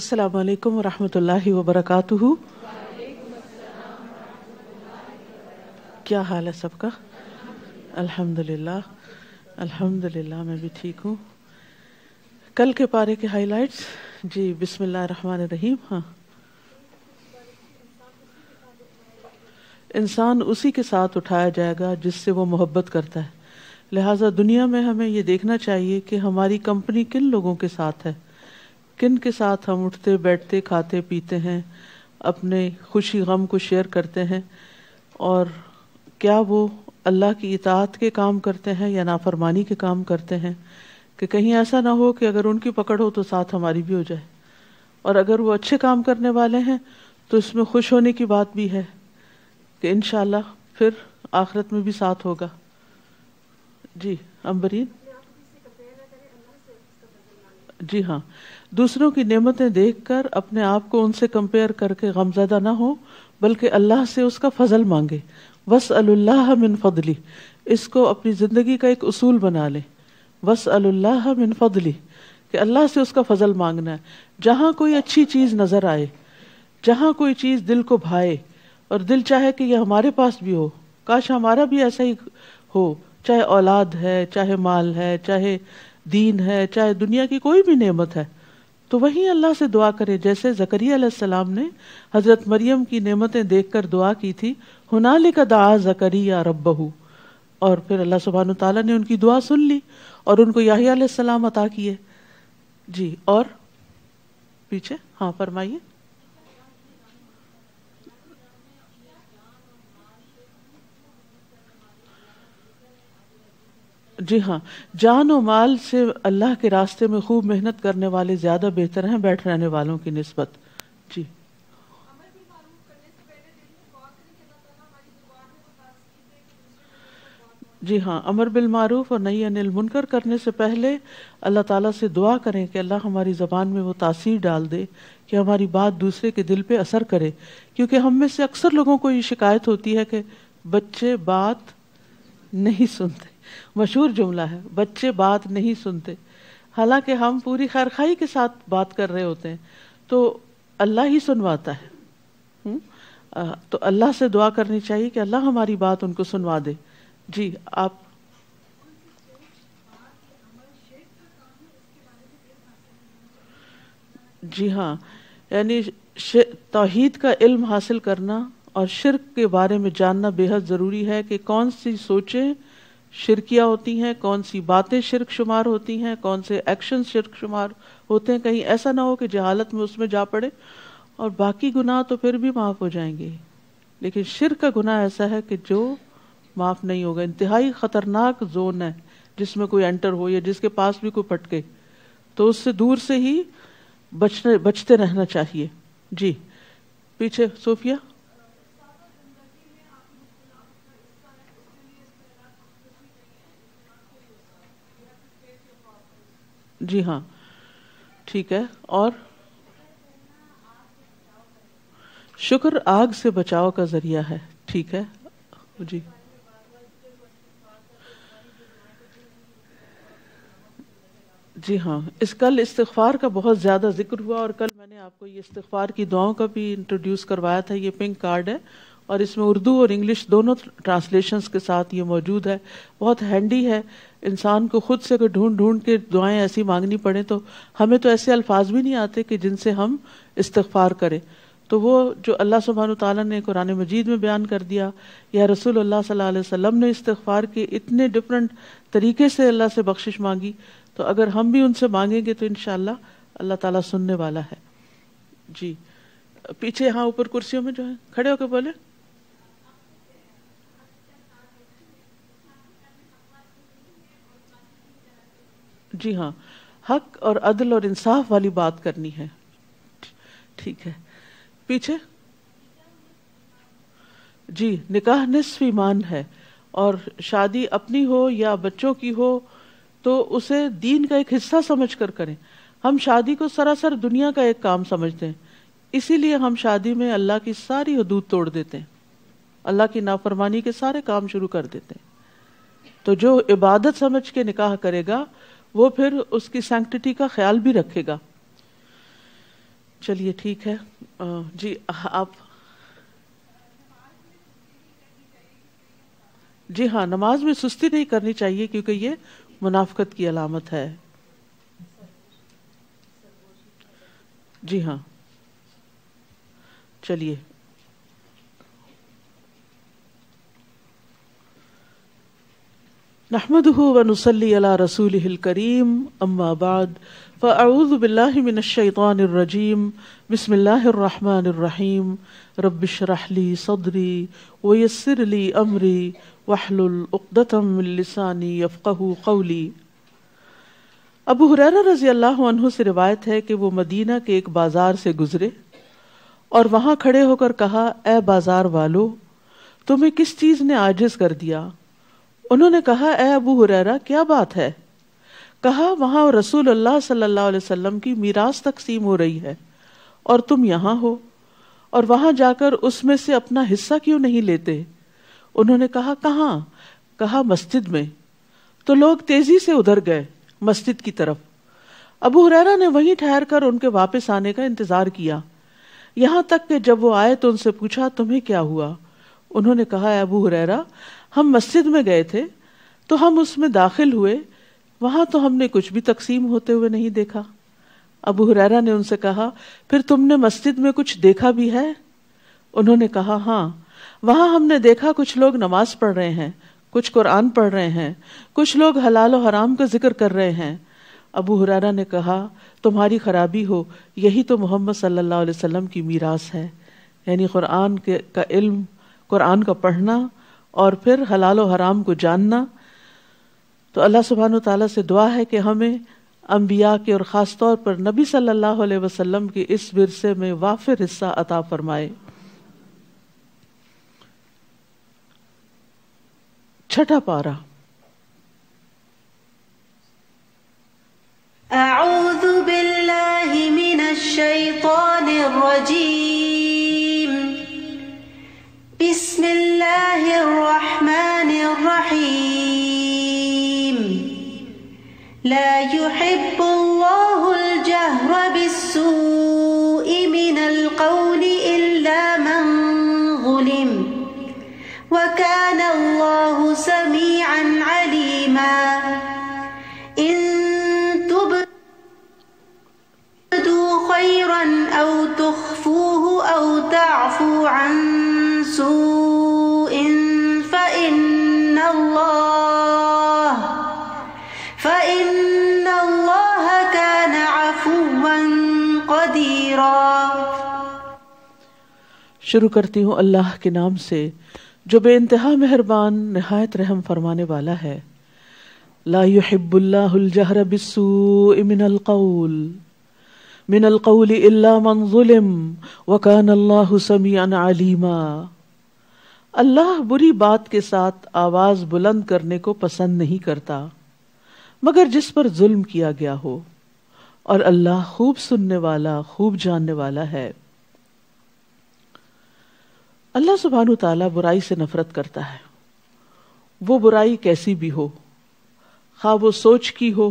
अस्सलाम वालेकुम रहमतुल्लाहि क्या हाल है सबका अल्हम्दुलिल्लाह अल्हम्दुलिल्लाह मैं भी ठीक हूँ कल के पारे के हाइलाइट्स जी बिस्मिल्लाह रहीम हाँ इंसान उसी के साथ उठाया जाएगा जिससे वो मोहब्बत करता है लिहाजा दुनिया में हमें ये देखना चाहिए कि हमारी कंपनी किन लोगों के साथ है किन के साथ हम उठते बैठते खाते पीते हैं अपने खुशी गम को शेयर करते हैं और क्या वो अल्लाह की इतात के काम करते हैं या नाफरमानी के काम करते हैं कि कहीं ऐसा ना हो कि अगर उनकी पकड़ हो तो साथ हमारी भी हो जाए और अगर वो अच्छे काम करने वाले हैं तो इसमें खुश होने की बात भी है कि इन फिर आखिरत में भी साथ होगा जी अम्बरीन जी हाँ दूसरों की नेमतें देखकर अपने आप को उनसे कंपेयर करके गमजदा ना हो बल्कि अल्लाह से उसका फजल मांगे बस अल्लाह मिन फदली इसको अपनी ज़िंदगी का एक उसूल बना लें बस अल्लाह मिन फदली कि अल्लाह से उसका फजल मांगना है जहाँ कोई अच्छी चीज़ नज़र आए जहाँ कोई चीज़ दिल को भाए और दिल चाहे कि यह हमारे पास भी हो काश हमारा भी ऐसा ही हो चाहे औलाद है चाहे माल है चाहे दीन है चाहे दुनिया की कोई भी नेमत है तो वहीं अल्लाह से दुआ करे जैसे जकरिया सलाम ने हजरत मरियम की नेमतें देखकर दुआ की थी हुनाले का दा जकरिया रबहू और फिर अल्लाह सुबहान तला ने उनकी दुआ सुन ली और उनको याहिया सलाम अता किए जी और पीछे हाँ फरमाइए जी हाँ जान और माल से अल्लाह के रास्ते में खूब मेहनत करने वाले ज्यादा बेहतर हैं बैठ रहने वालों की नस्बत जी जी हाँ अमर बिल मारूफ और नई अनिल मुनकर करने से पहले अल्लाह ताला से दुआ करें कि अल्लाह हमारी ज़बान में वो तासीर डाल दे कि हमारी बात दूसरे के दिल पे असर करे क्योंकि हम में से अक्सर लोगों को ये शिकायत होती है कि बच्चे बात नहीं सुनते मशहूर जुमला है बच्चे बात नहीं सुनते हालांकि हम पूरी खैरखाई के साथ बात कर रहे होते हैं तो अल्लाह ही सुनवाता है तो अल्लाह से दुआ करनी चाहिए कि अल्लाह हमारी बात उनको सुनवा दे जी आप जी हाँ यानी तोहहीद का इल्म हासिल करना और शिरक के बारे में जानना बेहद ज़रूरी है कि कौन सी सोचें शिरकिया होती हैं कौन सी बातें शिरक शुमार होती हैं कौन से एक्शन शिरक शुमार होते हैं कहीं ऐसा ना हो कि जहालत में उसमें जा पड़े और बाकी गुनाह तो फिर भी माफ़ हो जाएंगे लेकिन शिर का गुनाह ऐसा है कि जो माफ़ नहीं होगा इंतहाई ख़तरनाक जोन है जिसमें कोई एंटर हो या जिसके पास भी कोई पटके तो उससे दूर से ही बचने बचते रहना चाहिए जी पीछे सोफिया जी हाँ ठीक है और शुक्र आग से बचाव का जरिया है ठीक है जी जी हाँ इस कल इस्तार का बहुत ज़्यादा जिक्र हुआ और कल मैंने आपको ये इस्तार की दुआओं का भी इंट्रोड्यूस करवाया था ये पिंक कार्ड है और इसमें उर्दू और इंग्लिश दोनों ट्रांसलेशंस के साथ ये मौजूद है बहुत हैंडी है इंसान को खुद से अगर ढूंढ ढूंढ के दुआएं ऐसी मांगनी पड़े तो हमें तो ऐसे अल्फाज भी नहीं आते कि जिनसे हम इस्तफार करें तो वो जो अल्लाह सुबहान तला ने कुरान मजीद में बयान कर दिया या रसूल अल्लाह सल्लल्लाहु अलैहि वसल्लम ने इस्तफार के इतने डिफरेंट तरीके से अल्लाह से बख्शिश मांगी तो अगर हम भी उनसे मांगेंगे तो इन अल्लाह ताला सुनने वाला है जी पीछे यहाँ ऊपर कुर्सियों में जो है खड़े होकर बोले जी हाँ हक और अदल और इंसाफ वाली बात करनी है ठीक है पीछे जी निकाह निसफ ईमान है और शादी अपनी हो या बच्चों की हो तो उसे दीन का एक हिस्सा समझ कर करें हम शादी को सरासर दुनिया का एक काम समझते हैं इसीलिए हम शादी में अल्लाह की सारी हदूद तोड़ देते हैं अल्लाह की नाफरमानी के सारे काम शुरू कर देते हैं तो जो इबादत समझ के निकाह करेगा वो फिर उसकी सेंटिटी का ख्याल भी रखेगा चलिए ठीक है जी आप जी हाँ नमाज में सुस्ती नहीं करनी चाहिए क्योंकि ये मुनाफ्त की अलामत है जी हाँ चलिए नहमदहू वनसली अला करीम अम्माबाद फ़ाऊज़बिल्लिमिनशैतरजीम बसमीम रबिशरहली सदरी वयसरली अमरी वाहलुलदतमलसानी यफ़ू रजी अल्लाह से रिवायत है कि वो मदीना के एक बाज़ार से गुज़रे और वहाँ खड़े होकर कहा ए बाज़ार वालो तुम्हें किस चीज़ ने आजिज़ कर दिया उन्होंने कहा ए अबू हुरैरा क्या बात है कहा वहां रसूल अल्लाह सल्लल्लाहु अलैहि वसल्लम की मीरास तकसीम हो रही है और तुम यहां हो और वहां जाकर उसमें से अपना हिस्सा क्यों नहीं लेते उन्होंने कहा कहाँ कहा मस्जिद में तो लोग तेजी से उधर गए मस्जिद की तरफ अबू हुरैरा ने वहीं ठहर कर उनके वापस आने का इंतजार किया यहां तक कि जब वो आए तो उनसे पूछा तुम्हें क्या हुआ उन्होंने कहा अबू हुरैरा हम मस्जिद में गए थे तो हम उसमें दाखिल हुए वहां तो हमने कुछ भी तकसीम होते हुए नहीं देखा अबू हुरैरा ने उनसे कहा फिर तुमने मस्जिद में कुछ देखा भी है उन्होंने कहा हाँ वहां हमने देखा कुछ लोग नमाज पढ़ रहे हैं कुछ कुरान पढ़ रहे हैं कुछ लोग हलाल और हराम का जिक्र कर रहे हैं अबू हुरारा ने कहा तुम्हारी खराबी हो यही तो मोहम्मद सल्लल्लाहु अलैहि वसल्लम की मीरास है यानी कुरान के का इल्म कुरान का पढ़ना और फिर हलाल और हराम को जानना तो अल्लाह सुबहान ताली से दुआ है कि हमें अम्बिया के और ख़ास तौर पर नबी सल्लल्लाहु अलैहि वसल्लम के इस विरसे में वाफिर हिस्सा अता फरमाए छठा पारा أعوذ بالله من الشيطان الرجيم بسم الله الرحمن الرحيم لا يحب الله الجهر بالسوء من القول إلا من ظلم وكان الله سميعا عليما إن تبدوا خيرا أو تخفوه أو تعفو عنه سوء فإن الله فإن الله كان عفوا قديرا शुरू करती हूँ अल्लाह के नाम से जो बेानतहा मेहरबान नहायत रहम फरमाने वाला है ला युहिब्बुल्लाहुल बिस्सू मिनल कौल मिनल कौल इल्ला मन जुलिम व कान अल्लाह समीअन अलीमा अल्लाह बुरी बात के साथ आवाज बुलंद करने को पसंद नहीं करता मगर जिस पर जुल्म किया गया हो और अल्लाह खूब सुनने वाला खूब जानने वाला है अल्लाह सुबहानु ताला बुराई से नफरत करता है वो बुराई कैसी भी हो खा वो सोच की हो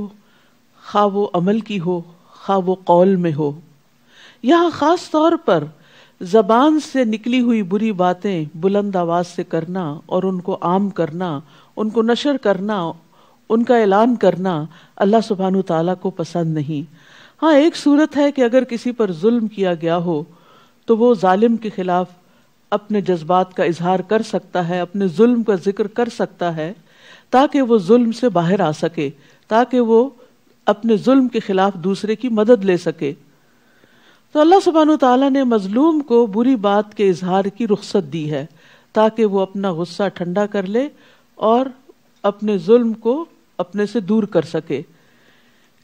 खा वो अमल की हो खा वो कौल में हो यहां खास तौर पर जबान से निकली हुई बुरी बातें बुलंद आवाज से करना और उनको आम करना उनको नशर करना उनका ऐलान करना अल्लाह सुबहान तला को पसंद नहीं हाँ एक सूरत है कि अगर किसी पर जुल्म किया गया हो तो वो जालिम के खिलाफ अपने जज्बात का इजहार कर सकता है अपने जुल्म का जिक्र कर सकता है ताकि वो जुल्म से बाहर आ सके ताकि वो अपने जुल्म के खिलाफ दूसरे की मदद ले सके तो अल्लाह सुबहान तला ने मजलूम को बुरी बात के इजहार की रुख्सत दी है ताकि वो अपना गुस्सा ठंडा कर ले और अपने जुल्म को अपने से दूर कर सके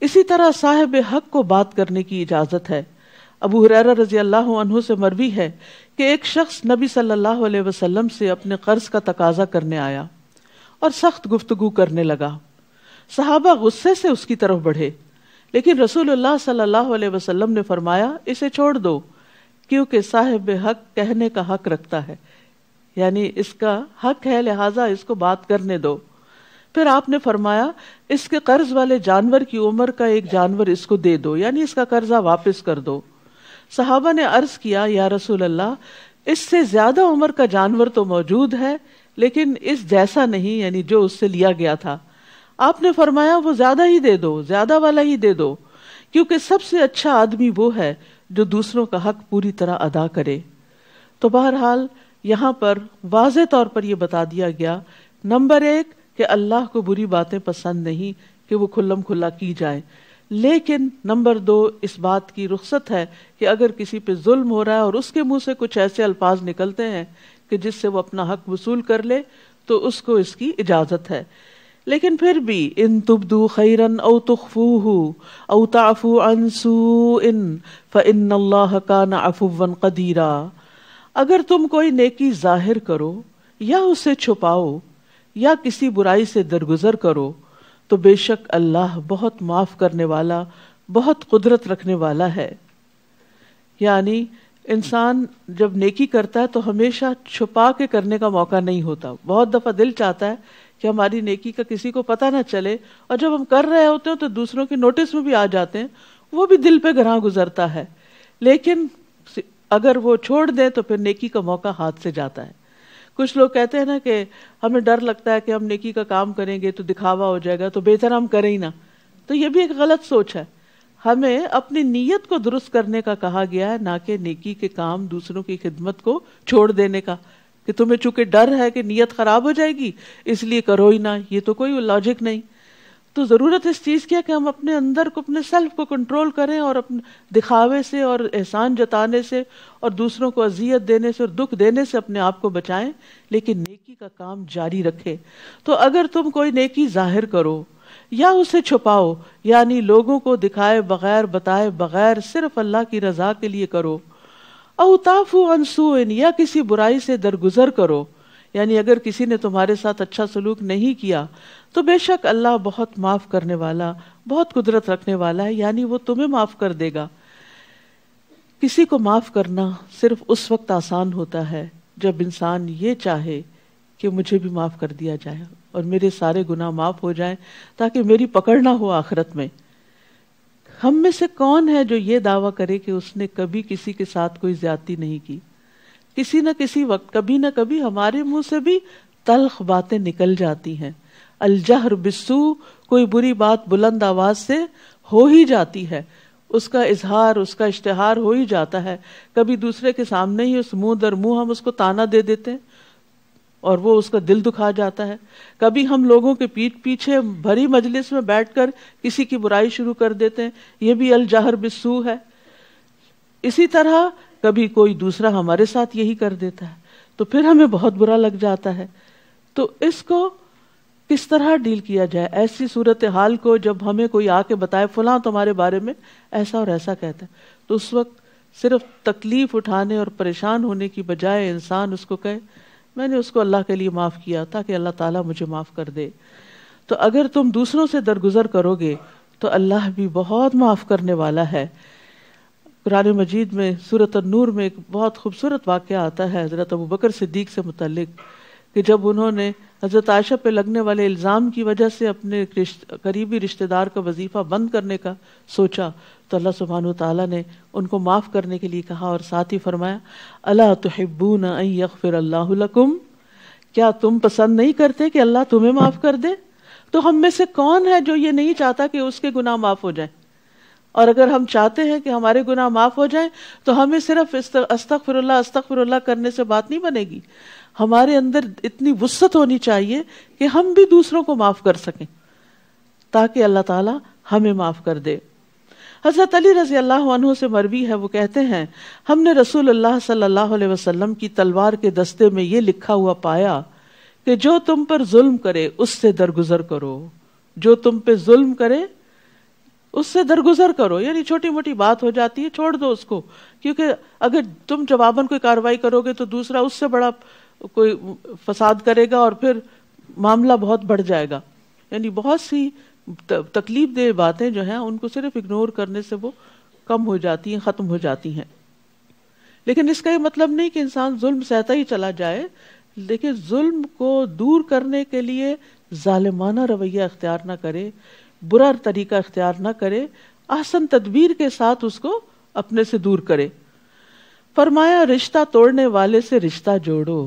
इसी तरह साहेब हक को बात करने की इजाज़त है अबू हुरैरा रजी अल्लाह से मरवी है कि एक शख्स नबी सल्लल्लाहु अलैहि वसल्लम से अपने कर्ज का तकाजा करने आया और सख्त गुफ्तगु करने लगा सहाबा गुस्से से उसकी तरफ बढ़े लेकिन रसूलुल्लाह सल्लल्लाहु अलैहि वसल्लम ने फरमाया इसे छोड़ दो क्योंकि साहिब हक कहने का हक रखता है यानी इसका हक है लिहाजा इसको बात करने दो फिर आपने फरमाया इसके कर्ज वाले जानवर की उम्र का एक जानवर इसको दे दो यानी इसका कर्जा वापस कर दो सहाबा ने अर्ज किया या रसूल अल्लाह इससे ज्यादा उम्र का जानवर तो मौजूद है लेकिन इस जैसा नहीं यानी जो उससे लिया गया था आपने फरमाया वो ज्यादा ही दे दो ज्यादा वाला ही दे दो क्योंकि सबसे अच्छा आदमी वो है जो दूसरों का हक पूरी तरह अदा करे तो बहरहाल यहाँ पर वाज तौर पर यह बता दिया गया नंबर एक कि अल्लाह को बुरी बातें पसंद नहीं कि वो खुल्लम खुल्ला की जाए लेकिन नंबर दो इस बात की रुख्सत है कि अगर किसी पे जुल्म हो रहा है और उसके मुंह से कुछ ऐसे अल्फाज निकलते हैं कि जिससे वो अपना हक वसूल कर ले तो उसको इसकी इजाज़त है लेकिन फिर भी इन तुबदू खैरन औ तुखफूहू औ ताफू इन फ़िन अल्लाह का कदीरा अगर तुम कोई नेकी जाहिर करो या उसे छुपाओ या किसी बुराई से दरगुजर करो तो बेशक अल्लाह बहुत माफ़ करने वाला बहुत कुदरत रखने वाला है यानी इंसान जब नेकी करता है तो हमेशा छुपा के करने का मौका नहीं होता बहुत दफ़ा दिल चाहता है कि हमारी नेकी का किसी को पता ना चले और जब हम कर रहे होते हैं तो दूसरों के नोटिस में भी आ जाते हैं वो भी दिल पे ग्रह गुजरता है लेकिन अगर वो छोड़ दें तो फिर नेकी का मौका हाथ से जाता है कुछ लोग कहते हैं ना कि हमें डर लगता है कि हम नेकी का काम करेंगे तो दिखावा हो जाएगा तो बेहतर हम करें ही ना तो ये भी एक गलत सोच है हमें अपनी नीयत को दुरुस्त करने का कहा गया है ना कि नेकी के काम दूसरों की खिदमत को छोड़ देने का कि तुम्हें चूंकि डर है कि नीयत खराब हो जाएगी इसलिए करो ही ना ये तो कोई लॉजिक नहीं तो ज़रूरत इस चीज़ की है कि हम अपने अंदर को अपने सेल्फ को कंट्रोल करें और अपने दिखावे से और एहसान जताने से और दूसरों को अजियत देने से और दुख देने से अपने आप को बचाएं लेकिन नेकी का काम जारी रखें तो अगर तुम कोई नेकी जाहिर करो या उसे छुपाओ यानी लोगों को दिखाए बगैर बताए बगैर सिर्फ अल्लाह की रज़ा के लिए करो अवताफू अनसून या किसी बुराई से दरगुजर करो यानी अगर किसी ने तुम्हारे साथ अच्छा सलूक नहीं किया तो बेशक अल्लाह बहुत माफ़ करने वाला बहुत कुदरत रखने वाला है यानी वो तुम्हें माफ़ कर देगा किसी को माफ़ करना सिर्फ उस वक्त आसान होता है जब इंसान ये चाहे कि मुझे भी माफ़ कर दिया जाए और मेरे सारे गुनाह माफ़ हो जाए ताकि मेरी पकड़ ना हो आखिरत में हम में से कौन है जो ये दावा करे कि उसने कभी किसी के साथ कोई ज्यादती नहीं की किसी न किसी वक्त कभी न कभी हमारे मुंह से भी तलख बातें निकल जाती हैं अलजहर बिस्सू कोई बुरी बात बुलंद आवाज से हो ही जाती है उसका इजहार उसका इश्तेहार हो ही जाता है कभी दूसरे के सामने ही उस मुंह दर मुंह हम उसको ताना दे देते हैं और वो उसका दिल दुखा जाता है कभी हम लोगों के पीठ पीछे भरी मजलिस में बैठकर किसी की बुराई शुरू कर देते हैं ये भी अलजहर बिस्सू है इसी तरह कभी कोई दूसरा हमारे साथ यही कर देता है तो फिर हमें बहुत बुरा लग जाता है तो इसको किस तरह डील किया जाए ऐसी सूरत हाल को जब हमें कोई आके बताए फुला तुम्हारे बारे में ऐसा और ऐसा कहता है तो उस वक्त सिर्फ तकलीफ उठाने और परेशान होने की बजाय इंसान उसको कहे मैंने उसको अल्लाह के लिए माफ़ किया ताकि अल्लाह ताला मुझे माफ़ कर दे तो अगर तुम दूसरों से दरगुजर करोगे तो अल्लाह भी बहुत माफ़ करने वाला है कुरान मजीद में सूरत नूर में एक बहुत खूबसूरत वाक्य आता है हज़रत अबू बकर सिद्दीक से मुतलक कि जब उन्होंने हज़रत आयशा पे लगने वाले इल्ज़ाम की वजह से अपने करीबी रिश्तेदार का वजीफ़ा बंद करने का सोचा तो अल्लाह सुबहान ताली ने उनको माफ़ करने के लिए कहा और साथ ही फरमाया अल्लाह तहब्बू नफ़िर अल्लाकुम क्या तुम पसंद नहीं करते कि अल्लाह तुम्हें माफ़ कर दे तो हम में से कौन है जो ये नहीं चाहता कि उसके गुनाह माफ़ हो जाए और अगर हम चाहते हैं कि हमारे गुनाह माफ़ हो जाए तो हमें सिर्फ अस्तफरल्ला फिर करने से बात नहीं बनेगी हमारे अंदर इतनी वसत होनी चाहिए कि हम भी दूसरों को माफ़ कर सकें ताकि अल्लाह ताला हमें माफ़ कर दे हज़रत अली रज़ी अल्लाह से मरवी है वो कहते हैं हमने रसूल अल्लाह सल्लल्लाहु अलैहि वसल्लम की तलवार के दस्ते में ये लिखा हुआ पाया कि जो तुम पर जुल्म करे उससे दरगुजर करो जो तुम पे जुल्म करे उससे दरगुजर करो यानी छोटी मोटी बात हो जाती है छोड़ दो उसको क्योंकि अगर तुम जवाबन कोई कार्रवाई करोगे तो दूसरा उससे बड़ा कोई फसाद करेगा और फिर मामला बहुत बढ़ जाएगा यानी बहुत सी तकलीफ देह बातें जो हैं उनको सिर्फ इग्नोर करने से वो कम हो जाती हैं ख़त्म हो जाती हैं लेकिन इसका ये मतलब नहीं कि इंसान जुल्म सहता ही चला जाए लेकिन जुल्म को दूर करने के लिए जालिमाना रवैया अख्तियार ना करे बुरा तरीका अख्तियार ना करे आसन तदबीर के साथ उसको अपने से दूर करे फरमाया रिश्ता तोड़ने वाले से रिश्ता जोड़ो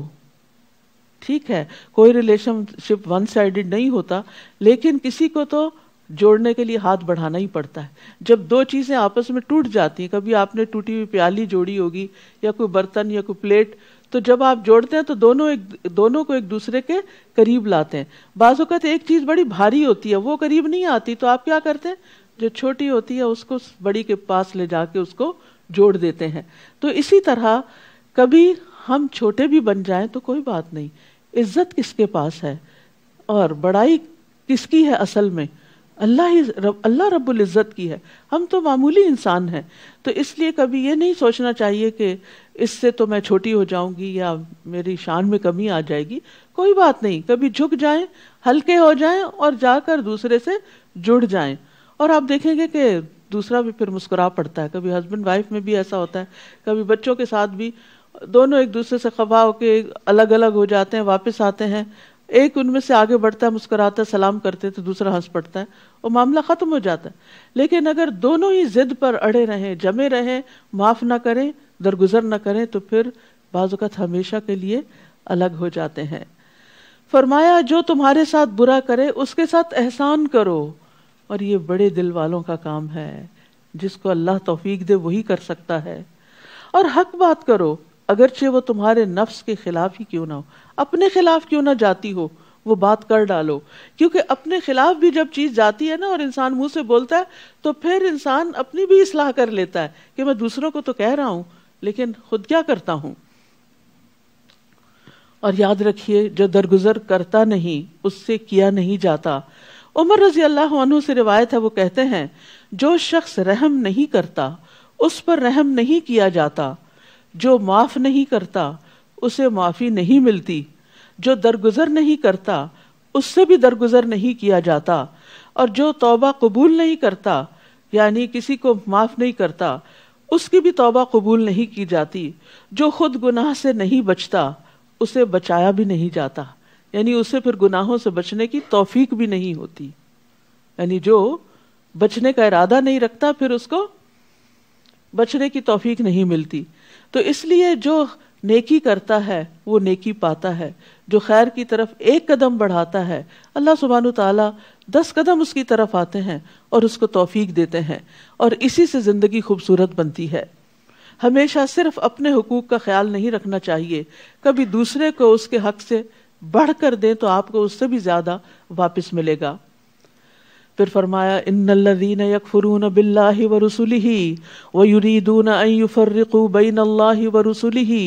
ठीक है कोई रिलेशनशिप वन साइडेड नहीं होता लेकिन किसी को तो जोड़ने के लिए हाथ बढ़ाना ही पड़ता है जब दो चीज़ें आपस में टूट जाती हैं कभी आपने टूटी हुई प्याली जोड़ी होगी या कोई बर्तन या कोई प्लेट तो जब आप जोड़ते हैं तो दोनों एक दोनों को एक दूसरे के करीब लाते हैं बाजूकत एक चीज़ बड़ी भारी होती है वो करीब नहीं आती तो आप क्या करते हैं जो छोटी होती है उसको बड़ी के पास ले जाके उसको जोड़ देते हैं तो इसी तरह कभी हम छोटे भी बन जाएं तो कोई बात नहीं इज्जत किसके पास है और बड़ाई किसकी है असल में अल्लाह ही रब अल्लाह रब्बुल इज़्ज़त की है हम तो मामूली इंसान हैं तो इसलिए कभी ये नहीं सोचना चाहिए कि इससे तो मैं छोटी हो जाऊंगी या मेरी शान में कमी आ जाएगी कोई बात नहीं कभी झुक जाएं हल्के हो जाएं और जाकर दूसरे से जुड़ जाएं और आप देखेंगे कि दूसरा भी फिर मुस्कुरा पड़ता है कभी हस्बैंड वाइफ में भी ऐसा होता है कभी बच्चों के साथ भी दोनों एक दूसरे से खफा होकर अलग अलग हो जाते हैं वापस आते हैं एक उनमें से आगे बढ़ता है मुस्कराता है सलाम करते हैं तो दूसरा हंस पड़ता है और मामला ख़त्म हो जाता है लेकिन अगर दोनों ही जिद पर अड़े रहें जमे रहें माफ़ ना करें दरगुजर ना करें तो फिर बाज़त हमेशा के लिए अलग हो जाते हैं फरमाया जो तुम्हारे साथ बुरा करे उसके साथ एहसान करो और ये बड़े दिल वालों का काम है जिसको अल्लाह तोफीक दे वही कर सकता है और हक बात करो अगरचे वो तुम्हारे नफ्स के खिलाफ ही क्यों ना हो अपने खिलाफ क्यों ना जाती हो वो बात कर डालो क्योंकि अपने खिलाफ भी जब चीज जाती है ना और इंसान मुंह से बोलता है तो फिर इंसान अपनी भी इसलाह कर लेता है कि मैं दूसरों को तो कह रहा हूं लेकिन खुद क्या करता हूं और याद रखिए जो दरगुजर करता नहीं उससे किया नहीं जाता उमर रजी अल्लाह से रिवायत है वो कहते हैं जो शख्स रहम नहीं करता उस पर रहम नहीं किया जाता जो माफ़ नहीं करता उसे माफ़ी नहीं मिलती जो दरगुजर नहीं करता उससे भी दरगुजर नहीं किया जाता और जो तौबा कबूल नहीं करता यानी किसी को माफ़ नहीं करता उसकी भी तौबा कबूल नहीं की जाती जो खुद गुनाह से नहीं बचता उसे बचाया भी नहीं जाता यानी उसे फिर गुनाहों से बचने की तौफीक भी नहीं होती यानी जो बचने का इरादा नहीं रखता फिर उसको बचने की तौफीक नहीं मिलती तो इसलिए जो नेकी करता है वो नेकी पाता है जो खैर की तरफ एक कदम बढ़ाता है अल्लाह सुबहान तला दस कदम उसकी तरफ आते हैं और उसको तोफीक देते हैं और इसी से ज़िंदगी खूबसूरत बनती है हमेशा सिर्फ अपने हकूक़ का ख्याल नहीं रखना चाहिए कभी दूसरे को उसके हक से बढ़ कर दें तो आपको उससे भी ज़्यादा वापस मिलेगा फिर फरमाया इन लदीन यकफरून बिल्ला व रसुलही व युरीदून अयुफ़र्रक़ू बैन अल्लाह व रसुलही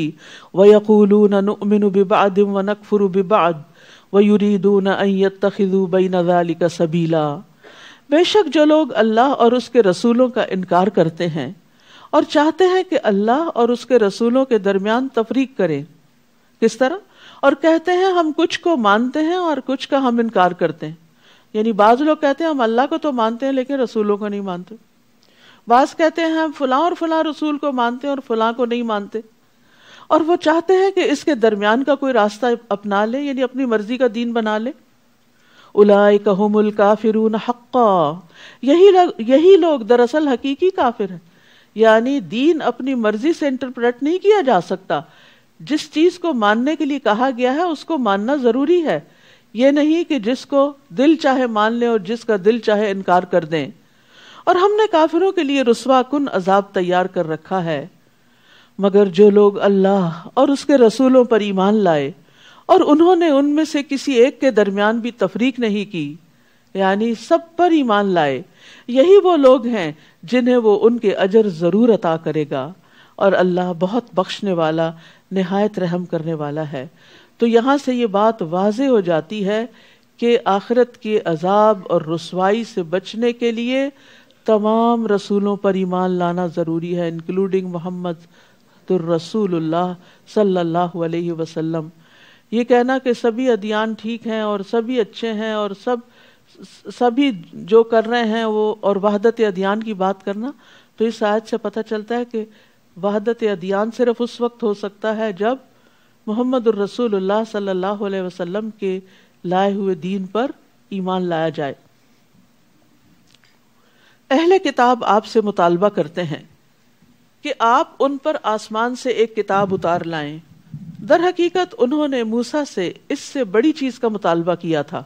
व यकूलून नुमिन बिबादिम व नकफुर बिबाद व युरीदून अयतखु बैन ज़ालिक सबीला बेशक जो लोग अल्लाह और उसके रसूलों का इनकार करते हैं और चाहते हैं कि अल्लाह और उसके रसूलों के दरमियान तफरीक करें किस तरह और कहते हैं हम कुछ को मानते हैं और कुछ का हम इनकार करते हैं यानी बाज लोग कहते हैं हम अल्लाह को तो मानते हैं लेकिन रसूलों को नहीं मानते बाज कहते हैं हम फलां और फलां रसूल को मानते हैं और फलां को नहीं मानते और वो चाहते हैं कि इसके दरमियान का कोई रास्ता अपना ले यानी अपनी मर्जी का दीन बना ले उलाय कहमुल काफिरून हक्का यही लग, यही लोग दरअसल हकीकी काफिर हैं यानी दीन अपनी मर्जी से इंटरप्रेट नहीं किया जा सकता जिस चीज को मानने के लिए कहा गया है उसको मानना जरूरी है ये नहीं कि जिसको दिल चाहे मान ले और जिसका दिल चाहे इनकार कर दें और हमने काफिरों के लिए रसवा कन अजाब तैयार कर रखा है मगर जो लोग अल्लाह और उसके रसूलों पर ईमान लाए और उन्होंने उनमें से किसी एक के दरमियान भी तफरीक नहीं की यानी सब पर ईमान लाए यही वो लोग हैं जिन्हें वो उनके अजर जरूर अता करेगा और अल्लाह बहुत बख्शने वाला नहायत रहम करने वाला है तो यहाँ से ये बात वाज हो जाती है कि आखिरत के अजाब और रसवाई से बचने के लिए तमाम रसूलों पर ईमान लाना ज़रूरी है इंक्लूडिंग मोहम्मद तो रसूलुल्लाह सल्लल्लाहु अलैहि वसल्लम ये कहना कि सभी अदियान ठीक हैं और सभी अच्छे हैं और सब सभी जो कर रहे हैं वो और वहदत अदियान की बात करना तो इस आयत से पता चलता है कि वहदत अदियान सिर्फ उस वक्त हो सकता है जब मोहम्मद रसूलुल्लाह सल्लल्लाहु अलैहि वसल्लम के लाए हुए दीन पर ईमान लाया जाए अहले किताब आपसे मुतालबा करते हैं कि आप उन पर आसमान से एक किताब उतार लाएं दर हकीकत उन्होंने मूसा से इससे बड़ी चीज का मुतालबा किया था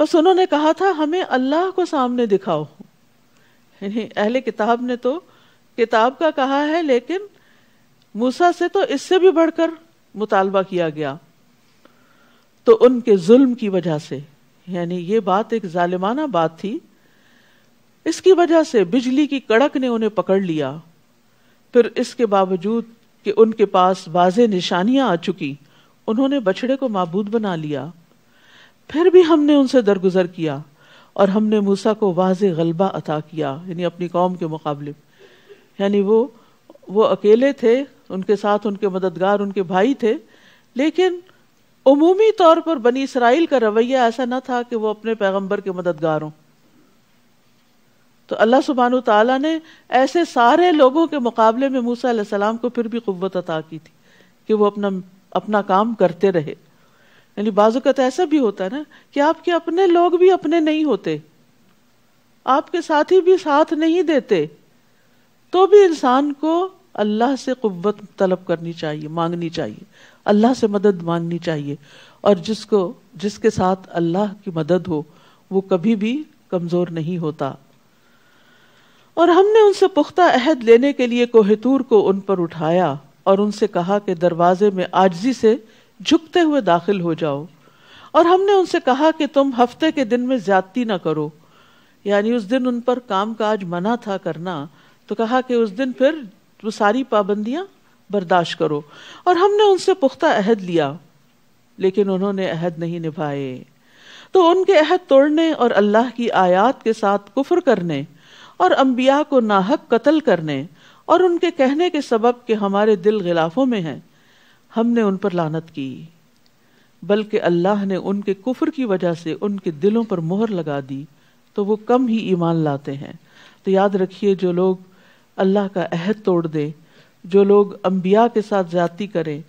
बस उन्होंने कहा था हमें अल्लाह को सामने दिखाओ अहले किताब ने तो किताब का कहा है लेकिन मूसा से तो इससे भी बढ़कर मुतालबा किया गया तो उनके जुल्म की वजह से यानी ये बात एक जालिमाना बात थी इसकी वजह से बिजली की कड़क ने उन्हें पकड़ लिया फिर इसके बावजूद कि उनके पास वाज निशानियां आ चुकी उन्होंने बछड़े को मबूद बना लिया फिर भी हमने उनसे दरगुजर किया और हमने मूसा को वाज गलबा अता किया यानी अपनी कौम के मुकाबले यानी वो वो अकेले थे उनके साथ उनके मददगार उनके भाई थे लेकिन उमूमी तौर पर बनी इसराइल का रवैया ऐसा ना था कि वो अपने पैगंबर के मददगार हों तो अल्लाह सुबहान ताला ने ऐसे सारे लोगों के मुकाबले में मूसा सलाम को फिर भी कुत अता की थी कि वो अपना अपना काम करते रहे यानी बाजुकत ऐसा भी होता है ना कि आपके अपने लोग भी अपने नहीं होते आपके साथी भी साथ नहीं देते तो भी इंसान को अल्लाह से कुत तलब करनी चाहिए मांगनी चाहिए अल्लाह से मदद मांगनी चाहिए और जिसको जिसके साथ अल्लाह की मदद हो वो कभी भी कमज़ोर नहीं होता और हमने उनसे पुख्ता अहद लेने के लिए कोहतूर को उन पर उठाया और उनसे कहा कि दरवाजे में आजजी से झुकते हुए दाखिल हो जाओ और हमने उनसे कहा कि तुम हफ्ते के दिन में ज्यादती ना करो यानी उस दिन उन पर काम काज मना था करना तो कहा कि उस दिन फिर वो सारी पाबंदियां बर्दाश्त करो और हमने उनसे पुख्ता अहद लिया लेकिन उन्होंने अहद नहीं निभाए तो उनके अहद तोड़ने और अल्लाह की आयात के साथ कुफर करने और अम्बिया को नाहक कत्ल करने और उनके कहने के सबब के हमारे दिल गिलाफों में हैं हमने उन पर लानत की बल्कि अल्लाह ने उनके कुफर की वजह से उनके दिलों पर मोहर लगा दी तो वो कम ही ईमान लाते हैं तो याद रखिए जो लोग अल्लाह का अहद तोड़ दें जो लोग अम्बिया के साथ ज्यादती करें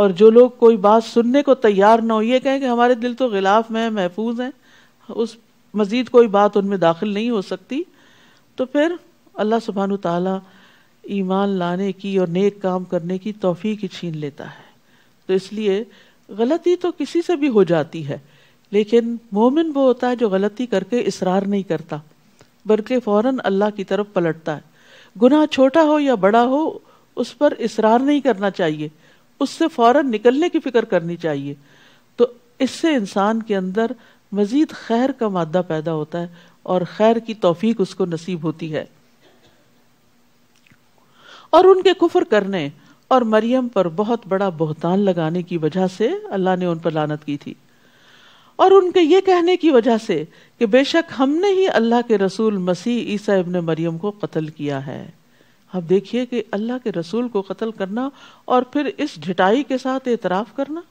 और जो लोग कोई बात सुनने को तैयार ना हो ये कहें कि हमारे दिल तो गिलाफ में महफूज हैं उस मज़ीद कोई बात उनमें दाखिल नहीं हो सकती तो फिर अल्लाह सुबहान तला ईमान लाने की और नेक काम करने की तोफ़ी की छीन लेता है तो इसलिए गलती तो किसी से भी हो जाती है लेकिन मोमिन वो होता है जो गलती करके इसरार नहीं करता बल्कि फ़ौर अल्लाह की तरफ पलटता है गुनाह छोटा हो या बड़ा हो उस पर इसरार नहीं करना चाहिए उससे फौरन निकलने की फिक्र करनी चाहिए तो इससे इंसान के अंदर मजीद खैर का मादा पैदा होता है और खैर की तोफीक उसको नसीब होती है और उनके कुफर करने और मरियम पर बहुत बड़ा बहतान लगाने की वजह से अल्लाह ने उन पर लानत की थी और उनके ये कहने की वजह से कि बेशक हमने ही अल्लाह के रसूल मसीह ईसा इबन मरियम को कत्ल किया है अब देखिए कि अल्लाह के रसूल को कत्ल करना और फिर इस ढिटाई के साथ एतराफ़ करना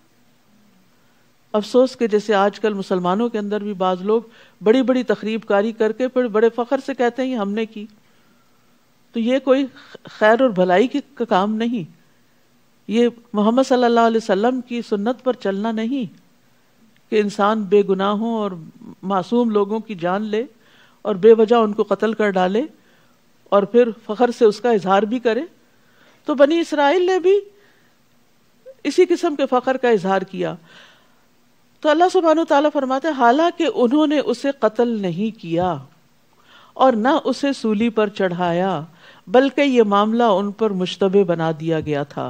अफसोस के जैसे आजकल मुसलमानों के अंदर भी बाज लोग बड़ी बड़ी तकरीब कारी करके फिर बड़े फ़ख्र से कहते हैं हमने की तो ये कोई खैर और भलाई के का काम नहीं ये मोहम्मद सल्लल्लाहु अलैहि वसल्लम की सुन्नत पर चलना नहीं कि इंसान बेगुनाहों और मासूम लोगों की जान ले और बेवजह उनको कत्ल कर डाले और फिर फखर से उसका इजहार भी करे तो बनी इसराइल ने भी इसी किस्म के फखर का इजहार किया तो अल्लाह सुबहान ताला फरमाते हालांकि उन्होंने उसे कत्ल नहीं किया और ना उसे सूली पर चढ़ाया बल्कि ये मामला उन पर मुश्तबे बना दिया गया था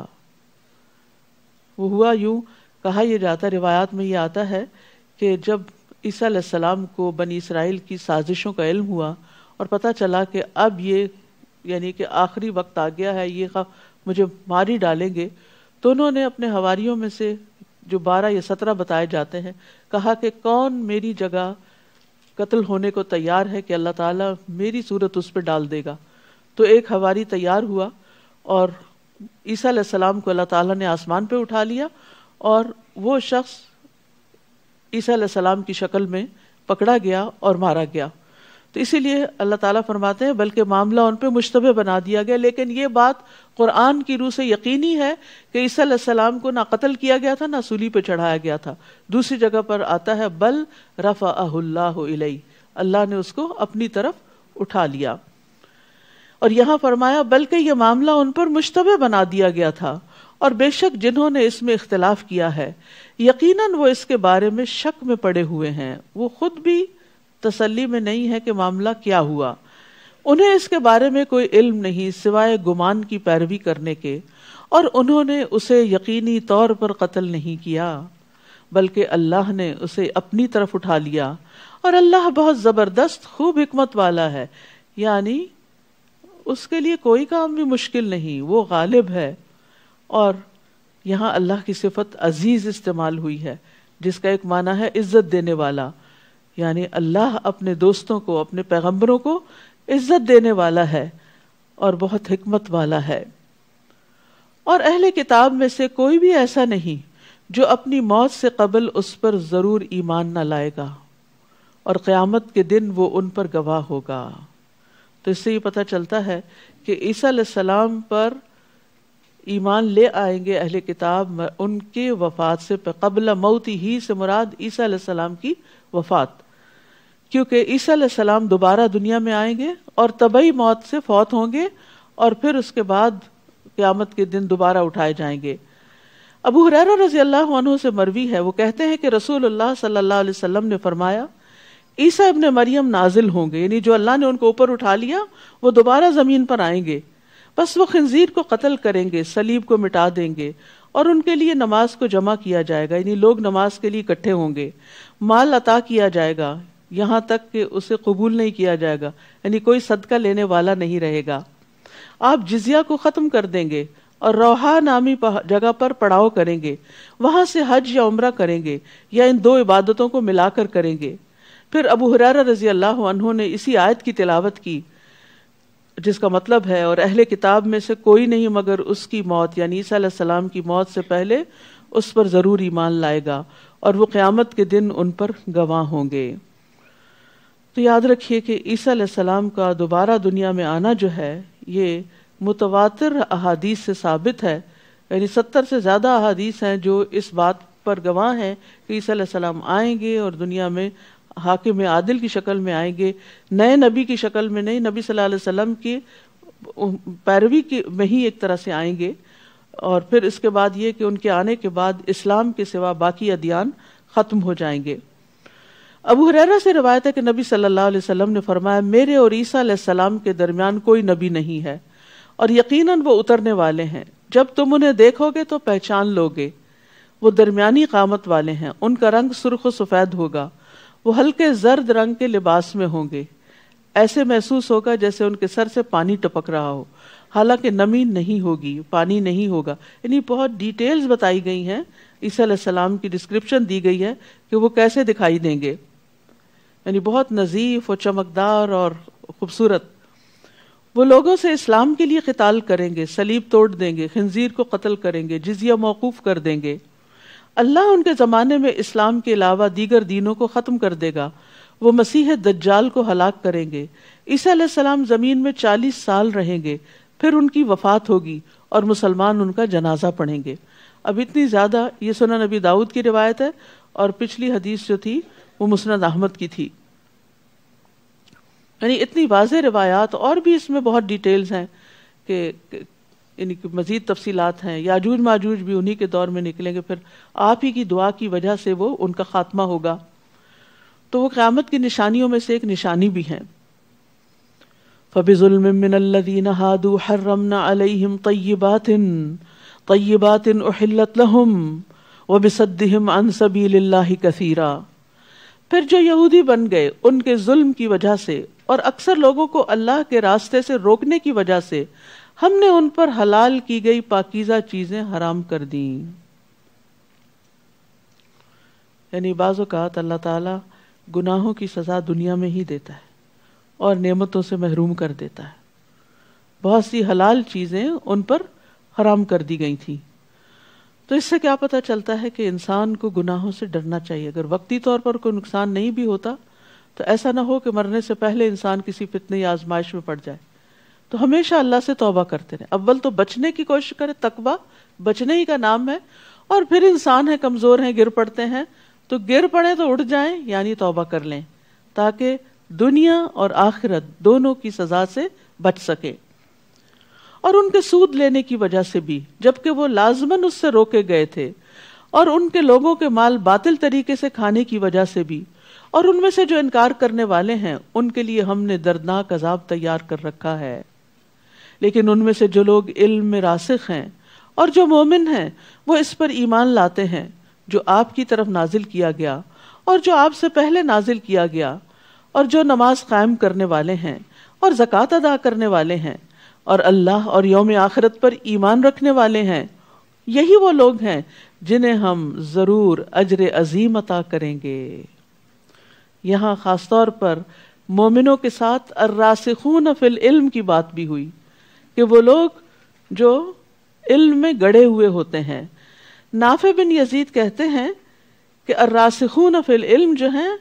वो हुआ यूं कहा यह जाता रिवायात में ये आता है कि जब ईसा सलाम को बनी इसराइल की साजिशों का इल्म हुआ और पता चला कि अब ये यानी कि आखिरी वक्त आ गया है ये मुझे मारी डालेंगे तो उन्होंने अपने हवारियों में से जो बारह या सत्रह बताए जाते हैं कहा कि कौन मेरी जगह कत्ल होने को तैयार है कि अल्लाह ताला मेरी सूरत उस पर डाल देगा तो एक हवारी तैयार हुआ और ईसा सलाम को अल्लाह ताला ने आसमान पे उठा लिया और वो शख्स ईसा सलाम की शक्ल में पकड़ा गया और मारा गया तो इसीलिए अल्लाह ताला फरमाते हैं बल्कि मामला उन पर मुशतबे बना दिया गया लेकिन ये बात कुरान की रूह से यकीनी है कि ईसा सलाम को ना कत्ल किया गया था ना सूली पर चढ़ाया गया था दूसरी जगह पर आता है बल रफ़ा अल्लाह ने उसको अपनी तरफ उठा लिया और यहाँ फरमाया बल्कि यह मामला उन पर मुशतबह बना दिया गया था और बेशक जिन्होंने इसमें इख्तलाफ किया है यकीनन वो इसके बारे में शक में पड़े हुए हैं वो खुद भी तसल्ली में नहीं है कि मामला क्या हुआ उन्हें इसके बारे में कोई इल्म नहीं सिवाय गुमान की पैरवी करने के और उन्होंने उसे यकीनी तौर पर कत्ल नहीं किया बल्कि अल्लाह ने उसे अपनी तरफ उठा लिया और अल्लाह बहुत ज़बरदस्त खूब हमत वाला है यानी उसके लिए कोई काम भी मुश्किल नहीं वो गालिब है और यहाँ अल्लाह की सिफत अजीज़ इस्तेमाल हुई है जिसका एक माना है इज्जत देने वाला यानी अल्लाह अपने दोस्तों को अपने पैगम्बरों को इज्जत देने वाला है और बहुत हिकमत वाला है और अहले किताब में से कोई भी ऐसा नहीं जो अपनी मौत से कबल उस पर ज़रूर ईमान न लाएगा और क़यामत के दिन वो उन पर गवाह होगा तो इससे ये पता चलता है कि ईसा सलाम पर ईमान ले आएंगे अहले किताब उनके वफात से कबल मौती ही से मुराद ईसा सलाम की वफात क्योंकि ईसा सलाम दोबारा दुनिया में आएंगे और तबई मौत से फौत होंगे और फिर उसके बाद क़्यामत के दिन दोबारा उठाए जाएंगे अबू हर रजी अल्लाह से मरवी है वो कहते हैं कि रसूल सल्लाम अलैहि वसल्लम ने फरमाया ईसा इबन मरियम नाजिल होंगे यानी जो अल्लाह ने उनको ऊपर उठा लिया वो दोबारा ज़मीन पर आएंगे बस वो खंजीर को कत्ल करेंगे सलीब को मिटा देंगे और उनके लिए नमाज को जमा किया जाएगा यानी लोग नमाज के लिए इकट्ठे होंगे माल अता किया जाएगा यहाँ तक कि उसे कबूल नहीं किया जाएगा यानी कोई सदका लेने वाला नहीं रहेगा आप जिजिया को ख़त्म कर देंगे और रोहा नामी जगह पर पड़ाव करेंगे वहां से हज या उम्र करेंगे या इन दो इबादतों को मिलाकर करेंगे फिर अबू हुरारा रजी अल्लाह ने इसी आयत की तिलावत की जिसका मतलब है और अहले किताब में से कोई नहीं मगर उसकी मौत यानी ईसा की मौत से पहले उस पर ज़रूर ईमान लाएगा और वो क़्यामत के दिन उन पर गवाह होंगे तो याद रखिए कि ईसा सलाम का दोबारा दुनिया में आना जो है ये मुतवातर अहादीस से साबित है यानी सत्तर से ज़्यादा अहादीस हैं जो इस बात पर गवाह हैं कि ईसा सलाम आएंगे और दुनिया में हाकिम आदिल की शक्ल में आएंगे नए नबी की शक्ल में नहीं नबी सल्लल्लाहु अलैहि वसल्लम की पैरवी की में ही एक तरह से आएंगे और फिर इसके बाद ये कि उनके आने के बाद इस्लाम के सिवा बाकी अदियान ख़त्म हो जाएंगे अबू हरेरा से रवायत है कि नबी सल्लल्लाहु अलैहि वसल्लम ने फरमाया मेरे और ईसा सलाम के दरमियान कोई नबी नहीं है और यकीनन वो उतरने वाले हैं जब तुम उन्हें देखोगे तो पहचान लोगे वो दरमियानी कामत वाले हैं उनका रंग सुर्ख सफ़ेद होगा वो हल्के जर्द रंग के लिबास में होंगे ऐसे महसूस होगा जैसे उनके सर से पानी टपक रहा हो हालांकि नमी नहीं होगी पानी नहीं होगा यानी बहुत डिटेल्स बताई गई हैं ईसा सलाम की डिस्क्रिप्शन दी गई है कि वो कैसे दिखाई देंगे यानी बहुत नज़ीफ और चमकदार और खूबसूरत वो लोगों से इस्लाम के लिए कताल करेंगे सलीब तोड़ देंगे खंजीर को कत्ल करेंगे जिजिया मौकूफ़ कर देंगे अल्लाह उनके ज़माने में इस्लाम के अलावा दीगर दीनों को ख़त्म कर देगा वो मसीह दज्जाल को हलाक करेंगे ईसा सलाम ज़मीन में चालीस साल रहेंगे फिर उनकी वफात होगी और मुसलमान उनका जनाजा पढ़ेंगे अब इतनी ज़्यादा ये सुना नबी दाऊद की रिवायत है और पिछली हदीस जो थी वो मुसनद अहमद की थी यानी इतनी वाज रिवायात और भी इसमें बहुत डिटेल्स हैं कि इनकी मज़ीद तफसीलात हैं याजूज माजूज भी उन्हीं के दौर में निकलेंगे फिर आप ही की दुआ की वजह से वो उनका ख़ात्मा होगा तो वो क़्यामत की निशानियों में से एक निशानी भी हैं फ़बिज़ुलमिनल्लिन हादू हर्रमन अलैहिम तय्यबातिन तय्यबातिन उहिल्लत लहुम व बिसद्दिहिम अन सबीलिल्लाहि कसीरा फिर जो यहूदी बन गए उनके जुल्म की वजह से और अक्सर लोगों को अल्लाह के रास्ते से रोकने की वजह से हमने उन पर हलाल की गई पाकिज़ा चीज़ें हराम कर दी यानी बाज़ात अल्लाह ताला गुनाहों की सज़ा दुनिया में ही देता है और नेमतों से महरूम कर देता है बहुत सी हलाल चीज़ें उन पर हराम कर दी गई थी तो इससे क्या पता चलता है कि इंसान को गुनाहों से डरना चाहिए अगर वक्ती तौर पर कोई नुकसान नहीं भी होता तो ऐसा ना हो कि मरने से पहले इंसान किसी फितने या आजमाइश में पड़ जाए तो हमेशा अल्लाह से तोबा करते रहे अव्वल तो बचने की कोशिश करे तकवा बचने ही का नाम है और फिर इंसान है कमज़ोर है गिर पड़ते हैं तो गिर पड़े तो उठ जाए यानी तोबा कर लें ताकि दुनिया और आखिरत दोनों की सजा से बच सके और उनके सूद लेने की वजह से भी जबकि वो लाजमन उससे रोके गए थे और उनके लोगों के माल बातिल तरीके से खाने की वजह से भी और उनमें से जो इनकार करने वाले हैं उनके लिए हमने दर्दनाक अजाब तैयार कर रखा है लेकिन उनमें से जो लोग इल्म में रासिख हैं और जो मोमिन हैं वो इस पर ईमान लाते हैं जो आपकी तरफ नाजिल किया गया और जो आपसे पहले नाजिल किया गया और जो नमाज कायम करने वाले हैं और जक़ात अदा करने वाले हैं और अल्लाह और योम आखिरत पर ईमान रखने वाले हैं यही वो लोग हैं जिन्हें हम ज़रूर अजर अजीम अता करेंगे यहाँ ख़ास तौर पर मोमिनों के साथ अर्रासखून फिल इल्म की बात भी हुई कि वो लोग जो इल्म में गड़े हुए होते हैं नाफे बिन यजीद कहते हैं कि अर्रासिखून फिल इल्म जो हैं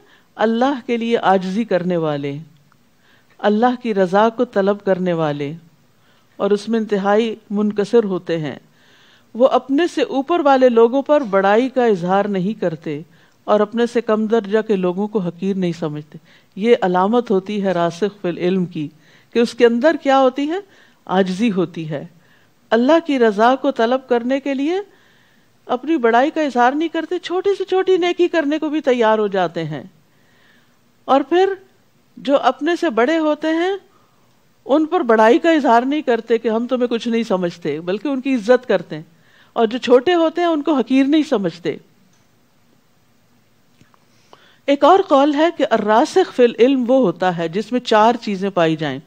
अल्लाह के लिए आजजी करने वाले अल्लाह की रज़ा को तलब करने वाले और उसमें इंतहाई मुनकसर होते हैं वो अपने से ऊपर वाले लोगों पर बड़ाई का इजहार नहीं करते और अपने से कम दर्जा के लोगों को हकीर नहीं समझते ये अलामत होती है रासिख फिल इल्म की कि उसके अंदर क्या होती है आजजी होती है अल्लाह की रजा को तलब करने के लिए अपनी बड़ाई का इजहार नहीं करते छोटी से छोटी नेकी करने को भी तैयार हो जाते हैं और फिर जो अपने से बड़े होते हैं उन पर बड़ाई का इजहार नहीं करते कि हम तुम्हें कुछ नहीं समझते बल्कि उनकी इज्जत करते हैं और जो छोटे होते हैं उनको हकीर नहीं समझते एक और कौल है कि अर्रासिक फिल इल्म वो होता है जिसमें चार चीजें पाई जाएं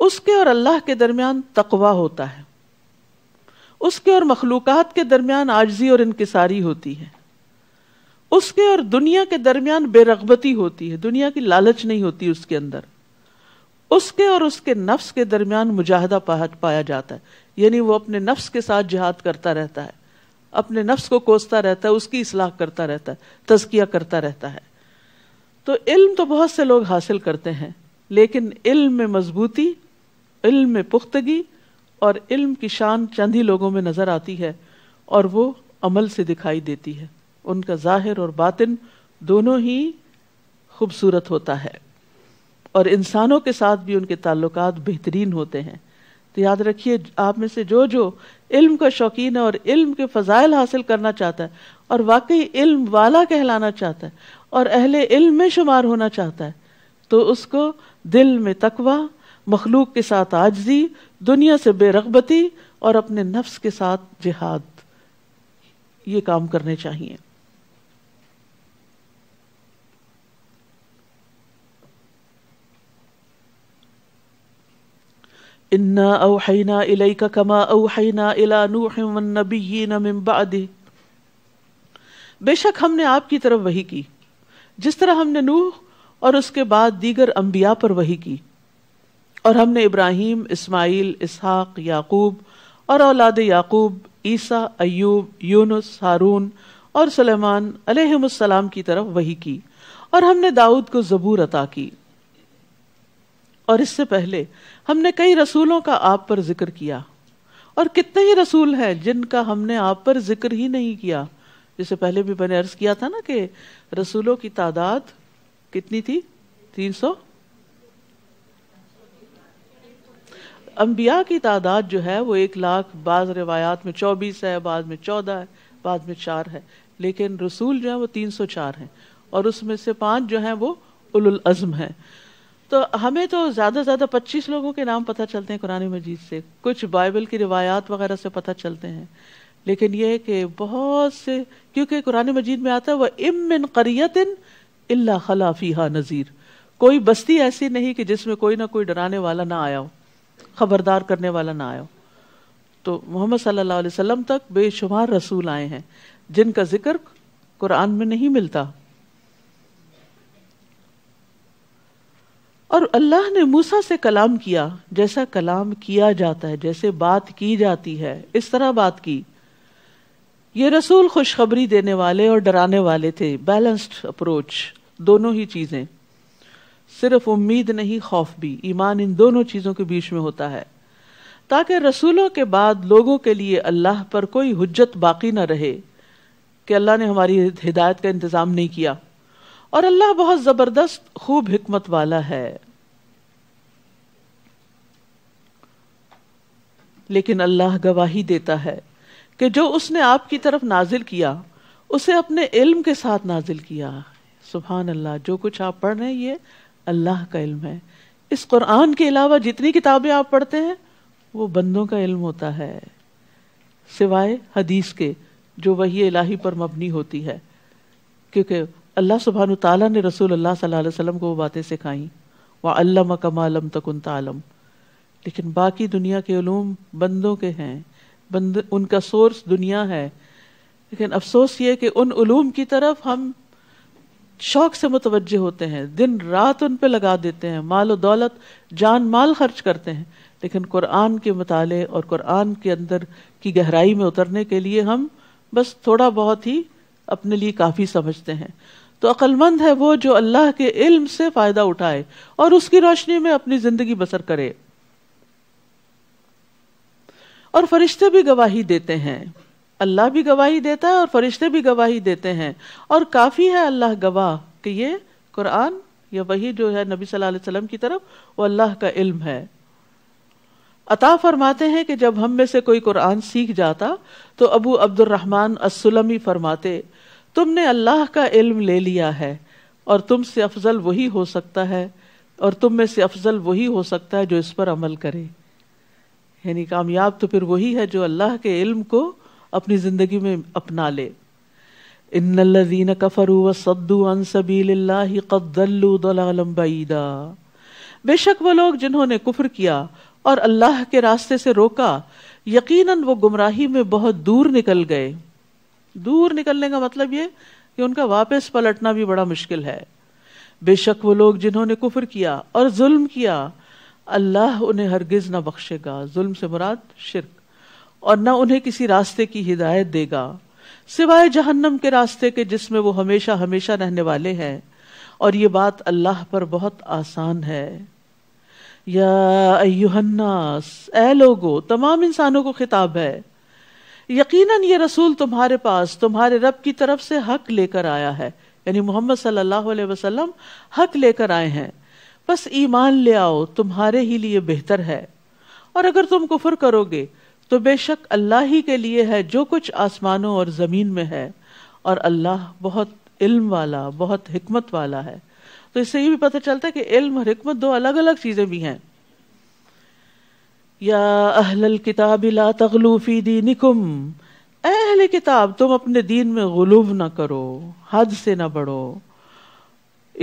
उसके और अल्लाह के दरमियान तकवा होता है उसके और मखलूकत के दरमियान आजजी और इनकसारी होती है उसके और दुनिया के दरमियान बेरगबती होती है दुनिया की लालच नहीं होती उसके अंदर उसके और उसके नफ्स के दरमियान मुजाहदा पाया जाता है यानी वो अपने नफ्स के साथ जिहाद करता रहता है अपने नफ्स को कोसता रहता है उसकी इसलाह करता रहता है तजकिया करता रहता है तो इल्म तो बहुत से लोग हासिल करते हैं लेकिन इल्म में मजबूती इल्म में पुख्तगी और इल्म की शान चंद ही लोगों में नज़र आती है और वो अमल से दिखाई देती है उनका जाहिर और बातिन दोनों ही खूबसूरत होता है और इंसानों के साथ भी उनके ताल्लुक बेहतरीन होते हैं तो याद रखिए आप में से जो जो इल्म का शौकीन है और इल्म के फ़जाइल हासिल करना चाहता है और वाकई इल्म वाला कहलाना चाहता है और अहले इल्म में शुमार होना चाहता है तो उसको दिल में तकवा मखलूक के साथ आजजी दुनिया से बेरगबती और अपने नफ्स के साथ जिहाद ये काम करने चाहिए इन्ना औहैना इलैका कमा औहैना इला नूह वन नबिय्यिन मिन बअदि बेशक हमने आपकी तरफ वही की जिस तरह हमने नूह और उसके बाद दीगर अंबिया पर वही की और हमने इब्राहिम इस्माइल इसहाक याकूब और औलाद याकूब ईसा अयूब यूनुस हारून और सलेमान अलैहिस्सलाम की तरफ वही की और हमने दाऊद को जबूर अता की और इससे पहले हमने कई रसूलों का आप पर जिक्र किया और कितने ही रसूल हैं जिनका हमने आप पर जिक्र ही नहीं किया जिससे पहले भी मैंने अर्ज किया था ना कि रसूलों की तादाद कितनी थी तीन सौ अम्बिया की तादाद जो है वो एक लाख बाद रिवायात में चौबीस है बाद में चौदह है बाद में चार है लेकिन रसूल जो है वो तीन सौ चार हैं और उसमें से पाँच जो हैं वो उल अज़म है तो हमें तो ज़्यादा से ज़्यादा पच्चीस लोगों के नाम पता चलते हैं कुरानी मजीद से कुछ बाइबल की रिवायात वगैरह से पता चलते हैं लेकिन यह कि बहुत से क्योंकि कुरानी मजीद में आता है वह इमिन करियतिन अल्ला खलाफी नज़ीर कोई बस्ती ऐसी नहीं कि जिसमें कोई ना कोई डराने वाला ना आया हो खबरदार करने वाला ना आयो तो मोहम्मद सल्लल्लाहु अलैहि वसल्लम तक बेशुमार रसूल आए हैं जिनका जिक्र कुरान में नहीं मिलता और अल्लाह ने मूसा से कलाम किया जैसा कलाम किया जाता है जैसे बात की जाती है इस तरह बात की ये रसूल खुशखबरी देने वाले और डराने वाले थे बैलेंस्ड अप्रोच दोनों ही चीजें सिर्फ उम्मीद नहीं खौफ भी ईमान इन दोनों चीज़ों के बीच में होता है ताकि रसूलों के बाद लोगों के लिए अल्लाह पर कोई हजत बाकी ना रहे कि अल्लाह ने हमारी हिदायत का इंतज़ाम नहीं किया और अल्लाह बहुत ज़बरदस्त खूब हिकमत वाला है लेकिन अल्लाह गवाही देता है कि जो उसने आपकी तरफ नाजिल किया उसे अपने इल्म के साथ नाजिल किया सुबहान अल्लाह जो कुछ आप पढ़ रहे हैं ये अल्लाह का इल्म है इस कुरान के अलावा जितनी किताबें आप पढ़ते हैं वो बंदों का इल्म होता है सिवाय हदीस के जो वही इलाही पर मबनी होती है क्योंकि अल्लाह सुबहान तला ने रसूल अल्लाह सल्लाम को वो बातें सिखाई वह अल्लाम कमालम तकन तालम लेकिन बाकी दुनिया के ूम बंदों के हैं बंद उनका सोर्स दुनिया है लेकिन अफसोस ये कि उन उलूम की तरफ हम शौक से मुतवजे होते हैं दिन रात उन पर लगा देते हैं माल और दौलत जान माल खर्च करते हैं लेकिन कुरान के मताले और कुरान के अंदर की गहराई में उतरने के लिए हम बस थोड़ा बहुत ही अपने लिए काफ़ी समझते हैं तो अक्लमंद है वो जो अल्लाह के इल्म से फ़ायदा उठाए और उसकी रोशनी में अपनी ज़िंदगी बसर करे और फरिश्ते भी गवाही देते हैं अल्लाह भी गवाही देता है और फरिश्ते भी गवाही देते हैं और काफ़ी है अल्लाह गवाह कि ये कुरान या वही जो है नबी सल्लल्लाहु अलैहि वसल्लम की तरफ वो अल्लाह का इल्म है अता फरमाते हैं कि जब हम में से कोई कुरान सीख जाता तो अबू अब्दुलरहमान असलमी फरमाते तुमने अल्लाह का इल्म ले लिया है और तुम से अफजल वही हो सकता है और तुम में से अफजल वही हो सकता है जो इस पर अमल करे यानी कामयाब तो फिर वही है जो अल्लाह के इल्म को अपनी ज़िंदगी में अपना ले कफरू सद्दू अन बेशक वो लोग जिन्होंने कुफर किया और अल्लाह के रास्ते से रोका यकीनन वो गुमराही में बहुत दूर निकल गए दूर निकलने का मतलब ये कि उनका वापस पलटना भी बड़ा मुश्किल है बेशक वो लोग जिन्होंने कुफर किया और जुल्म किया अल्लाह उन्हें हरगिज ना बख्शेगा जुल्म से मुराद शिरक और न उन्हें किसी रास्ते की हिदायत देगा सिवाय जहन्नम के रास्ते के जिसमें वो हमेशा हमेशा रहने वाले हैं और ये बात अल्लाह पर बहुत आसान है या ए लोगो तमाम इंसानों को खिताब है यकीनन ये रसूल तुम्हारे पास तुम्हारे रब की तरफ से हक लेकर आया है यानी मोहम्मद सल्लल्लाहु अलैहि वसल्लम हक लेकर आए हैं बस ईमान ले आओ तुम्हारे ही लिए बेहतर है और अगर तुम कुफर करोगे तो बेशक अल्लाह ही के लिए है जो कुछ आसमानों और ज़मीन में है और अल्लाह बहुत इल्म वाला बहुत हिकमत वाला है तो इससे ये भी पता चलता है कि इल्म और हिकमत दो अलग अलग चीज़ें भी हैं या अहल किताब ला तगलूफी दीनिकुम अहल किताब तुम अपने दीन में गुलूब ना करो हद से ना बढ़ो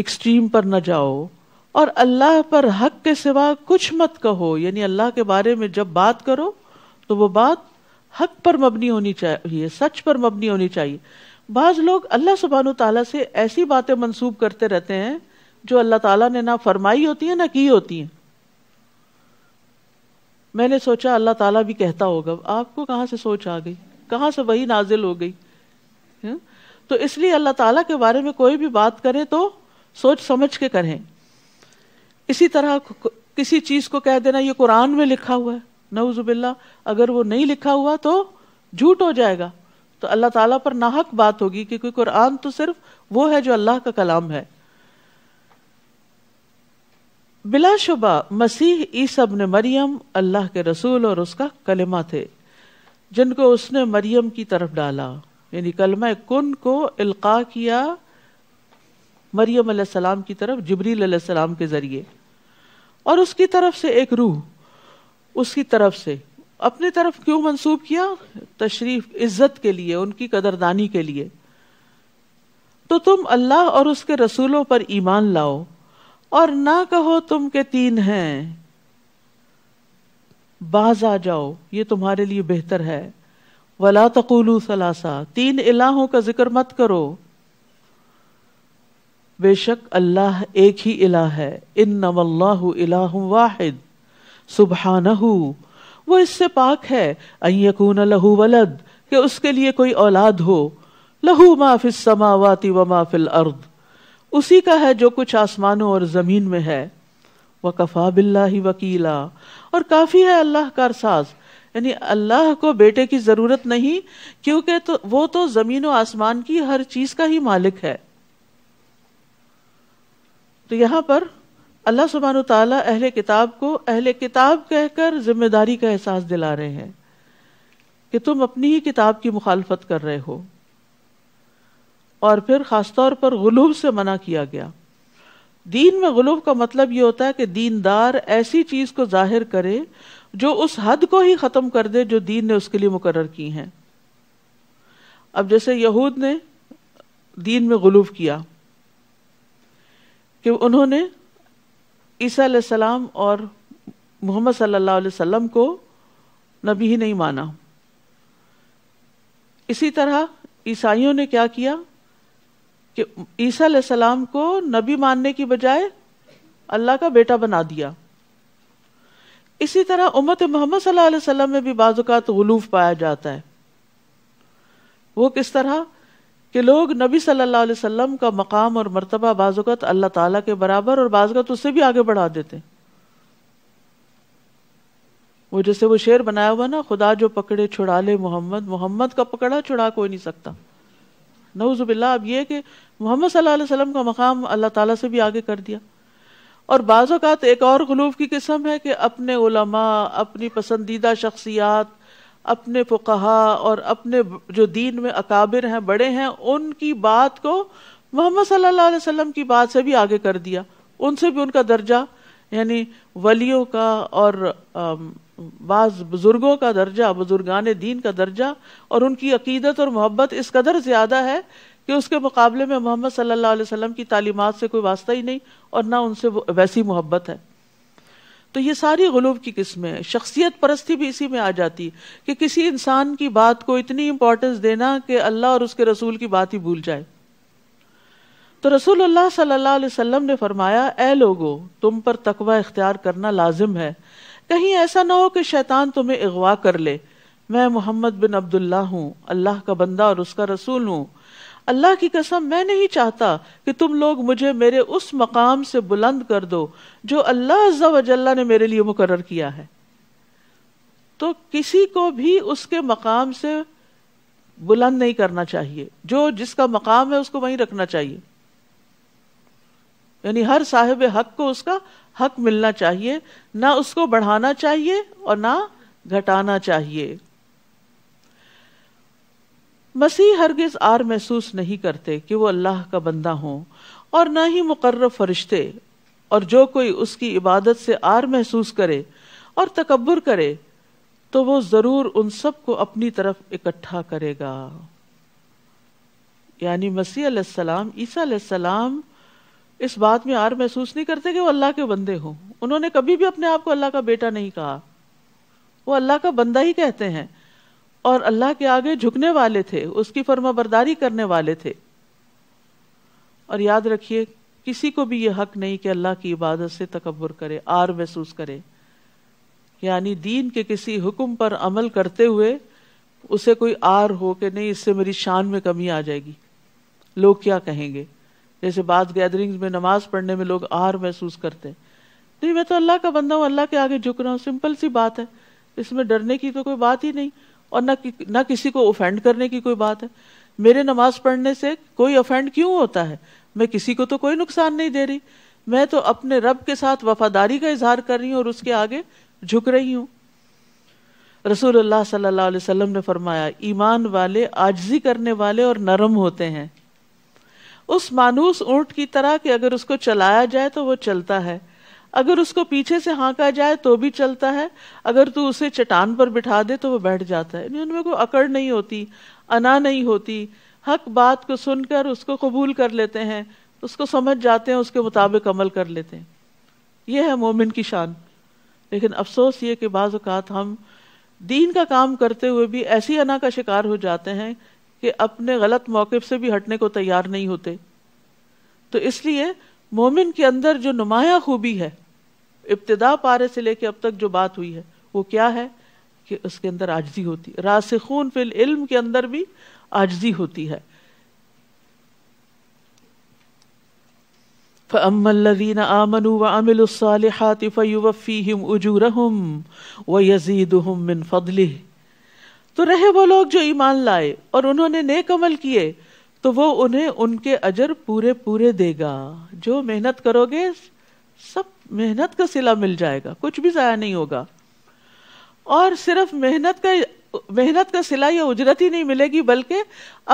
एक्सट्रीम पर ना जाओ और अल्लाह पर हक के सिवा कुछ मत कहो यानी अल्लाह के बारे में जब बात करो तो वो बात हक पर मबनी होनी चाहिए सच पर मबनी होनी चाहिए बाज लोग अल्लाह सुबहान तला से ऐसी बातें मंसूब करते रहते हैं जो अल्लाह तला ने ना फरमाई होती है ना की होती हैं मैंने सोचा अल्लाह ताला भी कहता होगा आपको कहां से सोच आ गई कहां से वही नाजिल हो गई हाँ? तो इसलिए अल्लाह ताला के बारे में कोई भी बात करें तो सोच समझ के करें इसी तरह किसी चीज़ को कह देना ये कुरान में लिखा हुआ है नवजुबिल्ला अगर वो नहीं लिखा हुआ तो झूठ हो जाएगा तो अल्लाह ताला पर नाहक बात होगी क्योंकि कुरान तो सिर्फ वो है जो अल्लाह का कलाम है बिलाशुबा मसीह ईसब ने मरियम अल्लाह के रसूल और उसका कलमा थे जिनको उसने मरियम की तरफ डाला यानी कलमा कुन को इल्का किया मरियम सलाम की तरफ जबरील सलाम के जरिए और उसकी तरफ से एक रूह उसकी तरफ से अपनी तरफ क्यों मंसूब किया तशरीफ इज्जत के लिए उनकी कदरदानी के लिए तो तुम अल्लाह और उसके रसूलों पर ईमान लाओ और ना कहो तुम के तीन हैं बाज आ जाओ ये तुम्हारे लिए बेहतर है वला तकुलू सलासा तीन इलाहों का जिक्र मत करो बेशक अल्लाह एक ही इलाह है इन नमल्लाहु वाहिद सुबहानहू वो इससे पाक है अयकून लहू वलद के उसके लिए कोई औलाद हो लहू माफिस समावाती व माफिल अर्द उसी का है जो कुछ आसमानों और जमीन में है वकफा ही वकीला और काफी है अल्लाह का अरसाज यानी अल्लाह को बेटे की जरूरत नहीं क्योंकि तो वो तो जमीन और आसमान की हर चीज का ही मालिक है तो यहां पर अल्लाह सुबहान ताली अहले किताब को अहले किताब कहकर जिम्मेदारी का एहसास दिला रहे हैं कि तुम अपनी ही किताब की मुखालफत कर रहे हो और फिर ख़ासतौर पर गुलूब से मना किया गया दीन में गलूब का मतलब यह होता है कि दीनदार ऐसी चीज़ को जाहिर करे जो उस हद को ही ख़त्म कर दे जो दीन ने उसके लिए मुकर की है अब जैसे यहूद ने दीन में गुलूब किया कि उन्होंने ईसा सलाम और मोहम्मद सल्लल्लाहु अलैहि वसल्लम को नबी ही नहीं माना इसी तरह ईसाइयों ने क्या किया कि ईसा सलाम को नबी मानने की बजाय अल्लाह का बेटा बना दिया इसी तरह उम्मत मोहम्मद सल्लल्लाहु अलैहि वसल्लम में भी बाजुकात अवत गलूफ पाया जाता है वो किस तरह कि लोग नबी सल्लल्लाहु अलैहि वसल्लम का मकाम और मर्तबा बाजुकत अल्लाह ताला के बराबर और बाजुकत उससे भी आगे बढ़ा देते वो जैसे वो शेर बनाया हुआ ना खुदा जो पकड़े छुड़ा ले मोहम्मद मोहम्मद का पकड़ा छुड़ा कोई नहीं सकता नवजुबिल्ला अब ये कि मोहम्मद सल्लल्लाहु अलैहि वसल्लम का मकाम अल्लाह ताला से भी आगे कर दिया और बाज़ात एक और गलूफ की किस्म है कि अपने उलमा अपनी पसंदीदा शख्सियात अपने फुकहा और अपने जो दीन में अकाबिर हैं बड़े हैं उनकी बात को मोहम्मद सल्लल्लाहु अलैहि वसल्लम की बात से भी आगे कर दिया उनसे भी उनका दर्जा यानी वलियों का और बाज बुजुर्गों का दर्जा बुजुर्गान दीन का दर्जा और उनकी अकीदत और मोहब्बत इस कदर ज़्यादा है कि उसके मुकाबले में मोहम्मद सल्लल्लाहु अलैहि वसल्लम की तालीमत से कोई वास्ता ही नहीं और ना उनसे वैसी मोहब्बत है तो ये सारी गुलूब की किस्में हैं शख्सियत परस्ती भी इसी में आ जाती है कि किसी इंसान की बात को इतनी इंपॉर्टेंस देना कि अल्लाह और उसके रसूल की बात ही भूल जाए तो रसूल अल्लाह सल्लल्लाहु अलैहि वसल्लम ने फरमाया ए लोगो तुम पर तकवा इख्तियार करना लाजिम है कहीं ऐसा ना हो कि शैतान तुम्हें अगवा कर ले मैं मोहम्मद बिन अब्दुल्ला हूँ अल्लाह का बंदा और उसका रसूल हूँ अल्लाह की कसम मैं नहीं चाहता कि तुम लोग मुझे मेरे उस मकाम से बुलंद कर दो जो अल्लाह वजल्ला ने मेरे लिए मुकर किया है तो किसी को भी उसके मकाम से बुलंद नहीं करना चाहिए जो जिसका मकाम है उसको वहीं रखना चाहिए यानी हर साहिब हक को उसका हक मिलना चाहिए ना उसको बढ़ाना चाहिए और ना घटाना चाहिए मसीह हरगिज आर महसूस नहीं करते कि वो अल्लाह का बंदा हो और न ही मुकर्र फरिश्ते और जो कोई उसकी इबादत से आर महसूस करे और तकबर करे तो वो ज़रूर उन सबको अपनी तरफ इकट्ठा करेगा यानी मसीह सलाम ईसा सलाम इस बात में आर महसूस नहीं करते कि वो अल्लाह के बंदे हों उन्होंने कभी भी अपने आप को अल्लाह का बेटा नहीं कहा वो अल्लाह का बंदा ही कहते हैं और अल्लाह के आगे झुकने वाले थे उसकी फर्मा बरदारी करने वाले थे और याद रखिए किसी को भी यह हक नहीं कि अल्लाह की इबादत से तकबर करे आर महसूस करे यानी दीन के किसी हुक्म पर अमल करते हुए उसे कोई आर हो कि नहीं इससे मेरी शान में कमी आ जाएगी लोग क्या कहेंगे जैसे बात गैदरिंग्स में नमाज पढ़ने में लोग आर महसूस करते हैं नहीं मैं तो अल्लाह का बंदा हूँ अल्लाह के आगे झुक रहा हूँ सिंपल सी बात है इसमें डरने की तो कोई बात ही नहीं और ना कि, ना किसी को ऑफेंड करने की कोई बात है मेरे नमाज पढ़ने से कोई ऑफेंड क्यों होता है मैं किसी को तो कोई नुकसान नहीं दे रही मैं तो अपने रब के साथ वफादारी का इजहार कर रही हूँ और उसके आगे झुक रही हूँ अल्लाह सल्लल्लाहु अलैहि वसल्लम ने फरमाया ईमान वाले आजजी करने वाले और नरम होते हैं उस मानूस ऊंट की तरह कि अगर उसको चलाया जाए तो वो चलता है अगर उसको पीछे से हांका जाए तो भी चलता है अगर तू उसे चट्टान पर बिठा दे तो वो बैठ जाता है उनमें कोई अकड़ नहीं होती अना नहीं होती हक बात को सुनकर उसको कबूल कर लेते हैं उसको समझ जाते हैं उसके मुताबिक अमल कर लेते हैं यह है मोमिन की शान लेकिन अफसोस ये कि बाज़ हम दीन का काम करते हुए भी ऐसी अना का शिकार हो जाते हैं कि अपने गलत मौके से भी हटने को तैयार नहीं होते तो इसलिए मोमिन के अंदर जो नुमाया खूबी है इब्तदा पारे से लेके अब तक जो बात हुई है वो क्या है कि उसके अंदर आजजी होती है रासिखून फिल इल्म के अंदर भी आजजी होती है फ़अमल्लज़ीन आमनु व अमिलुस्सालिहाति फ़युवफ़ीहिम उजूरहुम व यज़ीदुहुम मिन फ़दलिह तो रहे वो लोग जो ईमान लाए और उन्होंने नेक अमल किए तो वो उन्हें उनके अजर पूरे पूरे देगा जो मेहनत करोगे सब मेहनत का सिला मिल जाएगा कुछ भी ज़ाया नहीं होगा और सिर्फ मेहनत का मेहनत का सिला या उजरत ही नहीं मिलेगी बल्कि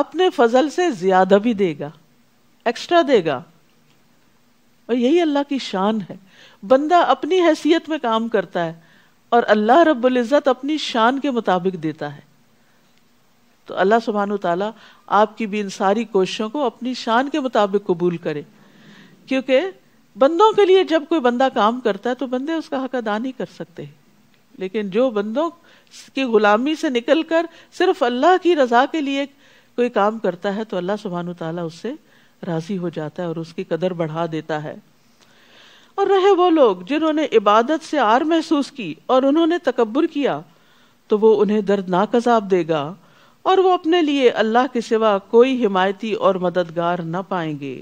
अपने फजल से ज़्यादा भी देगा एक्स्ट्रा देगा और यही अल्लाह की शान है बंदा अपनी हैसियत में काम करता है और अल्लाह रब्बुल इज़्ज़त अपनी शान के मुताबिक देता है तो अल्लाह सुबहान तला आपकी भी इन सारी कोशिशों को अपनी शान के मुताबिक कबूल करे क्योंकि बंदों के लिए जब कोई बंदा काम करता है तो बंदे उसका हक अदा नहीं कर सकते लेकिन जो बंदों की गुलामी से निकल कर सिर्फ अल्लाह की रजा के लिए कोई काम करता है तो अल्लाह सुबहान तला उससे राजी हो जाता है और उसकी कदर बढ़ा देता है और रहे वो लोग जिन्होंने इबादत से आर महसूस की और उन्होंने तकबर किया तो वो उन्हें दर्दनाक अजाब देगा और वो अपने लिए अल्लाह के सिवा कोई हिमायती और मददगार न पाएंगे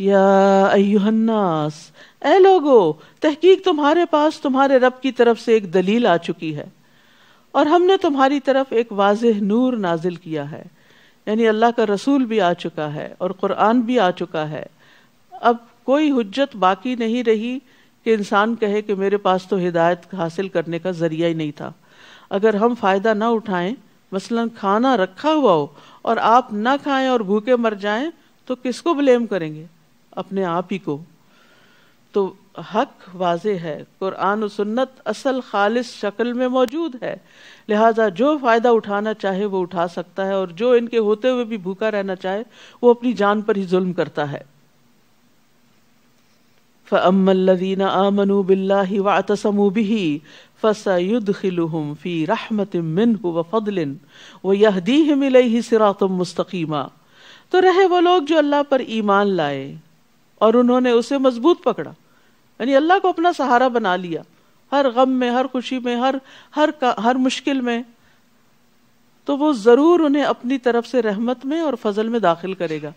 या अयुहन्नास लोगो तहकीक तुम्हारे पास तुम्हारे रब की तरफ से एक दलील आ चुकी है और हमने तुम्हारी तरफ एक वाज नूर नाजिल किया है यानी अल्लाह का रसूल भी आ चुका है और कुरान भी आ चुका है अब कोई हुज्जत बाकी नहीं रही कि इंसान कहे कि मेरे पास तो हिदायत हासिल करने का जरिया ही नहीं था अगर हम फ़ायदा ना उठाएं मसलन खाना रखा हुआ हो और आप ना खाएं और भूखे मर जाएं तो किसको ब्लेम करेंगे अपने आप ही को तो हक वाजे है कुरान सुन्नत असल खालिस शक्ल में मौजूद है लिहाजा जो फ़ायदा उठाना चाहे वो उठा सकता है और जो इनके होते हुए भी भूखा रहना चाहे वो अपनी जान पर ही जुल्म करता है फ़मल्लिन आमनु बिल्ला वातसमू भी फ़सयुदखिलुहुम फ़ी रहमतिम मिन्हु व फ़दलिन व यहदीहिम इलैहि सिरातुम मुस्तकीमा तो रहे वो लोग जो अल्लाह पर ईमान लाए और उन्होंने उसे मजबूत पकड़ा यानी अल्लाह को अपना सहारा बना लिया हर गम में हर खुशी में हर हर हर मुश्किल में तो वो ज़रूर उन्हें अपनी तरफ से रहमत में और फजल में दाखिल करेगा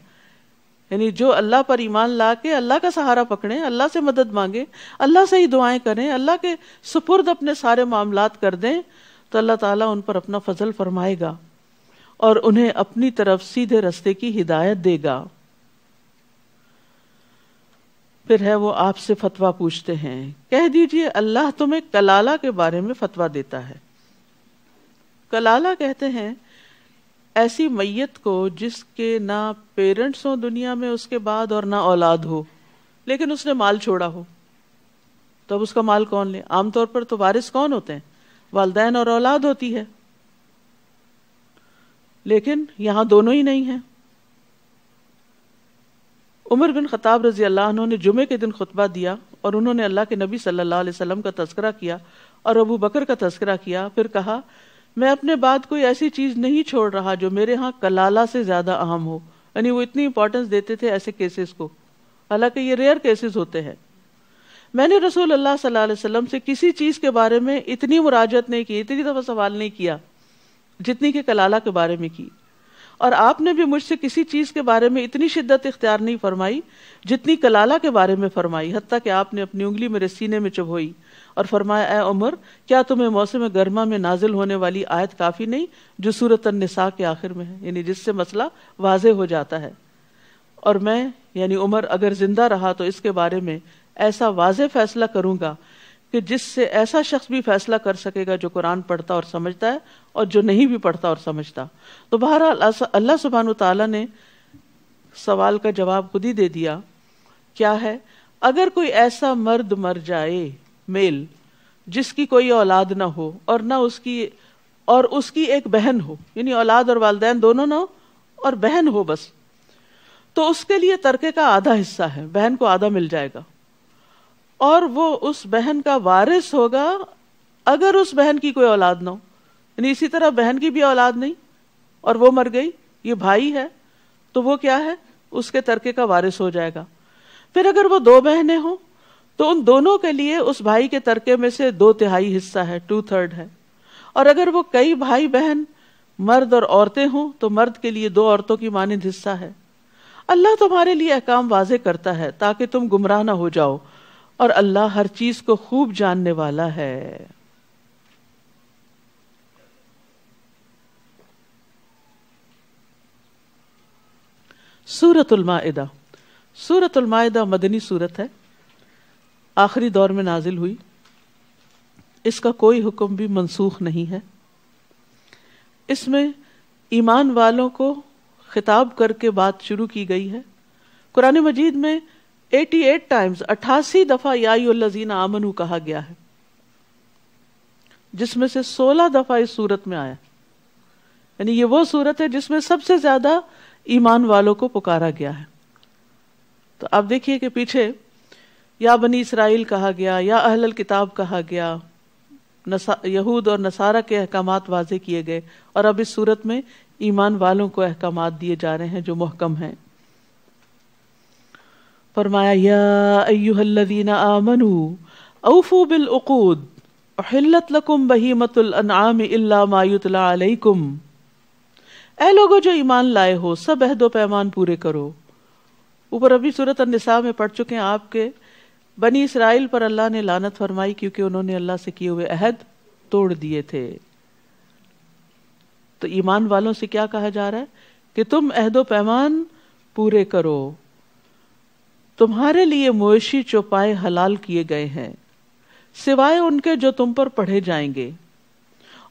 यानी जो अल्लाह पर ईमान ला के अल्लाह का सहारा पकड़े अल्लाह से मदद मांगे अल्लाह से ही दुआएं करें अल्लाह के सुपुर्द अपने सारे मामला कर दे तो अल्लाह तला उन पर अपना फजल फरमाएगा और उन्हें अपनी तरफ सीधे रस्ते की हिदायत देगा फिर है वो आपसे फतवा पूछते हैं कह दीजिए अल्लाह तुम्हें कलाला के बारे में फतवा देता है कलाला कहते हैं ऐसी मैयत को जिसके ना पेरेंट्स हो दुनिया में उसके बाद और ना औलाद हो लेकिन उसने माल छोड़ा हो तो अब उसका माल कौन ले आमतौर पर तो वारिस कौन होते हैं वालदेन और औलाद होती है लेकिन यहाँ दोनों ही नहीं है उमर बिन खताब रजी अल्लाह उन्होंने जुमे के दिन खुतबा दिया और उन्होंने अल्लाह के नबी सल्लल्लाहु अलैहि वसल्लम का तस्करा किया और अबू बकर का तस्करा किया फिर कहा मैं अपने बाद कोई ऐसी चीज़ नहीं छोड़ रहा जो मेरे यहाँ कलाला से ज़्यादा अहम हो यानी वो इतनी इंपॉर्टेंस देते थे ऐसे केसेस को हालांकि ये रेयर केसेस होते हैं मैंने रसूल अल्लाह सल्लल्लाहु अलैहि वसल्लम से किसी चीज़ के बारे में इतनी मुराजत नहीं की इतनी दफ़ा सवाल नहीं किया जितनी के कलाला के बारे में की और आपने भी मुझसे किसी चीज़ के बारे में इतनी शिद्दत इख्तियार नहीं फरमाई जितनी कलाला के बारे में फरमाई हती कि आपने अपनी उंगली मेरे सीने में चुभोई और फरमाया उमर क्या तुम्हें मौसम गर्मा में नाजिल होने वाली आयत काफ़ी नहीं जो सूरत निसा के आखिर में है यानी जिससे मसला वाज हो जाता है और मैं यानी उमर अगर जिंदा रहा तो इसके बारे में ऐसा वाज फैसला करूंगा कि जिससे ऐसा शख्स भी फैसला कर सकेगा जो कुरान पढ़ता और समझता है और जो नहीं भी पढ़ता और समझता तो बहर अल्लाह सुबहान तला ने सवाल का जवाब खुद ही दे दिया क्या है अगर कोई ऐसा मर्द मर जाए मेल जिसकी कोई औलाद ना हो और ना उसकी और उसकी एक बहन हो यानी औलाद और वालदेन दोनों ना हो और बहन हो बस तो उसके लिए तरके का आधा हिस्सा है बहन को आधा मिल जाएगा और वो उस बहन का वारिस होगा अगर उस बहन की कोई औलाद ना हो यानी इसी तरह बहन की भी औलाद नहीं और वो मर गई ये भाई है तो वो क्या है उसके तरके का वारिस हो जाएगा फिर अगर वो दो बहनें हों तो उन दोनों के लिए उस भाई के तरके में से दो तिहाई हिस्सा है टू थर्ड है और अगर वो कई भाई बहन मर्द और औरतें हों तो मर्द के लिए दो औरतों की मानद हिस्सा है अल्लाह तुम्हारे लिए अहकाम वाजे करता है ताकि तुम गुमराह ना हो जाओ और अल्लाह हर चीज को खूब जानने वाला है सूरतुल माइदा सूरतुल माइदा मदनी सूरत है आखिरी दौर में नाजिल हुई इसका कोई हुक्म भी मनसूख नहीं है इसमें ईमान वालों को खिताब करके बात शुरू की गई है कुरान मजीद में 88 टाइम्स अट्ठासी दफ़ा याजीन आमनू कहा गया है जिसमें से 16 दफ़ा इस सूरत में आया यानी ये वो सूरत है जिसमें सबसे ज़्यादा ईमान वालों को पुकारा गया है तो आप देखिए कि पीछे या बनी इसराइल कहा गया या अहल किताब कहा गया यहूद और नसारा के अहकाम वाजे किए गए और अब इस सूरत में ईमान वालों को अहकाम दिए जा रहे हैं जो मोहकम है फरमाया जो ईमान लाए हो सब अहदो पैमान पूरे करो ऊपर अभी सूरत अनसा में पढ़ चुके हैं आपके बनी इसराइल पर अल्लाह ने लानत फरमाई क्योंकि उन्होंने अल्लाह से किए हुए अहद तोड़ दिए थे तो ईमान वालों से क्या कहा जा रहा है कि तुम अहदो पैमान पूरे करो तुम्हारे लिए मवेशी चौपाए हलाल किए गए हैं सिवाय उनके जो तुम पर पढ़े जाएंगे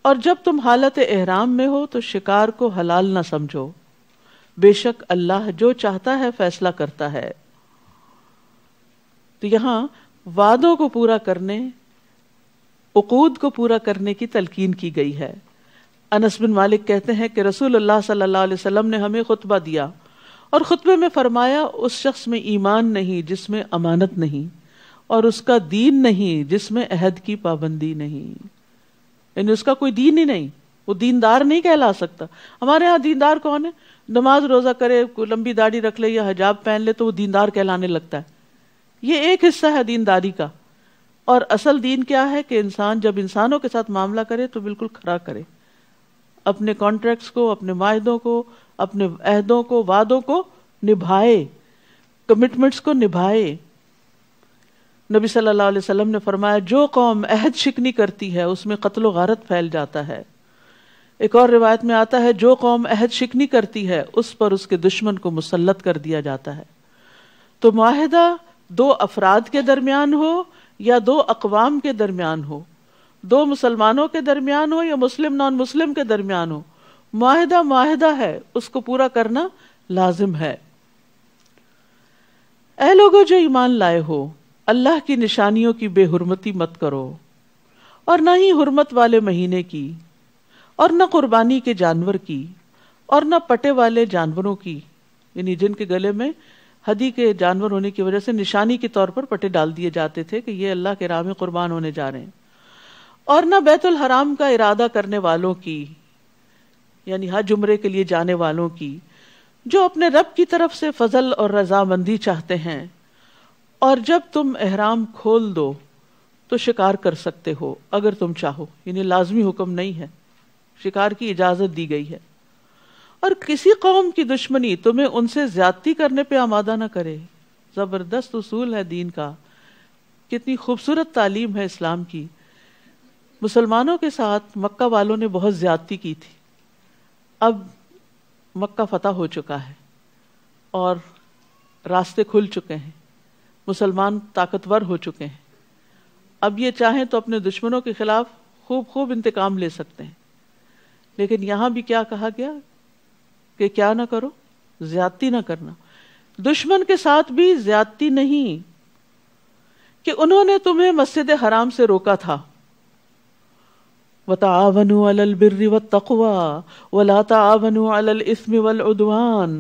और जब तुम हालत एहराम में हो तो शिकार को हलाल ना समझो बेशक अल्लाह जो चाहता है फैसला करता है तो यहां वादों को पूरा करने उकूद को पूरा करने की तलकीन की गई है अनस बिन मालिक कहते हैं कि रसूल अल्लाह सल्लल्लाहु अलैहि वसल्लम ने हमें खुतबा दिया और ख़ुतबे में फ़रमाया उस शख्स में ईमान नहीं जिसमें अमानत नहीं और उसका दीन नहीं जिसमें अहद की पाबंदी नहीं यानी उसका कोई दीन ही नहीं वो दीनदार नहीं कहला सकता हमारे यहाँ दीनदार कौन है नमाज रोज़ा करे लंबी दाढ़ी रख ले या हिजाब पहन ले तो वो दीनदार कहलाने लगता है ये एक हिस्सा है दीनदारी का और असल दीन क्या है कि इंसान जब इंसानों के साथ मामला करे तो बिल्कुल खरा करे अपने कॉन्ट्रैक्ट्स को अपने माहों को अपने अहदों को वादों को निभाए कमिटमेंट्स को निभाए नबी सल्लल्लाहु अलैहि वसल्लम ने फरमाया जो कौम अहद शिकनी करती है उसमें कत्लो गारत फैल जाता है एक और रिवायत में आता है जो कौम अहद शिकनी करती है उस पर उसके दुश्मन को मुसलत कर दिया जाता है तो माहिदा दो अफराद के दरमियान हो या दो अकवाम के दरमियान हो दो मुसलमानों के दरमियान हो या मुस्लिम नॉन मुस्लिम के दरमियान हो माहिदा माहिदा है उसको पूरा करना लाजिम है ए लोगों जो ईमान लाए हो अल्लाह की निशानियों की बेहरमती मत करो और ना ही हुरमत वाले महीने की और ना कुर्बानी के जानवर की और ना पटे वाले जानवरों की यानी जिनके गले में हदी के जानवर होने की वजह से निशानी के तौर पर पटे डाल दिए जाते थे कि ये अल्लाह के राम कुर्बान होने जा रहे हैं और न बैतुल हराम का इरादा करने वालों की यानी हज उमरे के लिए जाने वालों की जो अपने रब की तरफ से फजल और रजामंदी चाहते हैं और जब तुम एहराम खोल दो तो शिकार कर सकते हो अगर तुम चाहो यानी लाजमी हुक्म नहीं है शिकार की इजाज़त दी गई है और किसी कौम की दुश्मनी तुम्हें उनसे ज्यादती करने पे आमादा ना करे जबरदस्त उसूल है दीन का कितनी खूबसूरत तालीम है इस्लाम की मुसलमानों के साथ मक्का वालों ने बहुत ज्यादती की थी अब मक्का फतह हो चुका है और रास्ते खुल चुके हैं मुसलमान ताकतवर हो चुके हैं अब ये चाहें तो अपने दुश्मनों के खिलाफ खूब खूब इंतकाम ले सकते हैं लेकिन यहां भी क्या कहा गया कि क्या ना करो ज्यादती ना करना दुश्मन के साथ भी ज्यादती नहीं कि उन्होंने तुम्हें मस्जिद हराम से रोका था वतावनु अलल बिर्रि वत्तकवा वला तावनु अलल इस्मि वल उदवान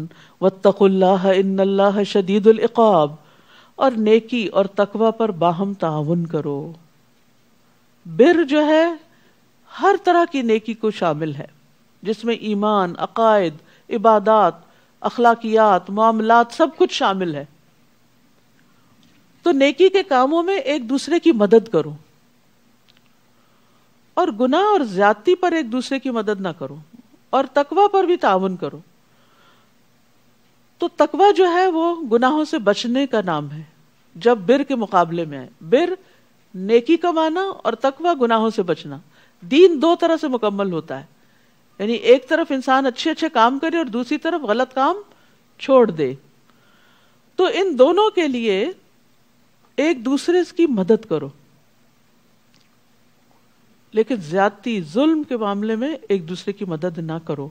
वत्तकुल्लाह इन्नल्लाह शदीदुल इकाब और नेकी और तकवा पर बाहम ताउन करो बिर जो है हर तरह की नेकी को शामिल है जिसमें ईमान अकायद इबादत अखलाकियात मामलात सब कुछ शामिल है तो नेकी के कामों में एक दूसरे की मदद करो और गुनाह और ज्यादा पर एक दूसरे की मदद ना करो और तकवा पर भी ताउन करो तो तकवा जो है वो गुनाहों से बचने का नाम है जब बिर के मुकाबले में है बिर नेकी कमाना और तकवा गुनाहों से बचना दीन दो तरह से मुकम्मल होता है यानी एक तरफ इंसान अच्छे अच्छे काम करे और दूसरी तरफ गलत काम छोड़ दे तो इन दोनों के लिए एक दूसरे की मदद करो लेकिन ज्यादती जुल्म के मामले में एक दूसरे की मदद ना करो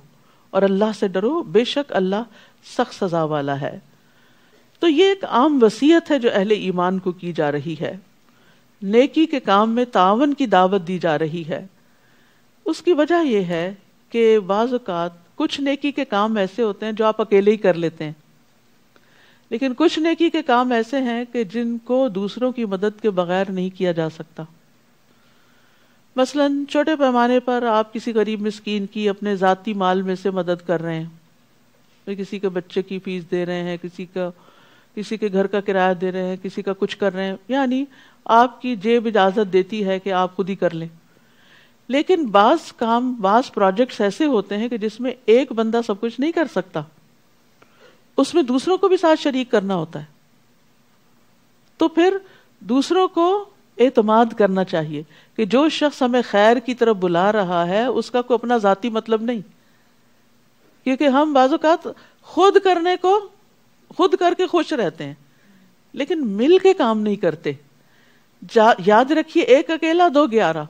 और अल्लाह से डरो बेशक अल्लाह सख्त सजा वाला है तो ये एक आम वसीयत है जो अहले ईमान को की जा रही है नेकी के काम में तावन की दावत दी जा रही है उसकी वजह यह है कि बाज़ात कुछ नेकी के काम ऐसे होते हैं जो आप अकेले ही कर लेते हैं लेकिन कुछ नेकी के काम ऐसे हैं कि जिनको दूसरों की मदद के बगैर नहीं किया जा सकता मसलन छोटे पैमाने पर आप किसी गरीब मस्किन की अपने ज़ाती माल में से मदद कर रहे हैं तो किसी के बच्चे की फीस दे रहे हैं किसी का किसी के घर का किराया दे रहे हैं किसी का कुछ कर रहे हैं यानी आपकी जेब इजाज़त देती है कि आप खुद ही कर लें लेकिन बास काम बास प्रोजेक्ट्स ऐसे होते हैं कि जिसमें एक बंदा सब कुछ नहीं कर सकता उसमें दूसरों को भी साथ शरीक करना होता है तो फिर दूसरों को एतमाद करना चाहिए कि जो शख्स हमें खैर की तरफ बुला रहा है उसका कोई अपना जाति मतलब नहीं क्योंकि हम बाज़ात खुद करने को खुद करके खुश रहते हैं लेकिन मिल के काम नहीं करते याद रखिए एक अकेला दो ग्यारह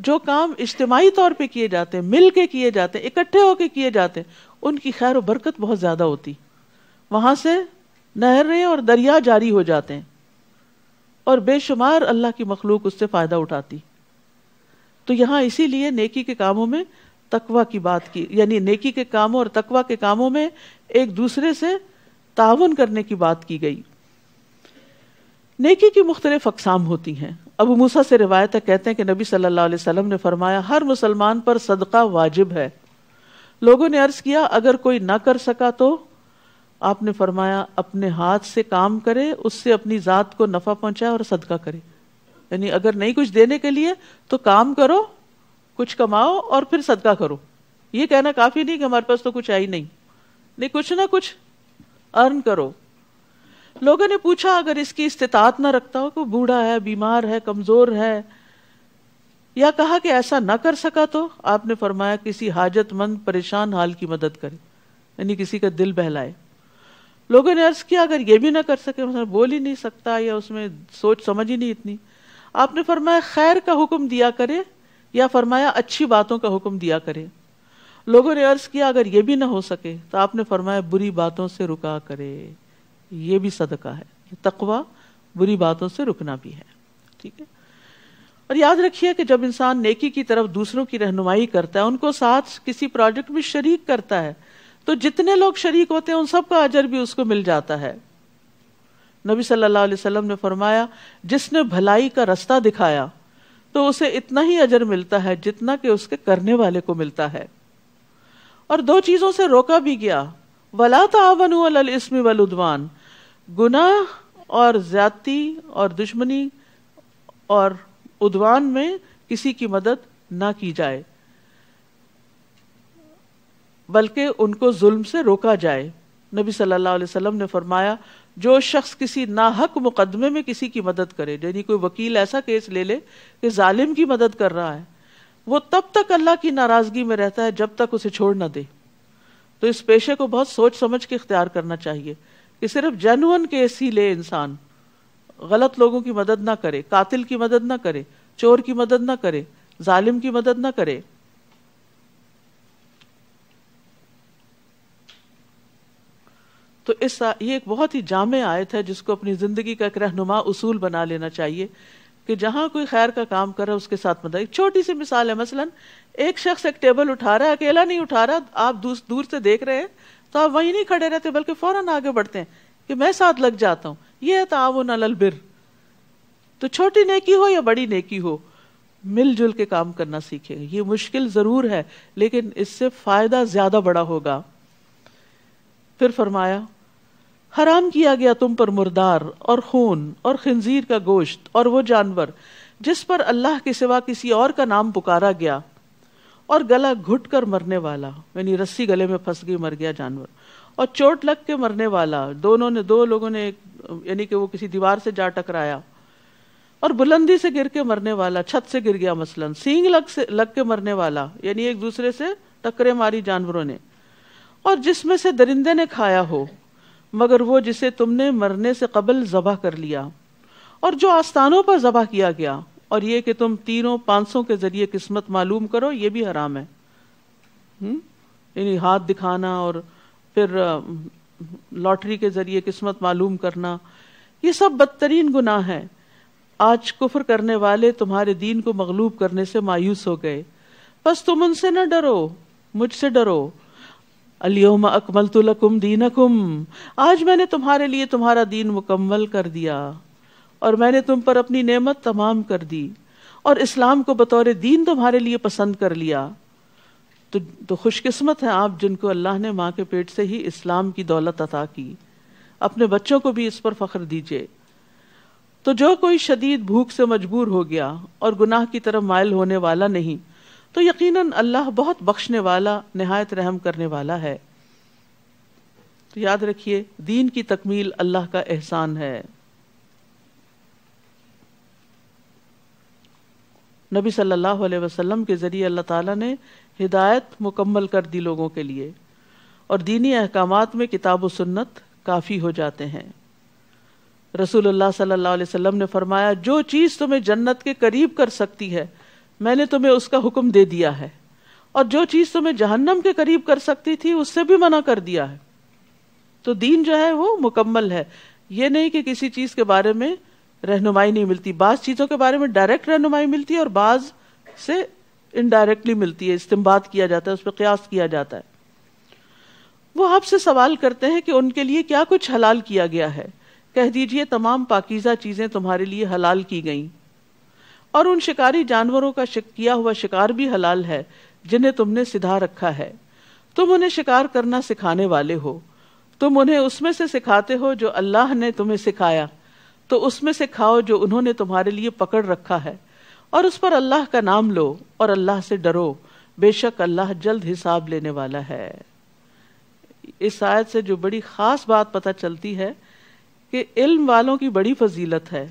जो काम इज्तमाही तौर पे किए जाते हैं मिल के किए जाते हैं इकट्ठे होके किए जाते हैं उनकी खैर बरकत बहुत ज़्यादा होती वहां से नहरें और दरिया जारी हो जाते हैं और बेशुमार अल्लाह की मखलूक उससे फ़ायदा उठाती तो यहां इसीलिए नेकी के कामों में तकवा की बात की यानी नेकी के कामों और तकवा के कामों में एक दूसरे से ताउन करने की बात की गई नेकी की मुख्तलिफ अकसाम होती हैं अबू मूसा से रिवायत है कहते हैं कि नबी सल्लल्लाहु अलैहि वसल्लम ने फरमाया हर मुसलमान पर सदका वाजिब है लोगों ने अर्ज किया अगर कोई ना कर सका तो आपने फरमाया अपने हाथ से काम करे उससे अपनी ज़ात को नफ़ा पहुंचाए और सदका करे यानी अगर नहीं कुछ देने के लिए तो काम करो कुछ कमाओ और फिर सदका करो ये कहना काफ़ी नहीं कि हमारे पास तो कुछ आई नहीं नहीं कुछ ना कुछ अर्न करो लोगों ने पूछा अगर इसकी इस्तात ना रखता हो कि बूढ़ा है बीमार है कमज़ोर है या कहा कि ऐसा ना कर सका तो आपने फरमाया किसी हाजतमंद परेशान हाल की मदद करे यानी किसी का दिल बहलाए लोगों ने अर्ज किया अगर ये भी ना कर सके मतलब बोल ही नहीं सकता या उसमें सोच समझ ही नहीं इतनी आपने फरमाया खैर का हुक्म दिया करे या फरमाया अच्छी बातों का हुक्म दिया करे लोगों ने अर्ज किया अगर ये भी ना हो सके तो आपने फरमाया बुरी बातों से रुका करे ये भी सदका है तकवा बुरी बातों से रुकना भी है ठीक है और याद रखिए कि जब इंसान नेकी की तरफ दूसरों की रहनुमाई करता है उनको साथ किसी प्रोजेक्ट में शरीक करता है तो जितने लोग शरीक होते हैं उन सबका अजर भी उसको मिल जाता है नबी सल्लल्लाहु अलैहि वसल्लम ने फरमाया जिसने भलाई का रास्ता दिखाया तो उसे इतना ही अजर मिलता है जितना कि उसके करने वाले को मिलता है और दो चीज़ों से रोका भी गया वला तावन इसम वलुदवान गुनाह और ज्यादा और दुश्मनी और उद्वान में किसी की मदद ना की जाए बल्कि उनको जुल्म से रोका जाए नबी सल्लल्लाहु अलैहि वसल्लम ने फरमाया जो शख्स किसी नाहक मुकदमे में किसी की मदद करे यानी कोई वकील ऐसा केस ले ले कि जालिम की मदद कर रहा है वो तब तक अल्लाह की नाराजगी में रहता है जब तक उसे छोड़ ना दे तो इस पेशे को बहुत सोच समझ के इख्तियार करना चाहिए कि सिर्फ जेनुअन केस ही ले इंसान गलत लोगों की मदद ना करे कातिल की मदद ना करे चोर की मदद ना करे जालिम की मदद ना करे तो इस ये एक बहुत ही जामे आयत है जिसको अपनी ज़िंदगी का एक रहनुमा उसूल बना लेना चाहिए कि जहां कोई खैर का काम कर रहा है उसके साथ मदद मतलब, एक छोटी सी मिसाल है मसलन एक शख्स एक टेबल उठा रहा है अकेला नहीं उठा रहा आप दूर से देख रहे हैं तो आप वहीं नहीं खड़े रहते बल्कि फ़ौरन आगे बढ़ते हैं कि मैं साथ लग जाता हूं ये है ताउन अलल बिर तो छोटी नेकी हो या बड़ी नेकी हो मिलजुल के काम करना सीखे ये मुश्किल ज़रूर है लेकिन इससे फ़ायदा ज़्यादा बड़ा होगा फिर फरमाया हराम किया गया तुम पर मुर्दार और खून और खंजीर का गोश्त और वो जानवर जिस पर अल्लाह के सिवा किसी और का नाम पुकारा गया और गला घुट कर मरने वाला यानी रस्सी गले में फंस गई मर गया जानवर और चोट लग के मरने वाला दोनों ने दो लोगों ने यानी कि वो किसी दीवार से जा टकराया और बुलंदी से गिर के मरने वाला छत से गिर गया मसलन सींग लग से लग के मरने वाला यानी एक दूसरे से टकरे मारी जानवरों ने और जिसमें से दरिंदे ने खाया हो मगर वो जिसे तुमने मरने से कबल जबह कर लिया और जो आस्थानों पर जबह किया गया और ये कि तुम तीनों पांचों के जरिए किस्मत मालूम करो ये भी हराम है यानी हाथ दिखाना और फिर लॉटरी के जरिए किस्मत मालूम करना ये सब बदतरीन गुनाह है आज कुफर करने वाले तुम्हारे दीन को मगलूब करने से मायूस हो गए बस तुम उनसे न डरो मुझसे डरो अलियोमा अकमल तुलकुम दीनकुम आज मैंने तुम्हारे लिए तुम्हारा दीन मुकम्मल कर दिया और मैंने तुम पर अपनी नेमत तमाम कर दी और इस्लाम को बतौर दीन तुम्हारे लिए पसंद कर लिया तो तो खुशकिस्मत है आप जिनको अल्लाह ने माँ के पेट से ही इस्लाम की दौलत अता की अपने बच्चों को भी इस पर फ़ख्र दीजिए तो जो कोई शदीद भूख से मजबूर हो गया और गुनाह की तरफ मायल होने वाला नहीं तो यकीनन अल्लाह बहुत बख्शने वाला नहायत रहम करने वाला है तो याद रखिए दीन की तकमील अल्लाह का एहसान है नबी सल्लल्लाहु अलैहि वसल्लम के ज़रिए अल्लाह ताला ने हिदायत मुकम्मल कर दी लोगों के लिए और दीनी अहकाम में किताब सुन्नत काफ़ी हो जाते हैं रसूलुल्लाह सल्लल्लाहु अलैहि वसल्लम ने फरमाया जो चीज़ तुम्हें जन्नत के करीब कर सकती है मैंने तुम्हें उसका हुक्म दे दिया है और जो चीज तुम्हें जहन्नम के करीब कर सकती थी उससे भी मना कर दिया है तो दीन जो है वो मुकम्मल है ये नहीं कि किसी चीज के बारे में रहनुमाई नहीं मिलती बाज चीजों के बारे में डायरेक्ट रहनुमाई मिलती है और बाज से इनडायरेक्टली मिलती है इस्तेमाल किया जाता है उस पर क्यास किया जाता है वो आपसे सवाल करते हैं कि उनके लिए क्या कुछ हलाल किया गया है कह दीजिए तमाम पाकिजा चीजें तुम्हारे लिए हलाल की गई और उन शिकारी जानवरों का शिक किया हुआ शिकार भी हलाल है जिन्हें तुमने सिधा रखा है तुम उन्हें शिकार करना सिखाने वाले हो तुम उन्हें उसमें से सिखाते हो जो अल्लाह ने तुम्हें सिखाया तो उसमें से खाओ जो उन्होंने तुम्हारे लिए पकड़ रखा है और उस पर अल्लाह का नाम लो और अल्लाह से डरो बेशक अल्लाह जल्द हिसाब लेने वाला है इस आयत से जो बड़ी ख़ास बात पता चलती है कि इल्म वालों की बड़ी फजीलत है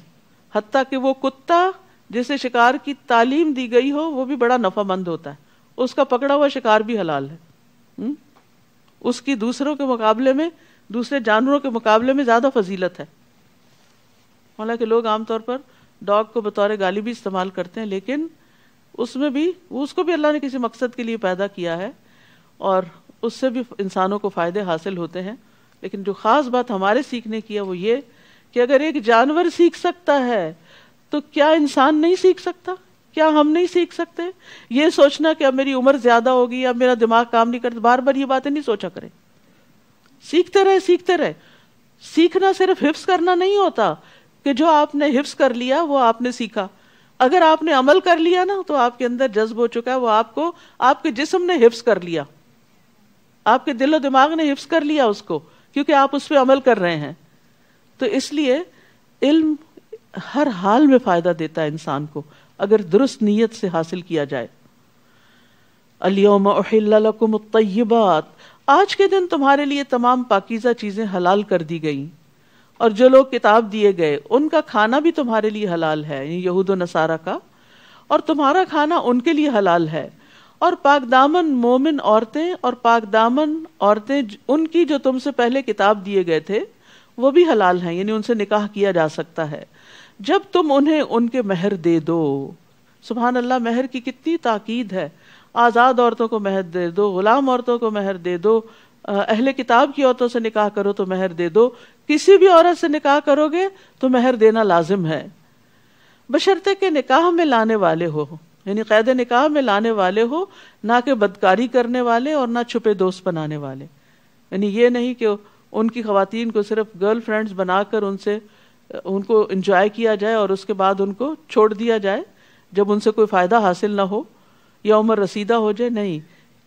हती कि वो कुत्ता जिसे शिकार की तालीम दी गई हो वो भी बड़ा नफामंद होता है उसका पकड़ा हुआ शिकार भी हलाल है हुँ? हम्म? उसकी दूसरों के मुकाबले में दूसरे जानवरों के मुकाबले में ज़्यादा फजीलत है हालांकि लोग आमतौर पर डॉग को बतौर गाली भी इस्तेमाल करते हैं लेकिन उसमें भी उसको भी अल्लाह ने किसी मकसद के लिए पैदा किया है और उससे भी इंसानों को फ़ायदे हासिल होते हैं लेकिन जो ख़ास बात हमारे सीखने की है वो ये कि अगर एक जानवर सीख सकता है तो क्या इंसान नहीं सीख सकता क्या हम नहीं सीख सकते ये सोचना कि अब मेरी उम्र ज्यादा होगी या मेरा दिमाग काम नहीं करता बार बार ये बातें नहीं सोचा करें सीखते रहे सीखते रहे सीखना सिर्फ हिफ्स करना नहीं होता कि जो आपने हिफ्स कर लिया वो आपने सीखा अगर आपने अमल कर लिया ना तो आपके अंदर जज्ब हो चुका है वो आपको आपके जिस्म ने हिफ्स कर लिया आपके दिलो दिमाग ने हिफ्स कर लिया उसको क्योंकि आप उस पर अमल कर रहे हैं तो इसलिए इल्म हर हाल में फ़ायदा देता है इंसान को अगर दुरुस्त नीयत से हासिल किया जाए अलियोमत आज के दिन तुम्हारे लिए तमाम पाकिज़ा चीज़ें हलाल कर दी गई और जो लोग किताब दिए गए उनका खाना भी तुम्हारे लिए हलाल है यहूद नसारा का और तुम्हारा खाना उनके लिए हलाल है और पाकदामन मोमिन औरतें और पाकदामन औरतें उनकी जो तुमसे पहले किताब दिए गए थे वो भी हलाल हैं यानी उनसे निकाह किया जा सकता है जब तुम उन्हें उनके महर दे दो सुबहान अल्लाह महर की कितनी ताकीद है आज़ाद औरतों को मेहर दे दो ग़ुलाम औरतों को मेहर दे दो अहले किताब की औरतों से निकाह करो तो मेहर दे दो किसी भी औरत से निकाह करोगे तो मेहर देना लाजिम है बशर्ते के निकाह में लाने वाले हो यानी कैद निकाह में लाने वाले हो ना कि बदकारी करने वाले और ना छुपे दोस्त बनाने वाले यानी ये नहीं कि उनकी खातन को सिर्फ गर्ल फ्रेंड्स बनाकर उनसे उनको इंजॉय किया जाए और उसके बाद उनको छोड़ दिया जाए जब उनसे कोई फ़ायदा हासिल ना हो या उम्र रसीदा हो जाए नहीं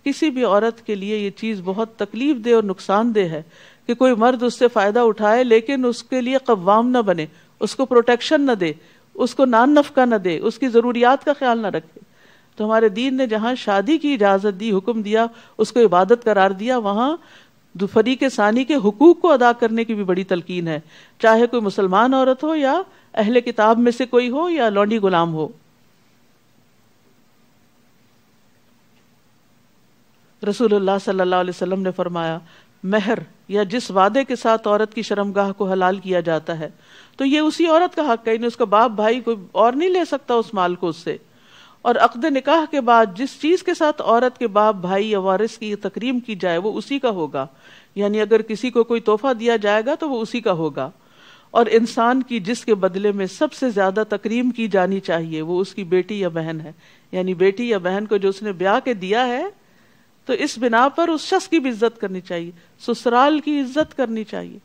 किसी भी औरत के लिए ये चीज़ बहुत तकलीफ दे और नुकसानदेह है कि कोई मर्द उससे फ़ायदा उठाए लेकिन उसके लिए कवाम ना बने उसको प्रोटेक्शन ना दे उसको नान नफका ना दे उसकी ज़रूरियात का ख्याल ना रखे तो हमारे दीन ने जहाँ शादी की इजाज़त दी हुक्म दिया उसको इबादत करार दिया वहाँ फरीक सानी के हकूक को अदा करने की भी बड़ी तलकीन है चाहे कोई मुसलमान औरत हो या अहले किताब में से कोई हो या लौंडी गुलाम हो रसूलुल्लाह सल्लल्लाहु अलैहि वसल्लम ने फरमाया महर या जिस वादे के साथ औरत की शर्मगाह को हलाल किया जाता है तो ये उसी औरत का हक है उसका बाप भाई कोई और नहीं ले सकता उस माल को उससे और अकद निकाह के बाद जिस चीज़ के साथ औरत के बाप भाई या वारिस की तकरीम की जाए वो उसी का होगा यानी अगर किसी को कोई तोहफा दिया जाएगा तो वो उसी का होगा और इंसान की जिसके बदले में सबसे ज़्यादा तकरीम की जानी चाहिए वो उसकी बेटी या बहन है यानी बेटी या बहन को जो उसने ब्याह के दिया है तो इस बिना पर उस शख्स की भी इज्जत करनी चाहिए ससुराल की इज्जत करनी चाहिए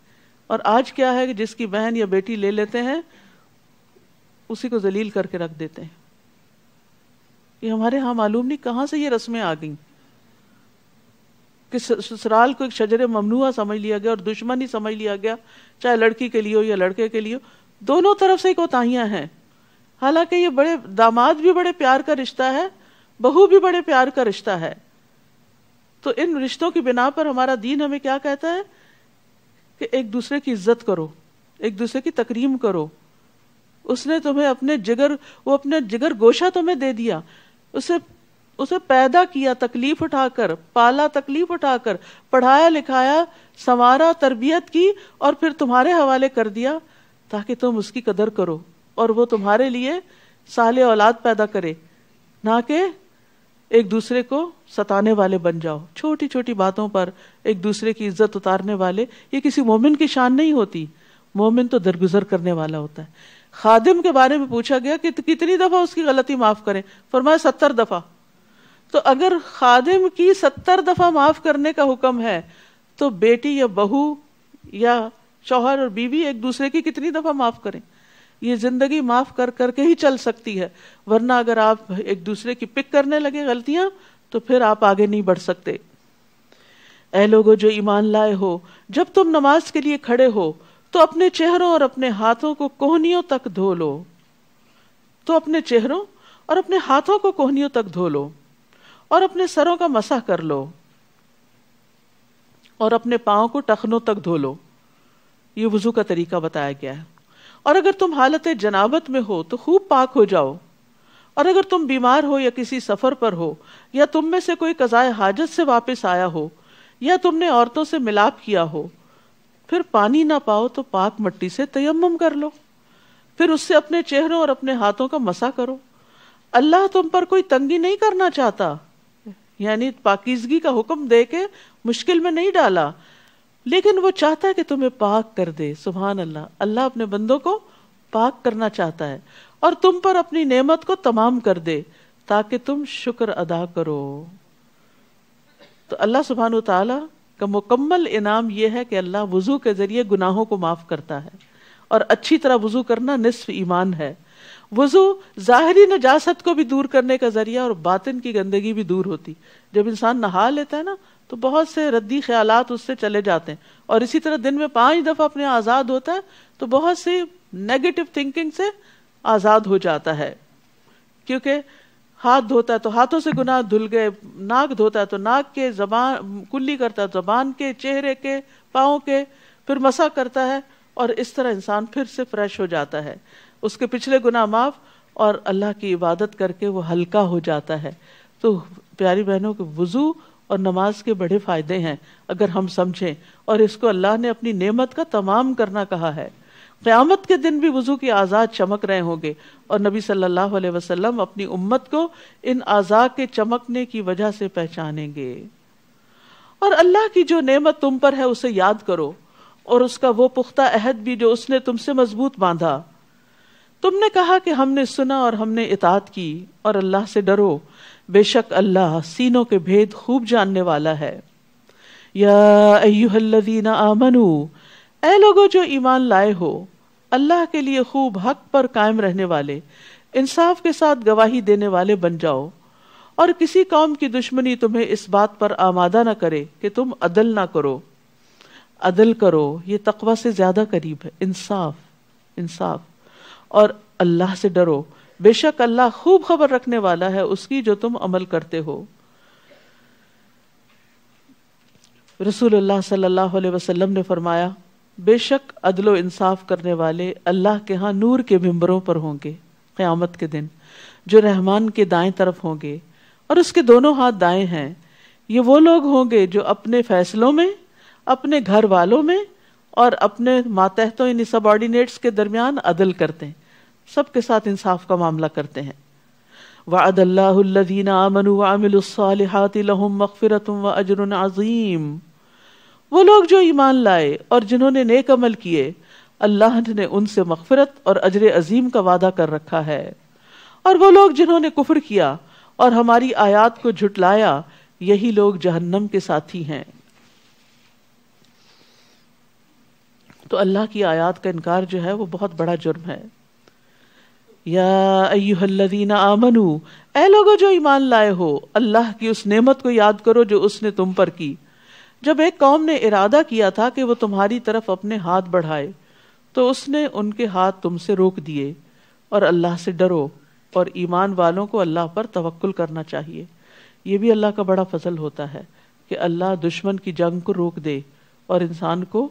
और आज क्या है कि जिसकी बहन या बेटी ले लेते हैं उसी को जलील करके रख देते हैं ये हमारे यहां मालूम नहीं कहां से ये रस्में आ गई कि ससुराल को एक शजर ममनुआ समझ लिया गया और दुश्मन ही समझ लिया गया चाहे लड़की के लिए हो या लड़के के लिए हो दोनों तरफ से कोताहियां हैं हालांकि ये बड़े दामाद भी बड़े प्यार का रिश्ता है बहू भी बड़े प्यार का रिश्ता है तो इन रिश्तों की बिना पर हमारा दीन हमें क्या कहता है कि एक दूसरे की इज्जत करो एक दूसरे की तकरीम करो उसने तुम्हें अपने जिगर वो अपने जिगर गोशा तुम्हें दे दिया उसे उसे पैदा किया तकलीफ उठाकर पाला तकलीफ उठाकर पढ़ाया लिखाया संवारा तरबियत की और फिर तुम्हारे हवाले कर दिया ताकि तुम उसकी कदर करो और वो तुम्हारे लिए साले औलाद पैदा करे ना कि एक दूसरे को सताने वाले बन जाओ छोटी छोटी बातों पर एक दूसरे की इज्जत उतारने वाले ये किसी मोमिन की शान नहीं होती मोमिन तो दरगुजर करने वाला होता है खादिम के बारे में पूछा गया कि तो कितनी दफा उसकी गलती माफ करें फरमाया सत्तर दफा तो अगर खादिम की सत्तर दफा माफ करने का हुक्म है तो बेटी या बहू या शौहर और बीवी एक दूसरे की कितनी दफा माफ करें ये जिंदगी माफ कर करके ही चल सकती है वरना अगर आप एक दूसरे की पिक करने लगे गलतियां तो फिर आप आगे नहीं बढ़ सकते ए लोगो जो ईमान लाए हो जब तुम नमाज के लिए खड़े हो तो अपने चेहरों और अपने हाथों को कोहनियों तक धो लो तो अपने चेहरों और अपने हाथों को कोहनियों तक धो लो और अपने सरों का मसा कर लो और अपने पाओ को टखनों तक धो लो ये वजू का तरीका बताया गया है और अगर तुम हालत जनाबत में हो तो खूब पाक हो जाओ और अगर तुम बीमार हो या किसी सफर पर हो या तुम में से कोई कज़ाय हाजत से वापस आया हो या तुमने औरतों से मिलाप किया हो फिर पानी ना पाओ तो पाक मट्टी से तयम कर लो फिर उससे अपने चेहरों और अपने हाथों का मसा करो अल्लाह तुम पर कोई तंगी नहीं करना चाहता यानी पाकिजगी का हुक्म दे के मुश्किल में नहीं डाला लेकिन वो चाहता है कि तुम्हें पाक कर दे सुबहान अल्लाह अल्लाह अपने बंदों को पाक करना चाहता है और तुम पर अपनी नेमत को तमाम कर दे ताकि तुम शुक्र अदा करो तो अल्लाह सुबहान तला का मुकम्मल इनाम यह है कि अल्लाह वज़ू के ज़रिए गुनाहों को माफ़ करता है और अच्छी तरह वज़ू करना निसफ ईमान है वज़ू ज़ाहरी नजासत को भी दूर करने का ज़रिया और बातिन की गंदगी भी दूर होती जब इंसान नहा लेता है ना तो बहुत से रद्दी ख्याल उससे चले जाते हैं और इसी तरह दिन में पांच दफ़ा अपने आज़ाद होता है तो बहुत सी नेगेटिव थिंकिंग से आज़ाद हो जाता है क्योंकि हाथ धोता है तो हाथों से गुनाह धुल गए नाक धोता है तो नाक के जबान कुल्ली करता है तो जबान के चेहरे के पाओ के फिर मसा करता है और इस तरह इंसान फिर से फ्रेश हो जाता है उसके पिछले गुनाह माफ और अल्लाह की इबादत करके वो हल्का हो जाता है तो प्यारी बहनों के वज़ू और नमाज के बड़े फ़ायदे हैं अगर हम समझें और इसको अल्लाह ने अपनी नेमत का तमाम करना कहा है क्यामत के दिन भी वज़ू की आजाद चमक रहे होंगे और नबी सल्लल्लाहु अलैहि वसल्लम अपनी उम्मत को इन आज़ा के चमकने की वजह से पहचानेंगे और अल्लाह की जो नेमत तुम पर है उसे याद करो और उसका वो पुख्ता अहद भी जो उसने तुमसे मजबूत बांधा तुमने कहा कि हमने सुना और हमने इतात की और अल्लाह से डरो बेशक अल्लाह सीनों के भेद खूब जानने वाला है या आमनू ए लोगो जो ईमान लाए हो अल्लाह के लिए खूब हक पर कायम रहने वाले इंसाफ के साथ गवाही देने वाले बन जाओ और किसी कौम की दुश्मनी तुम्हें इस बात पर आमादा ना करे कि तुम अदल ना करो अदल करो ये तकवा से ज्यादा करीब है इंसाफ इंसाफ और अल्लाह से डरो बेशक अल्लाह खूब खबर रखने वाला है उसकी जो तुम अमल करते हो रसूल सल्लाम ने फरमाया बेशक अदलो इंसाफ करने वाले अल्लाह के यहाँ नूर के भिम्बरों पर होंगे क्यामत के दिन जो रहमान के दाएं तरफ होंगे और उसके दोनों हाथ दाएं हैं ये वो लोग होंगे जो अपने फैसलों में अपने घर वालों में और अपने मातहतों सब सबॉर्डिनेट्स के दरमियान अदल करते हैं सबके साथ इंसाफ का मामला करते हैं वादल्लादीन आमनु व अजर अज़ीम वो लोग जो ईमान लाए और जिन्होंने नेक अमल किए अल्लाह ने उनसे मगफरत और अजर अजीम का वादा कर रखा है और वो लोग जिन्होंने कुफर किया और हमारी आयात को झुटलाया यही लोग जहन्नम के साथी हैं तो अल्लाह की आयात का इनकार जो है वो बहुत बड़ा जुर्म है या आमनू ए लोगो जो ईमान लाए हो अल्लाह की उस नेमत को याद करो जो उसने तुम पर की जब एक कौम ने इरादा किया था कि वो तुम्हारी तरफ अपने हाथ बढ़ाए तो उसने उनके हाथ तुमसे रोक दिए और अल्लाह से डरो और ईमान वालों को अल्लाह पर तवक्ल करना चाहिए ये भी अल्लाह का बड़ा फजल होता है कि अल्लाह दुश्मन की जंग को रोक दे और इंसान को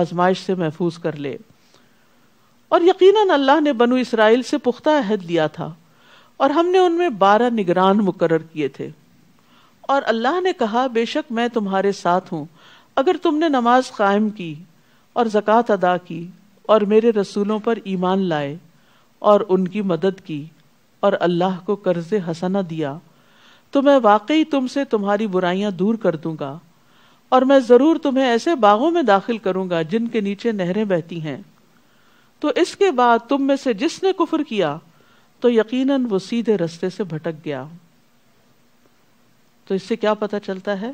आजमाइश से महफूज कर ले और यकीनन अल्लाह ने बनु इसराइल से पुख्ता अहद लिया था और हमने उनमें बारह निगरान मुकर किए थे और अल्लाह ने कहा बेशक मैं तुम्हारे साथ हूँ अगर तुमने नमाज कायम की और जक़ात अदा की और मेरे रसूलों पर ईमान लाए और उनकी मदद की और अल्लाह को कर्ज हसना दिया तो मैं वाकई तुमसे तुम्हारी बुराइयां दूर कर दूंगा और मैं ज़रूर तुम्हें ऐसे बागों में दाखिल करूंगा जिनके नीचे नहरें बहती हैं तो इसके बाद तुम में से जिसने कुफर किया तो यकीनन वो सीधे रस्ते से भटक गया तो इससे क्या पता चलता है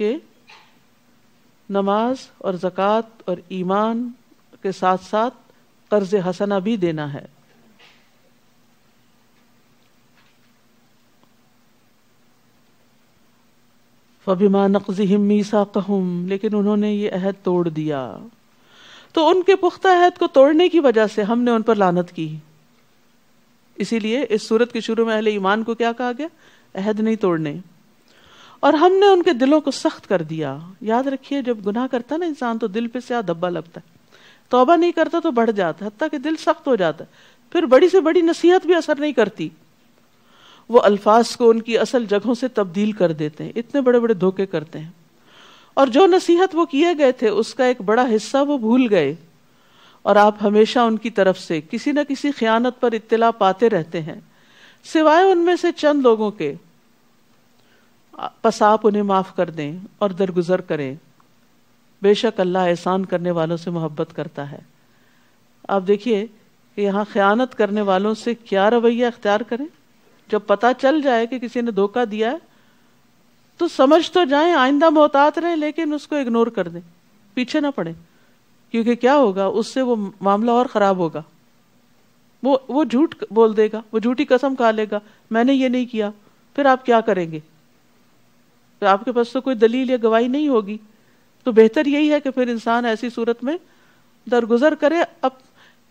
कि नमाज और जक़ात और ईमान के साथ साथ कर्ज़ हसना भी देना है फबिमा नकजिम मीसा कहम लेकिन उन्होंने ये अहद तोड़ दिया तो उनके पुख्ता अहद को तोड़ने की वजह से हमने उन पर लानत की इसीलिए इस सूरत के शुरू में अहले ईमान को क्या कहा गया अहद नहीं तोड़ने और हमने उनके दिलों को सख्त कर दिया याद रखिए जब गुनाह करता है ना इंसान तो दिल पे से धब्बा लगता है तोबा नहीं करता तो बढ़ जाता है कि दिल सख्त हो जाता है फिर बड़ी से बड़ी नसीहत भी असर नहीं करती वो अल्फाज को उनकी असल जगहों से तब्दील कर देते हैं इतने बड़े बड़े धोखे करते हैं और जो नसीहत वो किए गए थे उसका एक बड़ा हिस्सा वो भूल गए और आप हमेशा उनकी तरफ से किसी न किसी खयानत पर इत्तला पाते रहते हैं सिवाय उनमें से चंद लोगों के बस आप उन्हें माफ़ कर दें और दरगुजर करें बेशक अल्लाह एहसान करने वालों से मोहब्बत करता है आप देखिए कि यहाँ ख़यानत करने वालों से क्या रवैया अख्तियार करें जब पता चल जाए कि किसी ने धोखा दिया है तो समझ तो जाए आइंदा मोहतात रहे लेकिन उसको इग्नोर कर दें पीछे ना पड़े क्योंकि क्या होगा उससे वो मामला और ख़राब होगा वो वो झूठ बोल देगा वो झूठी कसम खा लेगा मैंने ये नहीं किया फिर आप क्या करेंगे तो आपके पास तो कोई दलील या गवाही नहीं होगी तो बेहतर यही है कि फिर इंसान ऐसी सूरत में दरगुजर करे अब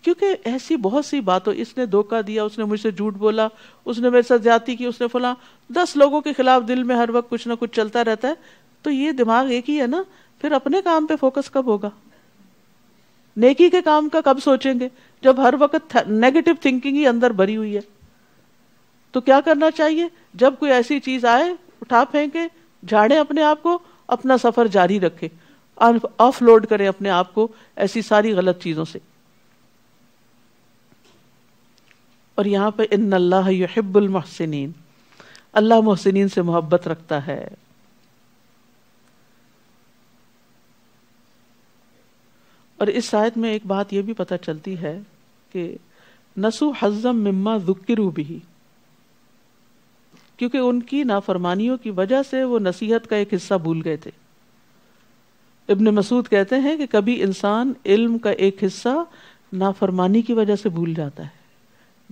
क्योंकि ऐसी बहुत सी बातों इसने धोखा दिया उसने मुझसे झूठ बोला उसने मेरे साथ ज्यादा की उसने फला दस लोगों के खिलाफ दिल में हर वक्त कुछ ना कुछ चलता रहता है तो ये दिमाग एक ही है ना फिर अपने काम पे फोकस कब होगा नेकी के काम का कब सोचेंगे जब हर वक्त नेगेटिव थिंकिंग ही अंदर भरी हुई है तो क्या करना चाहिए जब कोई ऐसी चीज आए उठा फेंके झाड़े अपने आप को अपना सफर जारी रखे ऑफ लोड करें अपने आप को ऐसी सारी गलत चीजों से और यहां पर इन अल्लाह मोहसिन अल्लाह मोहसिन से मोहब्बत रखता है और इस शायद में एक बात यह भी पता चलती है कि नसु हज़म मिम्मा जुक्की भी क्योंकि उनकी नाफरमानियों की वजह से वो नसीहत का एक हिस्सा भूल गए थे इब्न मसूद कहते हैं कि कभी इंसान इल्म का एक हिस्सा नाफरमानी की वजह से भूल जाता है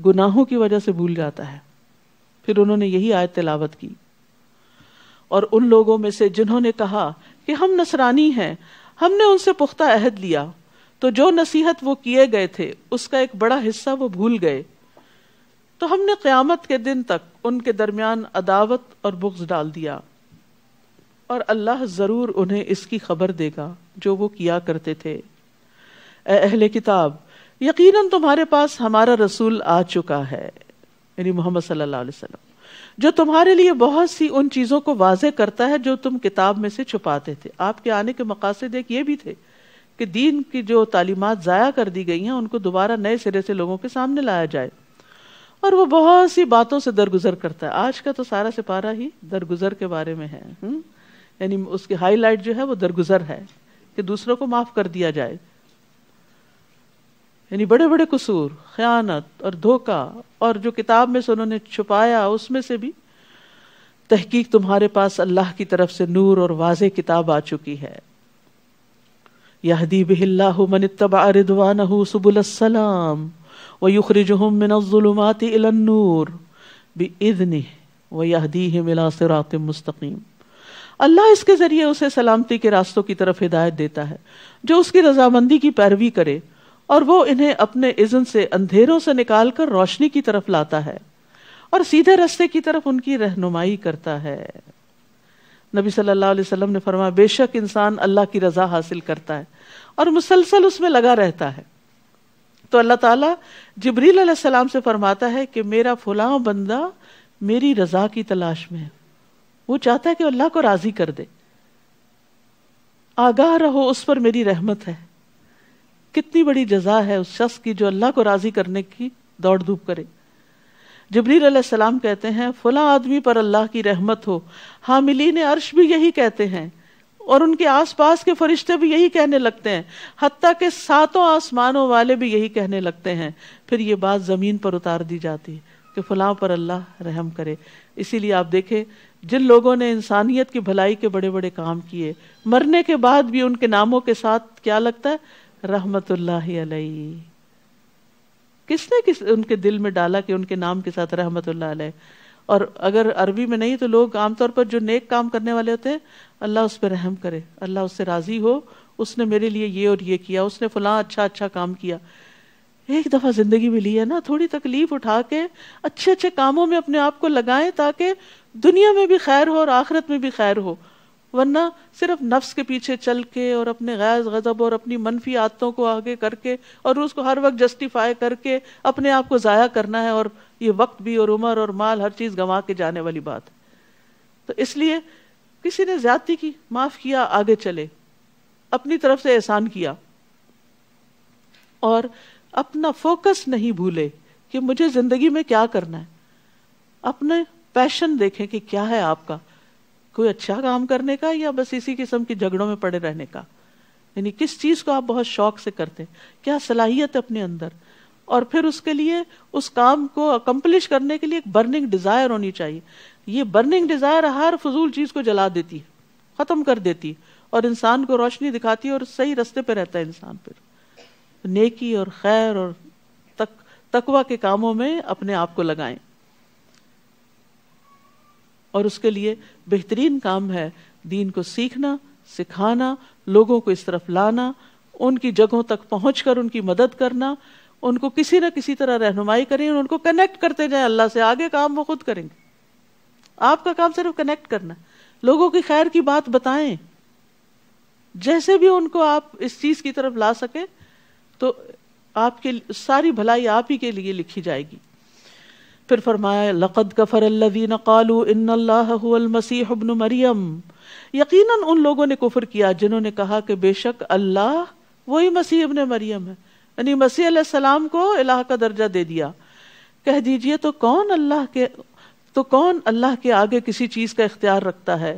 गुनाहों की वजह से भूल जाता है फिर उन्होंने यही आयत तिलावत की और उन लोगों में से जिन्होंने कहा कि हम नसरानी हैं हमने उनसे पुख्ता अहद लिया तो जो नसीहत वो किए गए थे उसका एक बड़ा हिस्सा वो भूल गए तो हमने क्यामत के दिन तक उनके दरमियान अदावत और बुग्ज डाल दिया और अल्लाह ज़रूर उन्हें इसकी खबर देगा जो वो किया करते थे अहले किताब यकीनन तुम्हारे पास हमारा रसूल आ चुका है यानी मोहम्मद सल्लल्लाहु अलैहि वसल्लम जो तुम्हारे लिए बहुत सी उन चीज़ों को वाजे करता है जो तुम किताब में से छुपाते थे आपके आने के मकासद एक ये भी थे कि दीन की जो तालीमत ज़ाया कर दी गई हैं उनको दोबारा नए सिरे से लोगों के सामने लाया जाए और वो बहुत सी बातों से दरगुजर करता है आज का तो सारा सिपारा ही दरगुजर के बारे में है हम्म? यानी उसकी हाईलाइट जो है वो दरगुजर है कि दूसरों को माफ कर दिया जाए यानी बड़े बड़े कसूर खयानत और धोखा और जो किताब में से उन्होंने छुपाया उसमें से भी तहकीक तुम्हारे पास अल्लाह की तरफ से नूर और वाज किताब आ चुकी है यहदी बिल्ला मन तबा रिदवान सुबुलसलाम व युखरिजहम मिनज़ुलुमात मुस्तकीम अल्लाह इसके ज़रिए उसे सलामती के रास्तों की तरफ हिदायत देता है जो उसकी रजामंदी की पैरवी करे और वो इन्हें अपने इज़न से अंधेरों से निकाल कर रोशनी की तरफ लाता है और सीधे रास्ते की तरफ उनकी रहनुमाई करता है नबी सल्लल्लाहु अलैहि वसल्लम ने फरमाया बेशक इंसान अल्लाह की रजा हासिल करता है और मुसलसल उसमें लगा रहता है तो अल्लाह ताला जबरील सलाम से फरमाता है कि मेरा फुला बंदा मेरी रजा की तलाश में है वो चाहता है कि अल्लाह को राजी कर दे आगाह रहो उस पर मेरी रहमत है कितनी बड़ी जजा है उस शख्स की जो अल्लाह को राजी करने की दौड़ धूप करे जबरील सलाम कहते हैं फुला आदमी पर अल्लाह की रहमत हो हामिलीन अर्श भी यही कहते हैं और उनके आसपास के फरिश्ते भी यही कहने लगते हैं हती के सातों आसमानों वाले भी यही कहने लगते हैं फिर ये बात ज़मीन पर उतार दी जाती है कि फलां पर अल्लाह रहम करे इसीलिए आप देखें जिन लोगों ने इंसानियत की भलाई के बड़े बड़े काम किए मरने के बाद भी उनके नामों के साथ क्या लगता है रहमतुल्ला किसने किस उनके दिल में डाला कि उनके नाम के साथ रहमतुल्ला और अगर अरबी में नहीं तो लोग आमतौर पर जो नेक काम करने वाले होते हैं अल्लाह उस पर रहम करे अल्लाह उससे राजी हो उसने मेरे लिए ये और ये किया उसने फलां अच्छा अच्छा काम किया एक दफ़ा ज़िंदगी मिली है ना थोड़ी तकलीफ उठा के अच्छे अच्छे कामों में अपने आप को लगाएं ताकि दुनिया में भी खैर हो और आखिरत में भी खैर हो वरना सिर्फ नफ्स के पीछे चल के और अपने गैज़ गज़ब और अपनी मनफी आदतों को आगे करके और उसको हर वक्त जस्टिफाई करके अपने आप को ज़ाया करना है और ये वक्त भी और उम्र और माल हर चीज़ गंवा के जाने वाली बात है तो इसलिए किसी ने ज्यादा की माफ़ किया आगे चले अपनी तरफ से एहसान किया और अपना फोकस नहीं भूले कि मुझे ज़िंदगी में क्या करना है अपने पैशन देखें कि क्या है आपका कोई अच्छा काम करने का या बस इसी किस्म के झगड़ों में पड़े रहने का यानी किस चीज़ को आप बहुत शौक से करते हैं क्या सलाहियत है अपने अंदर और फिर उसके लिए उस काम को अकम्पलिश करने के लिए एक बर्निंग डिज़ायर होनी चाहिए ये बर्निंग डिज़ायर हर फजूल चीज़ को जला देती है ख़त्म कर देती है और इंसान को रोशनी दिखाती है और सही रास्ते पर रहता है इंसान फिर नेकी और खैर और तक तकवा के कामों में अपने आप को लगाएं और उसके लिए बेहतरीन काम है दीन को सीखना सिखाना लोगों को इस तरफ लाना उनकी जगहों तक पहुँच कर उनकी मदद करना उनको किसी ना किसी तरह रहनुमाई करें और उनको कनेक्ट करते जाए अल्लाह से आगे काम वो खुद करेंगे आपका काम सिर्फ कनेक्ट करना लोगों की खैर की बात बताएं जैसे भी उनको आप इस चीज की तरफ ला सके तो आपके सारी भलाई आप ही के लिए लिखी जाएगी फिर फरमाया लक़द कफ़र अल्लज़ीन क़ालू इन अल्लाह मसीह इब्न मरियम यकीनन उन लोगों ने कुफर किया जिन्होंने कहा कि बेशक अल्लाह वही मसीह इब्न मरियम है यानी मसीह सलाम को इलाह का दर्जा दे दिया कह दीजिए तो कौन अल्लाह के तो कौन अल्लाह के आगे किसी चीज़ का इख्तियार रखता है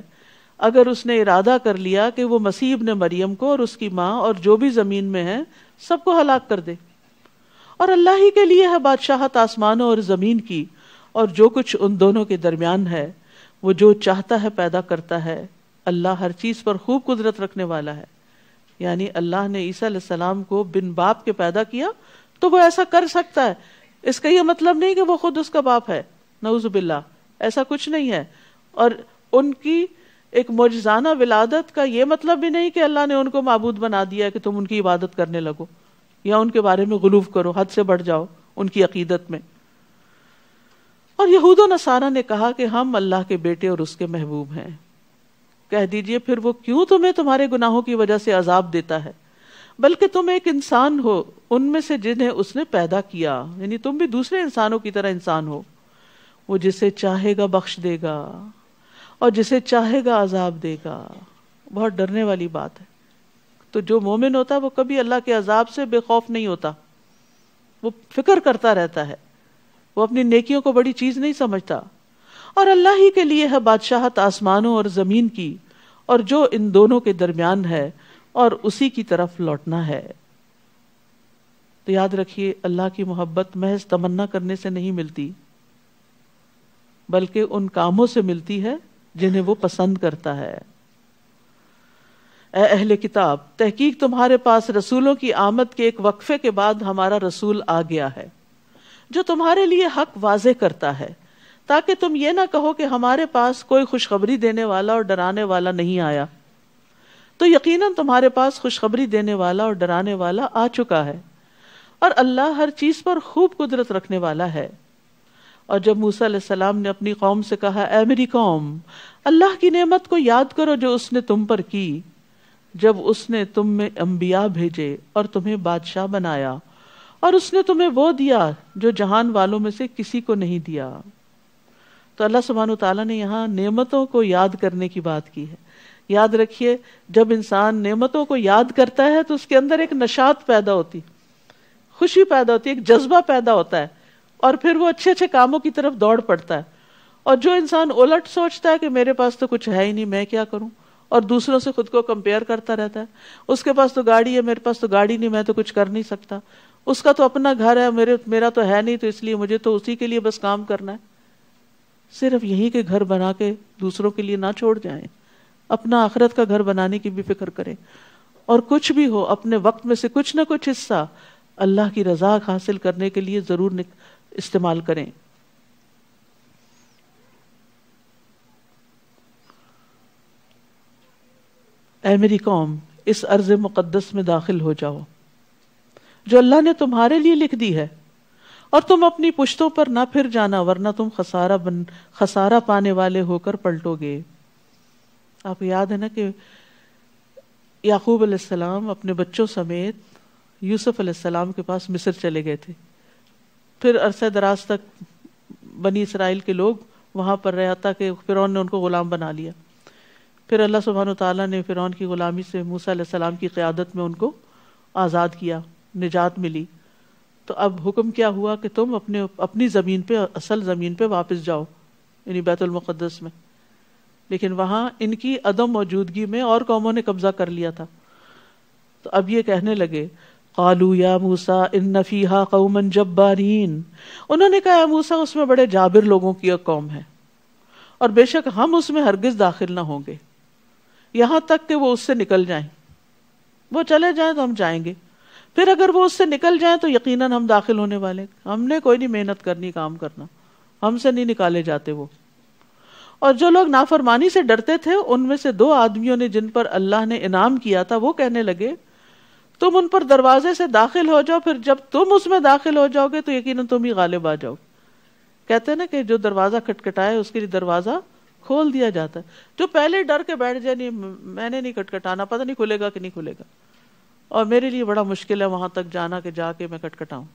अगर उसने इरादा कर लिया कि वो मसीह इब्न मरियम को और उसकी माँ और जो भी ज़मीन में है सबको हलाक कर दे और अल्लाह ही के लिए है बादशाहत आसमानों और ज़मीन की और जो कुछ उन दोनों के दरमियान है वो जो चाहता है पैदा करता है अल्लाह हर चीज़ पर खूब कुदरत रखने वाला है यानी अल्लाह ने ईसा सलाम को बिन बाप के पैदा किया तो वो ऐसा कर सकता है इसका यह मतलब नहीं कि वो खुद उसका बाप है नवजुबिल्ला ऐसा कुछ नहीं है और उनकी एक मौजाना विलादत का ये मतलब भी नहीं कि अल्लाह ने उनको मबूद बना दिया कि तुम उनकी इबादत करने लगो या उनके बारे में गलूफ करो हद से बढ़ जाओ उनकी अकीदत में और यहूद नसारा ने कहा कि हम अल्लाह के बेटे और उसके महबूब हैं कह दीजिए फिर वो क्यों तुम्हें तुम्हारे गुनाहों की वजह से अजाब देता है बल्कि तुम एक इंसान हो उनमें से जिन्हें उसने पैदा किया यानी तुम भी दूसरे इंसानों की तरह इंसान हो वो जिसे चाहेगा बख्श देगा और जिसे चाहेगा अजाब देगा बहुत डरने वाली बात है तो जो मोमिन होता है वो कभी अल्लाह के अजाब से बेखौफ नहीं होता वो फिक्र करता रहता है वो अपनी नेकियों को बड़ी चीज़ नहीं समझता और अल्लाह ही के लिए है बादशाहत आसमानों और ज़मीन की और जो इन दोनों के दरमियान है और उसी की तरफ लौटना है तो याद रखिए अल्लाह की मोहब्बत महज तमन्ना करने से नहीं मिलती बल्कि उन कामों से मिलती है जिन्हें वो पसंद करता है अहल किताब तहकीक तुम्हारे पास रसूलों की आमद के एक वक्फे के बाद हमारा रसूल आ गया है जो तुम्हारे लिए हक वाज करता है ताकि तुम ये ना कहो कि हमारे पास कोई खुशखबरी देने वाला और डराने वाला नहीं आया तो यकीनन तुम्हारे पास खुशखबरी देने वाला और डराने वाला आ चुका है और अल्लाह हर चीज़ पर खूब कुदरत रखने वाला है और जब मूसा सलाम ने अपनी कौम से कहा ए मेरी कौम अल्लाह की नेमत को याद करो जो उसने तुम पर की जब उसने तुम में अंबिया भेजे और तुम्हें बादशाह बनाया और उसने तुम्हें वो दिया जो जहान वालों में से किसी को नहीं दिया तो अल्लाह सुबहान तला ने यहाँ नेमतों को याद करने की बात की है याद रखिए जब इंसान नेमतों को याद करता है तो उसके अंदर एक नशात पैदा होती खुशी पैदा होती है एक जज्बा पैदा होता है और फिर वो अच्छे अच्छे कामों की तरफ दौड़ पड़ता है और जो इंसान उलट सोचता है कि मेरे पास तो कुछ है ही नहीं मैं क्या करूं और दूसरों से खुद को कंपेयर करता रहता है उसके पास तो गाड़ी है मेरे पास तो गाड़ी नहीं मैं तो कुछ कर नहीं सकता उसका तो अपना घर है मेरे मेरा तो है नहीं तो इसलिए मुझे तो उसी के लिए बस काम करना है सिर्फ यहीं के घर बना के दूसरों के लिए ना छोड़ जाए अपना आखिरत का घर बनाने की भी फिक्र करें और कुछ भी हो अपने वक्त में से कुछ ना कुछ हिस्सा अल्लाह की रजाक हासिल करने के लिए ज़रूर इस्तेमाल करें ऐ मेरी कौम इस अर्ज मुकद्दस में दाखिल हो जाओ जो अल्लाह ने तुम्हारे लिए लिख दी है और तुम अपनी पुश्तों पर ना फिर जाना वरना तुम खसारा बन खसारा पाने वाले होकर पलटोगे आप याद है ना कि याकूब अलैहिस्सलाम अपने बच्चों समेत यूसुफ अलैहिस्सलाम के पास मिस्र चले गए थे फिर अरसे दराज तक बनी इसराइल के लोग वहां पर रहा था कि फिर ने उनको गुलाम बना लिया फिर अल्लाह सुबहान तला ने फिर उनकी ग़ुलामी से मूसा सलाम की क़्यादत में उनको आज़ाद किया निजात मिली तो अब हुक्म क्या हुआ कि तुम अपने अपनी ज़मीन पे असल ज़मीन पे वापस जाओ यानी बैतुलमक़दस में लेकिन वहां इनकी अदम मौजूदगी में और कौमों ने कब्ज़ा कर लिया था तो अब ये कहने लगे कालू या मूसा इन नफ़ीहा कौमन जब्बारीन उन्होंने कहा मूसा उसमें बड़े जाबिर लोगों की एक कौम है और बेशक हम उसमें हरगिज़ दाखिल ना होंगे यहां तक कि वो उससे निकल जाए वो चले जाए तो हम जाएंगे फिर अगर वो उससे निकल जाए तो यकीनन हम दाखिल होने वाले हमने कोई नहीं मेहनत करनी काम करना हमसे नहीं निकाले जाते वो और जो लोग नाफरमानी से डरते थे उनमें से दो आदमियों ने जिन पर अल्लाह ने इनाम किया था वो कहने लगे तुम उन पर दरवाजे से दाखिल हो जाओ फिर जब तुम उसमें दाखिल हो जाओगे तो यकीन तुम ही गालिब आ जाओगे कहते ना कि जो दरवाज़ा खटखटाए उसके लिए दरवाज़ा खोल दिया जाता है जो पहले डर के बैठ जाए नहीं मैंने नहीं कटकटाना पता नहीं खुलेगा कि नहीं खुलेगा और मेरे लिए बड़ा मुश्किल है वहां तक जाना कि जाके मैं कटकटाऊं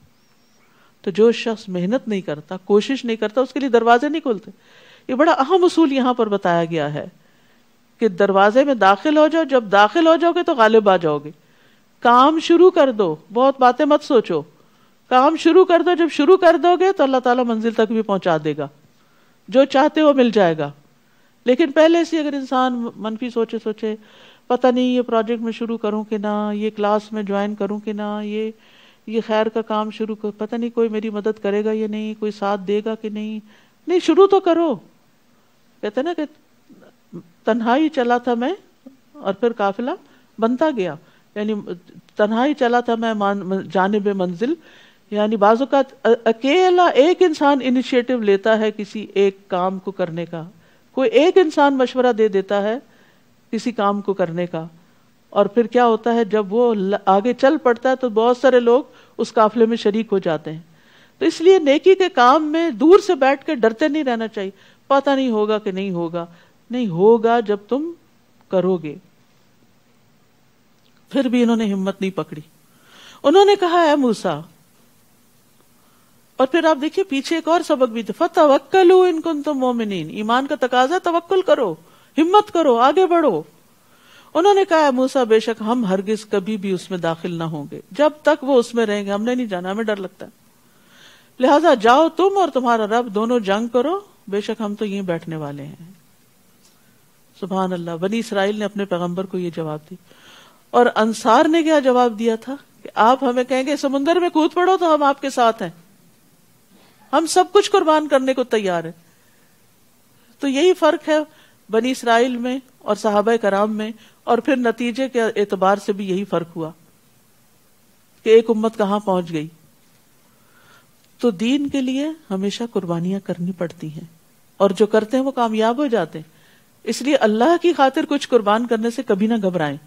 तो जो शख्स मेहनत नहीं करता कोशिश नहीं करता उसके लिए दरवाजे नहीं खुलते ये बड़ा अहम उसूल यहां पर बताया गया है कि दरवाजे में दाखिल हो जाओ जब दाखिल हो जाओगे तो गालिब आ जाओगे काम शुरू कर दो बहुत बातें मत सोचो काम शुरू कर दो जब शुरू कर दोगे तो अल्लाह ताला मंजिल तक भी पहुंचा देगा जो चाहते हो मिल जाएगा लेकिन पहले से अगर इंसान मनफी सोचे सोचे पता नहीं ये प्रोजेक्ट में शुरू करूं कि ना ये क्लास में ज्वाइन करूं कि ना ये ये खैर का काम शुरू कर पता नहीं कोई मेरी मदद करेगा या नहीं कोई साथ देगा कि नहीं नहीं शुरू तो करो कहते ना कि तन्हाई चला था मैं और फिर काफिला बनता गया यानी तन्हाई चला था मैं मान जानब मंजिल यानी बाजू का अकेला एक इंसान इनिशिएटिव लेता है किसी एक काम को करने का कोई एक इंसान मशवरा दे देता है किसी काम को करने का और फिर क्या होता है जब वो आगे चल पड़ता है तो बहुत सारे लोग उस काफले में शरीक हो जाते हैं तो इसलिए नेकी के काम में दूर से बैठ कर डरते नहीं रहना चाहिए पता नहीं होगा कि नहीं होगा नहीं होगा जब तुम करोगे फिर भी इन्होंने हिम्मत नहीं पकड़ी उन्होंने कहा है मूसा और फिर आप देखिए पीछे एक और सबक भी था तवक्कलू इनको तुम मोमिन ईमान का तकाजा तवक्ल करो हिम्मत करो आगे बढ़ो उन्होंने कहा मूसा बेशक हम हरगिज कभी भी उसमें दाखिल ना होंगे जब तक वो उसमें रहेंगे हमने नहीं जाना हमें डर लगता है लिहाजा जाओ तुम और तुम्हारा रब दोनों जंग करो बेशक हम तो यहीं बैठने वाले हैं सुबहान अल्लाह बनी इसराइल ने अपने पैगम्बर को यह जवाब दी और अंसार ने क्या जवाब दिया था कि आप हमें कहेंगे समुन्दर में कूद पड़ो तो हम आपके साथ हैं हम सब कुछ कुर्बान करने को तैयार है तो यही फर्क है बनी इसराइल में और साहब कराम में और फिर नतीजे के एतबार से भी यही फर्क हुआ कि एक उम्मत कहां पहुंच गई तो दीन के लिए हमेशा कुर्बानियां करनी पड़ती हैं और जो करते हैं वो कामयाब हो जाते हैं इसलिए अल्लाह की खातिर कुछ कुर्बान करने से कभी ना घबराएं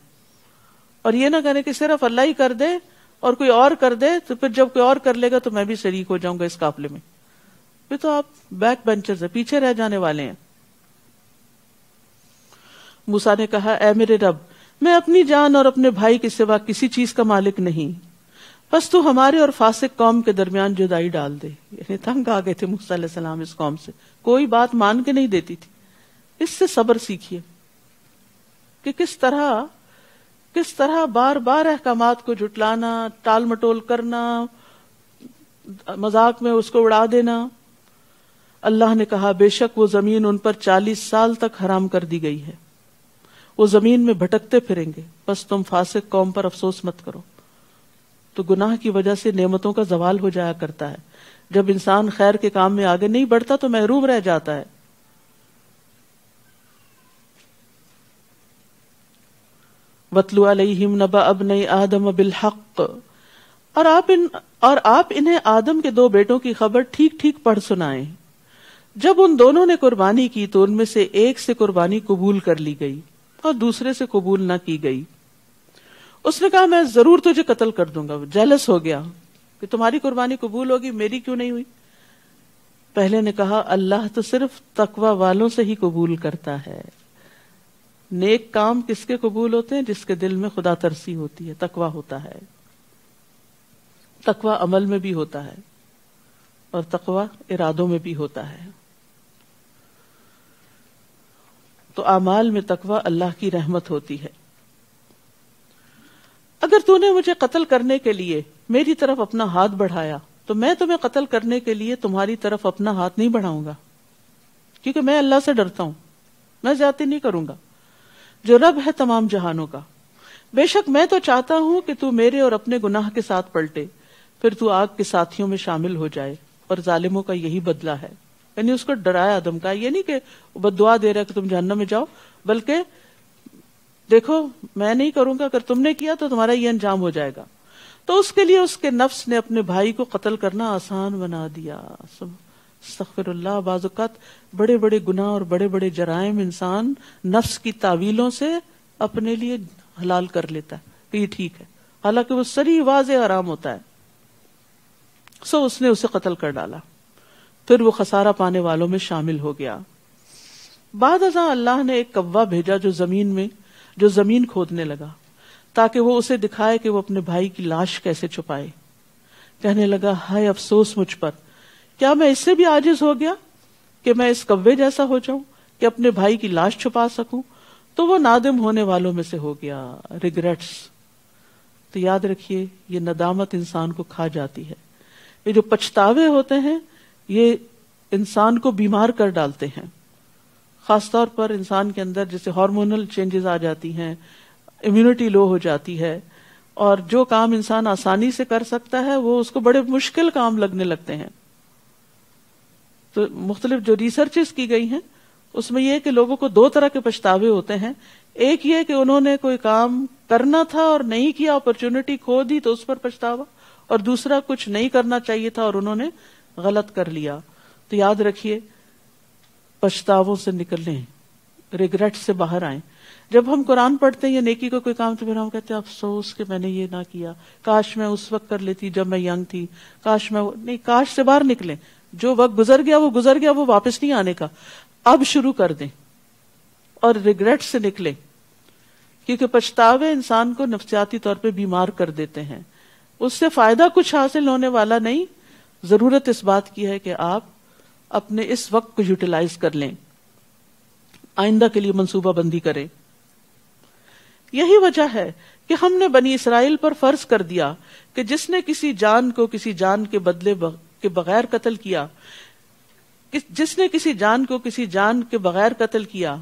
और ये ना करें कि सिर्फ अल्लाह ही कर दे और कोई और कर दे तो फिर जब कोई और कर लेगा तो मैं भी शरीक हो जाऊंगा इस काफले में फिर तो आप बैक बेंचर्स है पीछे रह जाने वाले हैं मूसा ने कहा ए मेरे रब मैं अपनी जान और अपने भाई के सिवा किसी चीज का मालिक नहीं बस तू हमारे और फासिक कौम के दरमियान जुदाई डाल दे यानी तंग आ गए थे मूसा इस कौम से कोई बात मान के नहीं देती थी इससे सबर सीखिए कि किस तरह किस तरह बार बार अहकाम को जुटलाना टाल मटोल करना मजाक में उसको उड़ा देना अल्लाह ने कहा बेशक वो जमीन उन पर चालीस साल तक हराम कर दी गई है वो जमीन में भटकते फिरेंगे बस तुम फासिक कौम पर अफसोस मत करो तो गुनाह की वजह से नेमतों का जवाल हो जाया करता है जब इंसान खैर के काम में आगे नहीं बढ़ता तो महरूम रह जाता है वतलू अलैहिम नबा अबनई आदम हक और आप इन और आप इन्हें आदम के दो बेटों की खबर ठीक ठीक पढ़ सुनाएं जब उन दोनों ने कुर्बानी की तो उनमें से एक से कुर्बानी कबूल कर ली गई और दूसरे से कबूल ना की गई उसने कहा मैं जरूर तुझे कत्ल कर दूंगा जेलस हो गया कि तुम्हारी कुर्बानी कबूल होगी मेरी क्यों नहीं हुई पहले ने कहा अल्लाह तो सिर्फ तकवा वालों से ही कबूल करता है नेक काम किसके कबूल होते हैं जिसके दिल में खुदा तरसी होती है तकवा होता है तकवा अमल में भी होता है और तकवा इरादों में भी होता है तो अमाल में तकवा अल्लाह की रहमत होती है अगर तूने मुझे कत्ल करने के लिए मेरी तरफ अपना हाथ बढ़ाया तो मैं तुम्हें कत्ल करने के लिए तुम्हारी तरफ अपना हाथ नहीं बढ़ाऊंगा क्योंकि मैं अल्लाह से डरता हूं मैं ज्यादा नहीं करूंगा जो रब है तमाम जहानों का बेशक मैं तो चाहता हूं कि तू मेरे और अपने गुनाह के साथ पलटे फिर तू आग के साथियों में शामिल हो जाए और जालिमों का यही बदला है यानी उसको डराया धमका ये नहीं कि बदुआ दे रहा है कि तुम जहन्नम में जाओ बल्कि देखो मैं नहीं करूंगा अगर तुमने किया तो तुम्हारा ये अंजाम हो जाएगा तो उसके लिए उसके नफ्स ने अपने भाई को कत्ल करना आसान बना दिया सब अस्तफरल्ला बाजुकत बड़े बड़े गुनाह और बड़े बड़े जराइम इंसान नफ्स की तावीलों से अपने लिए हलाल कर लेता है ये ठीक है हालांकि वो सरी वाज आराम होता है सो उसने उसे कत्ल कर डाला फिर वो खसारा पाने वालों में शामिल हो गया बाद अल्लाह ने एक कव्वा भेजा जो जमीन में जो जमीन खोदने लगा ताकि वो उसे दिखाए कि वो अपने भाई की लाश कैसे छुपाए कहने लगा हाय अफसोस मुझ पर क्या मैं इससे भी आजिज हो गया कि मैं इस कव्वे जैसा हो जाऊं कि अपने भाई की लाश छुपा सकूं तो वो नादिम होने वालों में से हो गया रिग्रेट्स तो याद रखिए ये नदामत इंसान को खा जाती है ये जो पछतावे होते हैं ये इंसान को बीमार कर डालते हैं खासतौर पर इंसान के अंदर जैसे हार्मोनल चेंजेस आ जाती हैं इम्यूनिटी लो हो जाती है और जो काम इंसान आसानी से कर सकता है वो उसको बड़े मुश्किल काम लगने लगते हैं तो मुख्तलिफ जो रिसर्चेस की गई हैं उसमें यह कि लोगों को दो तरह के पछतावे होते हैं एक ये कि उन्होंने कोई काम करना था और नहीं किया अपॉर्चुनिटी खो दी तो उस पर पछतावा और दूसरा कुछ नहीं करना चाहिए था और उन्होंने गलत कर लिया तो याद रखिए पछतावों से निकलने रिग्रेट से बाहर आए जब हम कुरान पढ़ते हैं या नेकी का को कोई काम तो फिर हम कहते हैं अफसोस कि मैंने ये ना किया काश मैं उस वक्त कर लेती जब मैं यंग थी काश मैं नहीं काश से बाहर निकले जो वक्त गुजर गया वो गुजर गया वो वापस नहीं आने का अब शुरू कर दें और रिग्रेट से निकले क्योंकि पछतावे इंसान को नफ्सियाती तौर पे बीमार कर देते हैं उससे फायदा कुछ हासिल होने वाला नहीं जरूरत इस बात की है कि आप अपने इस वक्त को यूटिलाइज कर लें आइंदा के लिए मनसूबा बंदी करें यही वजह है कि हमने बनी इसराइल पर फर्ज कर दिया कि जिसने किसी जान को किसी जान के बदले के बगैर कत्ल किया कि जिसने किसी जान को किसी जान के बगैर कत्ल किया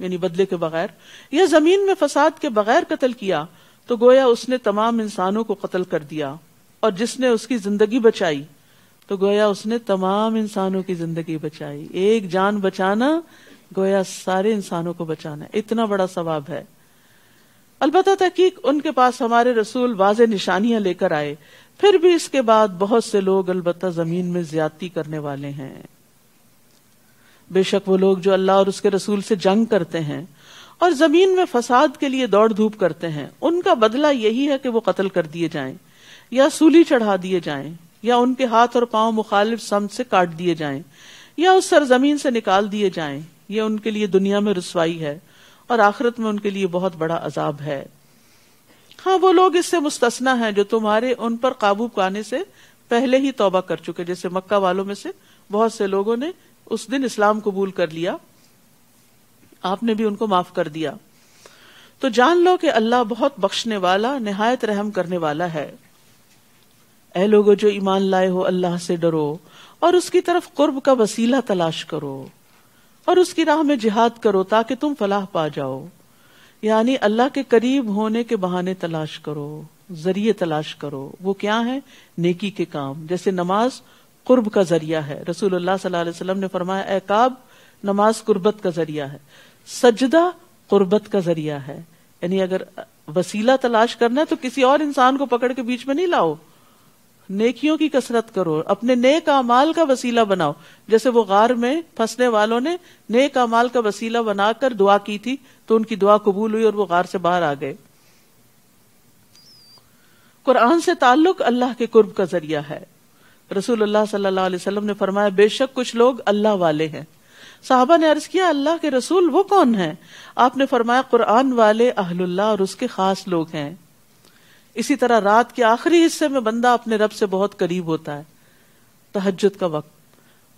यानी बदले के बगैर या जमीन में फसाद के बगैर कत्ल किया तो गोया उसने तमाम इंसानों को कत्ल कर दिया और जिसने उसकी जिंदगी बचाई तो गोया उसने तमाम इंसानों की जिंदगी बचाई एक जान बचाना गोया सारे इंसानों को बचाना इतना बड़ा सवाब है अलबत् तहकीक उनके पास हमारे रसूल वाज निशानियां लेकर आए फिर भी इसके बाद बहुत से लोग अलबत् जमीन में ज्यादती करने वाले हैं बेशक वो लोग जो अल्लाह और उसके रसूल से जंग करते हैं और जमीन में फसाद के लिए दौड़ धूप करते हैं उनका बदला यही है कि वो कत्ल कर दिए जाएं या सूली चढ़ा दिए जाएं या उनके हाथ और पांव मुखालिफ सम से काट दिए जाएं या उस सरजमीन से निकाल दिए जाएं ये उनके लिए दुनिया में रसवाई है और आखिरत में उनके लिए बहुत बड़ा अजाब है हाँ वो लोग इससे मुस्तना है जो तुम्हारे उन पर काबू पाने से पहले ही तौबा कर चुके जैसे मक्का वालों में से बहुत से लोगों ने उस दिन इस्लाम कबूल कर लिया आपने भी उनको माफ कर दिया तो जान लो कि अल्लाह बहुत बख्शने वाला नहायत रहम करने वाला है ए लोगो जो ईमान लाए हो अल्लाह से डरो और उसकी तरफ कुर्ब का वसीला तलाश करो और उसकी राह में जिहाद करो ताकि तुम फलाह पा जाओ यानी अल्लाह के करीब होने के बहाने तलाश करो जरिए तलाश करो वो क्या है नेकी के काम जैसे नमाज कुर्ब का जरिया है रसूलुल्लाह सल्लल्लाहु अलैहि वसल्लम ने फरमाया एकाब नमाज कुर्बत का जरिया है सजदा कुर्बत का जरिया है यानी अगर वसीला तलाश करना है तो किसी और इंसान को पकड़ के बीच में नहीं लाओ नेकियों की कसरत करो अपने नए कामाल का वसीला बनाओ जैसे वो गार में फंसने वालों ने नेक कामाल का वसीला बनाकर दुआ की थी तो उनकी दुआ कबूल हुई और वो गार से बाहर आ गए कुरान से ताल्लुक अल्लाह के कुर्ब का जरिया है रसूलुल्लाह सल्लल्लाहु अलैहि वसल्लम ने फरमाया बेशक कुछ लोग अल्लाह वाले हैं साहबा ने अर्ज किया अल्लाह के रसूल वो कौन है आपने फरमाया कुरान वाले अहलुल्लाह और उसके खास लोग हैं इसी तरह रात के आखिरी हिस्से में बंदा अपने रब से बहुत करीब होता है तहजद का वक्त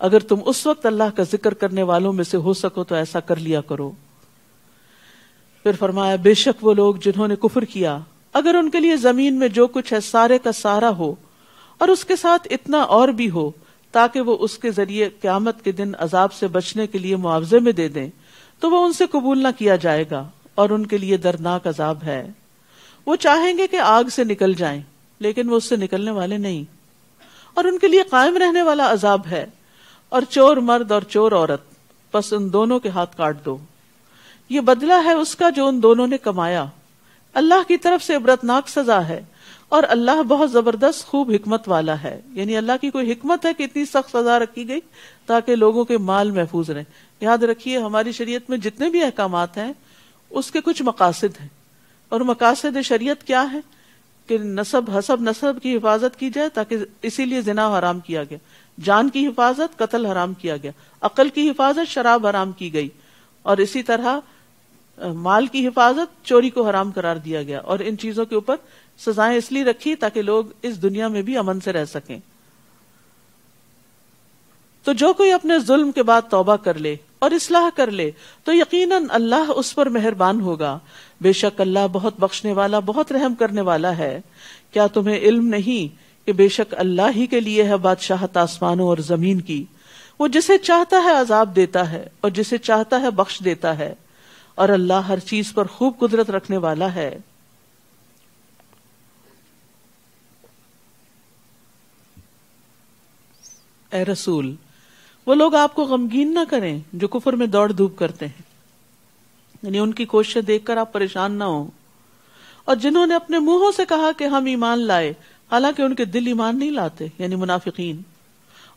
अगर तुम उस वक्त अल्लाह का जिक्र करने वालों में से हो सको तो ऐसा कर लिया करो फिर फरमाया बेशक वो लोग जिन्होंने कुफर किया अगर उनके लिए जमीन में जो कुछ है सारे का सारा हो और उसके साथ इतना और भी हो ताकि वो उसके जरिए क्यामत के दिन अजाब से बचने के लिए मुआवजे में दे दें तो वो उनसे कबूल ना किया जाएगा और उनके लिए दर्दनाक अजाब है वो चाहेंगे कि आग से निकल जाएं, लेकिन वो उससे निकलने वाले नहीं और उनके लिए कायम रहने वाला अजाब है और चोर मर्द और चोर औरत बस उन दोनों के हाथ काट दो ये बदला है उसका जो उन दोनों ने कमाया अल्लाह की तरफ से इबरतनाक सजा है और अल्लाह बहुत जबरदस्त खूब हिकमत वाला है यानी अल्लाह की कोई हिकमत है कि इतनी सख्त सजा रखी गई ताकि लोगों के माल महफूज रहे याद रखिए हमारी शरीयत में जितने भी अहकाम हैं उसके कुछ मकासद हैं और मकासद शरीयत क्या है कि नसब हसब नसब की हिफाजत की जाए ताकि इसीलिए जिना हराम किया गया जान की हिफाजत कत्ल हराम किया गया अकल की हिफाजत शराब हराम की गई और इसी तरह माल की हिफाजत चोरी को हराम करार दिया गया और इन चीजों के ऊपर सजाएं इसलिए रखी ताकि लोग इस दुनिया में भी अमन से रह सकें तो जो कोई अपने जुल्म के बाद तौबा कर ले और इसलाह कर ले तो यकीनन अल्लाह उस पर मेहरबान होगा बेशक अल्लाह बहुत बख्शने वाला बहुत रहम करने वाला है क्या तुम्हें इल्म नहीं कि बेशक अल्लाह ही के लिए है बादशाहत आसमानों और जमीन की वो जिसे चाहता है अजाब देता है और जिसे चाहता है बख्श देता है और अल्लाह हर चीज पर खूब कुदरत रखने वाला है ए रसूल वो लोग आपको गमगीन ना करें जो कुफर में दौड़ धूप करते हैं यानी उनकी कोशिशें देखकर आप परेशान ना हो और जिन्होंने अपने मुंहों से कहा कि हम ईमान लाए हालांकि उनके दिल ईमान नहीं लाते यानी मुनाफिकीन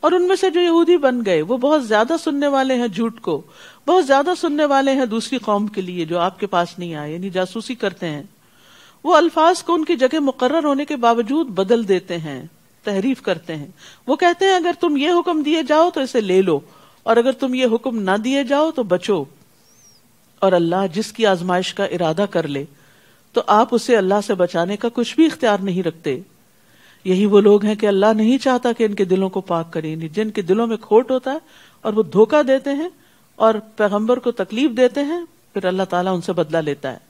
और उनमें से जो यहूदी बन गए वो बहुत ज्यादा सुनने वाले हैं झूठ को बहुत ज्यादा सुनने वाले हैं दूसरी कौम के लिए जो आपके पास नहीं आए यानी जासूसी करते हैं वो अल्फाज को उनकी जगह मुकर्र होने के बावजूद बदल देते हैं तहरीफ करते हैं वो कहते हैं अगर तुम ये हुक्म दिए जाओ तो इसे ले लो और अगर तुम ये हुक्म ना दिए जाओ तो बचो और अल्लाह जिसकी आजमाइश का इरादा कर ले तो आप उसे अल्लाह से बचाने का कुछ भी इख्तियार नहीं रखते यही वो लोग हैं कि अल्लाह नहीं चाहता कि इनके दिलों को पाक करें जिनके दिलों में खोट होता है और वो धोखा देते हैं और पैगंबर को तकलीफ देते हैं फिर अल्लाह ताला उनसे बदला लेता है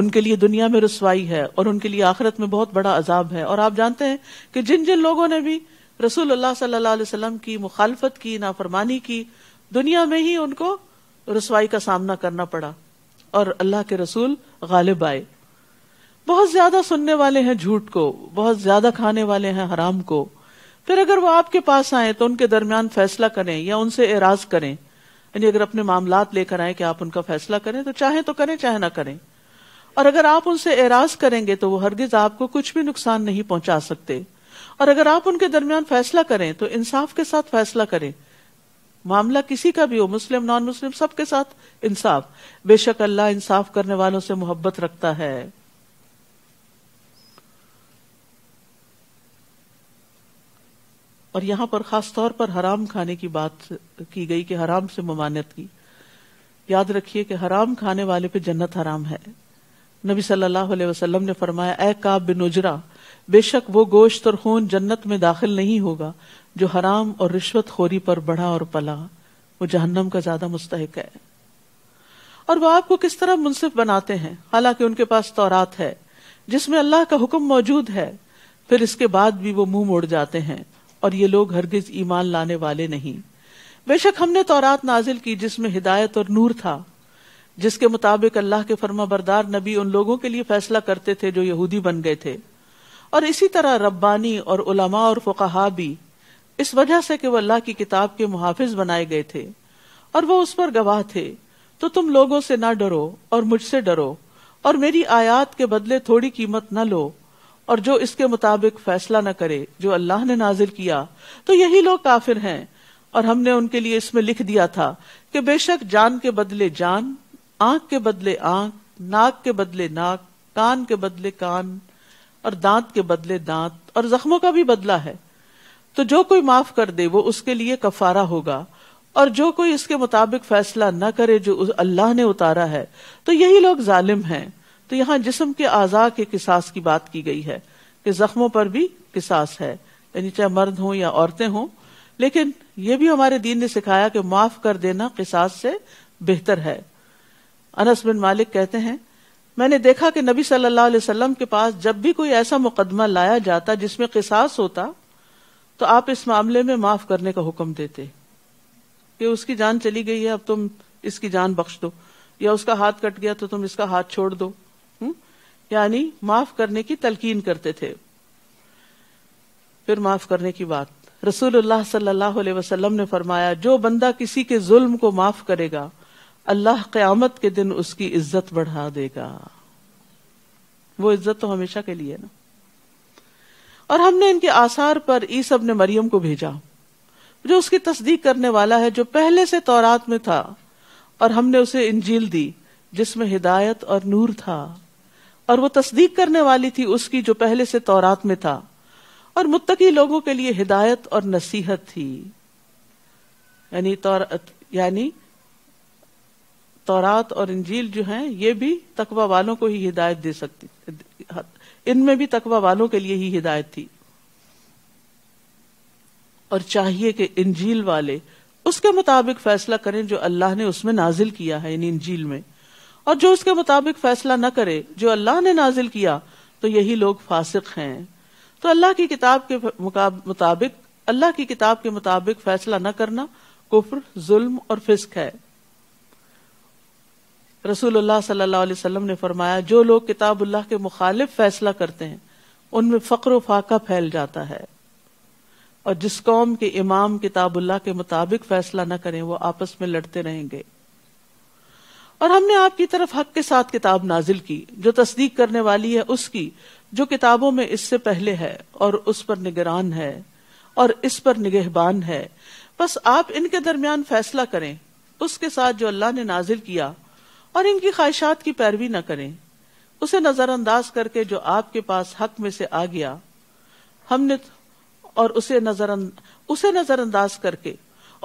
उनके लिए दुनिया में रसवाई है और उनके लिए आखिरत में बहुत बड़ा अजाब है और आप जानते हैं कि जिन जिन लोगों ने भी रसूल अल्लाह सल्लल्लाहु अलैहि वसल्लम की मुखालफत की नाफरमानी की दुनिया में ही उनको रसवाई का सामना करना पड़ा और अल्लाह के रसूल गालिब आए बहुत ज्यादा सुनने वाले हैं झूठ को बहुत ज्यादा खाने वाले हैं हराम को फिर अगर वो आपके पास आए तो उनके दरमियान फैसला करें या उनसे एराज करें यानी अगर अपने मामलात लेकर आए कि आप उनका फैसला करें तो चाहे तो करें चाहे ना करें और अगर आप उनसे एराज करेंगे तो वो हरगिज आपको कुछ भी नुकसान नहीं पहुंचा सकते और अगर आप उनके दरमियान फैसला करें तो इंसाफ के साथ फैसला करें मामला किसी का भी हो मुस्लिम नॉन मुस्लिम सबके साथ इंसाफ बेशक अल्लाह इंसाफ करने वालों से मोहब्बत रखता है और यहां पर खास तौर पर हराम खाने की बात की गई कि हराम से ममानत की याद रखिए कि हराम खाने वाले पे जन्नत हराम है नबी सल्लल्लाहु अलैहि वसल्लम ने फरमाया ए काब बिन उजरा बेशक वो गोश्त और खून जन्नत में दाखिल नहीं होगा जो हराम और रिश्वत खोरी पर बढ़ा और पला वो जहन्नम का ज्यादा मुस्तक है और वह आपको किस तरह मुनसिफ बनाते हैं हालांकि उनके पास तौरात है जिसमें अल्लाह का हुक्म मौजूद है फिर इसके बाद भी वो मुंह मोड़ जाते हैं और ये लोग हरगिज ईमान लाने वाले नहीं बेशक हमने तौरात नाजिल की जिसमें हिदायत और नूर था जिसके मुताबिक अल्लाह के फर्मा बरदार नबी उन लोगों के लिए फैसला करते थे जो यहूदी बन गए थे और इसी तरह रब्बानी और उलमा और फुकाहा भी इस वजह से कि वह अल्लाह की किताब के मुहाफिज बनाए गए थे और वो उस पर गवाह थे तो तुम लोगों से ना डरो और मुझसे डरो और मेरी आयात के बदले थोड़ी कीमत न लो और जो इसके मुताबिक फैसला न करे जो अल्लाह ने नाजिल किया तो यही लोग काफिर हैं और हमने उनके लिए इसमें लिख दिया था कि बेशक जान के बदले जान आंख के बदले आंख नाक के बदले नाक कान के बदले कान और दांत के बदले दांत और जख्मों का भी बदला है तो जो कोई माफ कर दे वो उसके लिए कफारा होगा और जो कोई इसके मुताबिक फैसला न करे जो अल्लाह ने उतारा है तो यही लोग जालिम है तो यहाँ जिसम के आजा के किसास की बात की गई है कि जख्मों पर भी किसास है यानी चाहे मर्द हो या औरतें हों लेकिन ये भी हमारे दीन ने सिखाया कि माफ कर देना किसास से बेहतर है अनस बिन मालिक कहते हैं मैंने देखा कि नबी सल्लल्लाहु अलैहि वसल्लम के पास जब भी कोई ऐसा मुकदमा लाया जाता जिसमें किसास होता तो आप इस मामले में माफ करने का हुक्म देते कि उसकी जान चली गई है अब तुम इसकी जान बख्श दो या उसका हाथ कट गया तो तुम इसका हाथ छोड़ दो हम्म? यानी माफ करने की तलकीन करते थे फिर माफ करने की बात रसूलुल्लाह सल्लल्लाहु अलैहि वसल्लम ने फरमाया जो बंदा किसी के जुल्म को माफ करेगा अल्लाह क्यामत के दिन उसकी इज्जत बढ़ा देगा वो इज्जत तो हमेशा के लिए ना और हमने इनके आसार पर ईसब ने मरियम को भेजा जो उसकी तस्दीक करने वाला है जो पहले से तौरात में था और हमने उसे इंजील दी जिसमें हिदायत और नूर था और वो तस्दीक करने वाली थी उसकी जो पहले से तौरात में था और मुत्तकी लोगों के लिए हिदायत और नसीहत थी यानी तौरात यानी तौरात और इंजील जो हैं ये भी तकवा वालों को ही हिदायत दे सकती इनमें भी तकवा वालों के लिए ही हिदायत थी और चाहिए कि इंजील वाले उसके मुताबिक फैसला करें जो अल्लाह ने उसमें नाजिल किया है इन इंजील में और जो उसके मुताबिक फैसला न करे जो अल्लाह ने नाजिल किया तो यही लोग फासिक हैं तो अल्लाह की किताब के मुताबिक अल्लाह की किताब के मुताबिक फैसला न करना कुफर जुल्म और फिस्क है रसूलुल्लाह सल्लल्लाहु अलैहि वसल्लम ने फरमाया जो लोग किताबुल्लाह के मुखालिफ फैसला करते हैं उनमें फ़क्र फाका फैल जाता है और जिस कौम के इमाम किताबुल्लाह के मुताबिक फैसला न करें वो आपस में लड़ते रहेंगे और हमने आपकी तरफ हक के साथ किताब नाजिल की जो तस्दीक करने वाली है उसकी जो किताबों में इससे पहले है और उस पर निगरान है और इस पर निगहबान है बस आप इनके दरमियान फैसला करें उसके साथ जो अल्लाह ने नाजिल किया और इनकी ख्वाहिशात की पैरवी न करें उसे नजरअंदाज करके जो आपके पास हक में से आ गया हमने तो- और उसे नजर उसे नजरअंदाज करके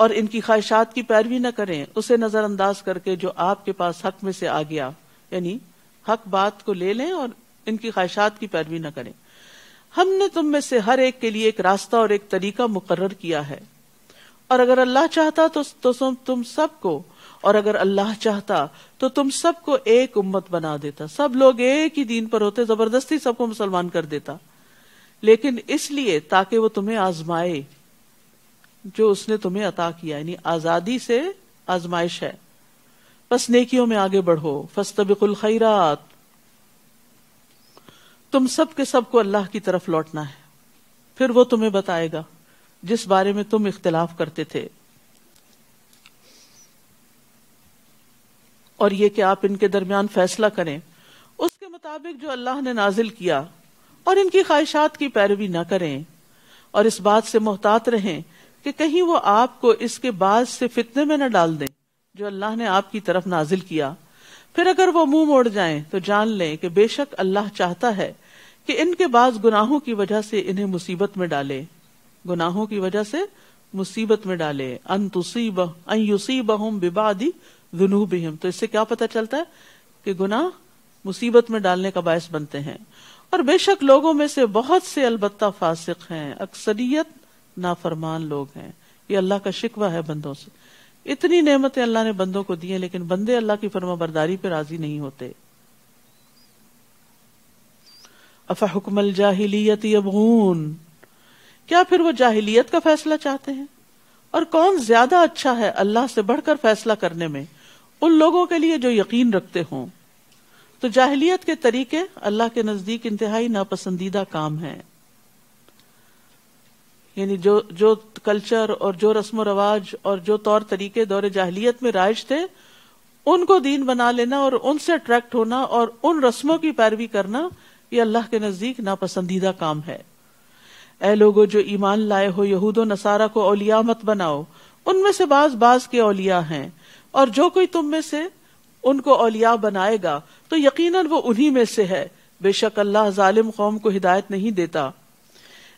और इनकी ख्वाहिशात की पैरवी न करें उसे नजरअंदाज करके जो आपके पास हक में से आ गया यानी हक बात को ले लें और इनकी ख्वाहिशात की पैरवी न करें हमने तुम में से हर एक के लिए एक रास्ता और एक तरीका मुकर्र किया है और अगर अल्लाह चाहता तो, तो तुम सबको और अगर अल्लाह चाहता तो तुम सबको एक उम्मत बना देता सब लोग एक ही दीन पर होते जबरदस्ती सबको मुसलमान कर देता लेकिन इसलिए ताकि वो तुम्हें आजमाए जो उसने तुम्हें अता किया यानी आजादी से आजमाइश है बस नेकियों में आगे बढ़ो फस्तबिकुल खैरात तुम सब के सबको अल्लाह की तरफ लौटना है फिर वो तुम्हें बताएगा जिस बारे में तुम इख्तलाफ करते थे और ये कि आप इनके दरमियान फैसला करें उसके मुताबिक जो अल्लाह ने नाजिल किया और इनकी ख्वाहिशात की पैरवी न करें और इस बात से मोहतात रहें कि कहीं वो आपको इसके बाद से फितने में न डाल दें जो अल्लाह ने आपकी तरफ नाजिल किया फिर अगर वो मुंह मोड़ जाएं तो जान लें कि बेशक अल्लाह चाहता है कि इनके बाद गुनाहों की वजह से इन्हें मुसीबत में डाले गुनाहों की वजह से मुसीबत में डाले अन तुसीब अन हम बिबादी जुनूबिहिम तो इससे क्या पता चलता है कि गुना मुसीबत में डालने का बायस बनते हैं और बेशक लोगों में से बहुत से अलबत्ता फासिक हैं अक्सरियत नाफरमान लोग हैं ये अल्लाह का शिकवा है बंदों से इतनी नेमतें अल्लाह ने बंदों को दी हैं लेकिन बंदे अल्लाह की फर्मा बरदारी पर राजी नहीं होते अफा हुक्मल जाहिलियत यबून क्या फिर वो जाहिलियत का फैसला चाहते हैं और कौन ज्यादा अच्छा है अल्लाह से बढ़कर फैसला करने में उन लोगों के लिए जो यकीन रखते हों तो जाहलीत के तरीके अल्लाह के नजदीक इंतहाई नापसंदीदा काम है यानी जो जो कल्चर और जो रस्म रवाज और जो तौर तरीके दौरे जाहलीत में राइज थे उनको दीन बना लेना और उनसे अट्रैक्ट होना और उन रस्मों की पैरवी करना ये अल्लाह के नजदीक नापसंदीदा काम है ए लोगो जो ईमान लाए हो यहूदो नसारा को औलिया मत बनाओ उनमें से बाज बाज के औलिया हैं और जो कोई तुम में से उनको औलिया बनाएगा तो यकीन वो उन्हीं में से है बेशक अल्लाह जालिम कौम को हिदायत नहीं देता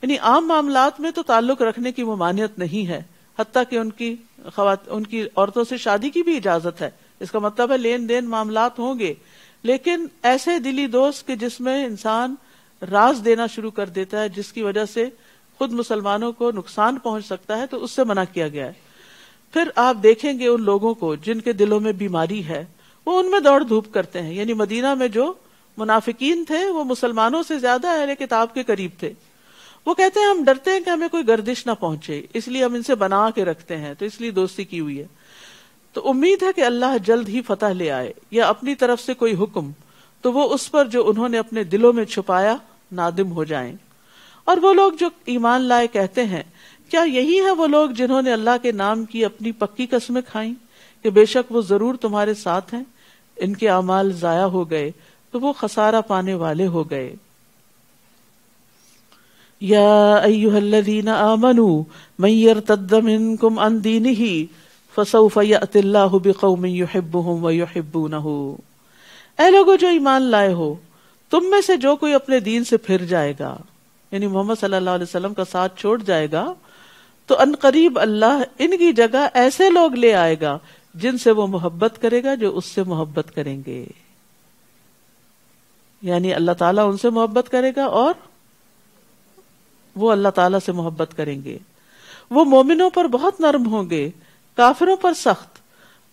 यानी आम मामला में तो ताल्लुक रखने की ममानियत नहीं है हती की उनकी खवात उनकी औरतों से शादी की भी इजाजत है इसका मतलब है लेन देन मामला होंगे लेकिन ऐसे दिली दोस्त के जिसमें इंसान राज देना शुरू कर देता है जिसकी वजह से खुद मुसलमानों को नुकसान पहुंच सकता है तो उससे मना किया गया है फिर आप देखेंगे उन लोगों को जिनके दिलों में बीमारी है वो उनमें दौड़ धूप करते हैं यानी मदीना में जो मुनाफिकीन थे वो मुसलमानों से ज्यादा अहले किताब के करीब थे वो कहते हैं हम डरते हैं कि हमें कोई गर्दिश ना पहुंचे इसलिए हम इनसे बना के रखते हैं तो इसलिए दोस्ती की हुई है तो उम्मीद है कि अल्लाह जल्द ही फतह ले आए या अपनी तरफ से कोई हुक्म तो वो उस पर जो उन्होंने अपने दिलों में छुपाया नादिम हो जाएं और वो लोग जो ईमान लाए कहते हैं क्या यही है वो लोग जिन्होंने अल्लाह के नाम की अपनी पक्की कस्में खाई कि बेशक वो जरूर तुम्हारे साथ हैं इनके अमाल जाया हो गए तो वो खसारा पाने वाले हो गए या लोगो जो ईमान लाए हो तुम में से जो कोई अपने दीन से फिर जाएगा यानी मोहम्मद सल्लल्लाहु अलैहि वसल्लम का साथ छोड़ जाएगा तो अन करीब अल्लाह इनकी जगह ऐसे लोग ले आएगा जिनसे वो मोहब्बत करेगा जो उससे मोहब्बत करेंगे यानी अल्लाह ताला उनसे मोहब्बत करेगा और वो अल्लाह ताला से मोहब्बत करेंगे वो मोमिनों पर बहुत नर्म होंगे काफिरों पर सख्त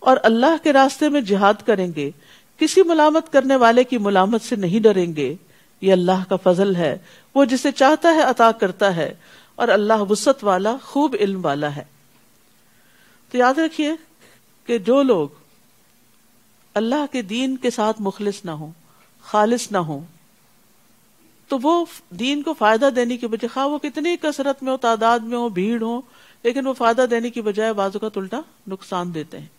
और अल्लाह के रास्ते में जिहाद करेंगे किसी मुलामत करने वाले की मुलामत से नहीं डरेंगे ये अल्लाह का फजल है वो जिसे चाहता है अता करता है और अल्लाह वसत वाला खूब इल्म वाला है तो याद रखिए कि जो लोग अल्लाह के दीन के साथ मुखलिस ना हो खालिस ना हो तो वो दीन को फायदा देने की बजाय खा हाँ, वो कितनी कसरत में हो तादाद में हो भीड़ हो लेकिन वो फायदा देने की बजाय बाजू का उल्टा नुकसान देते हैं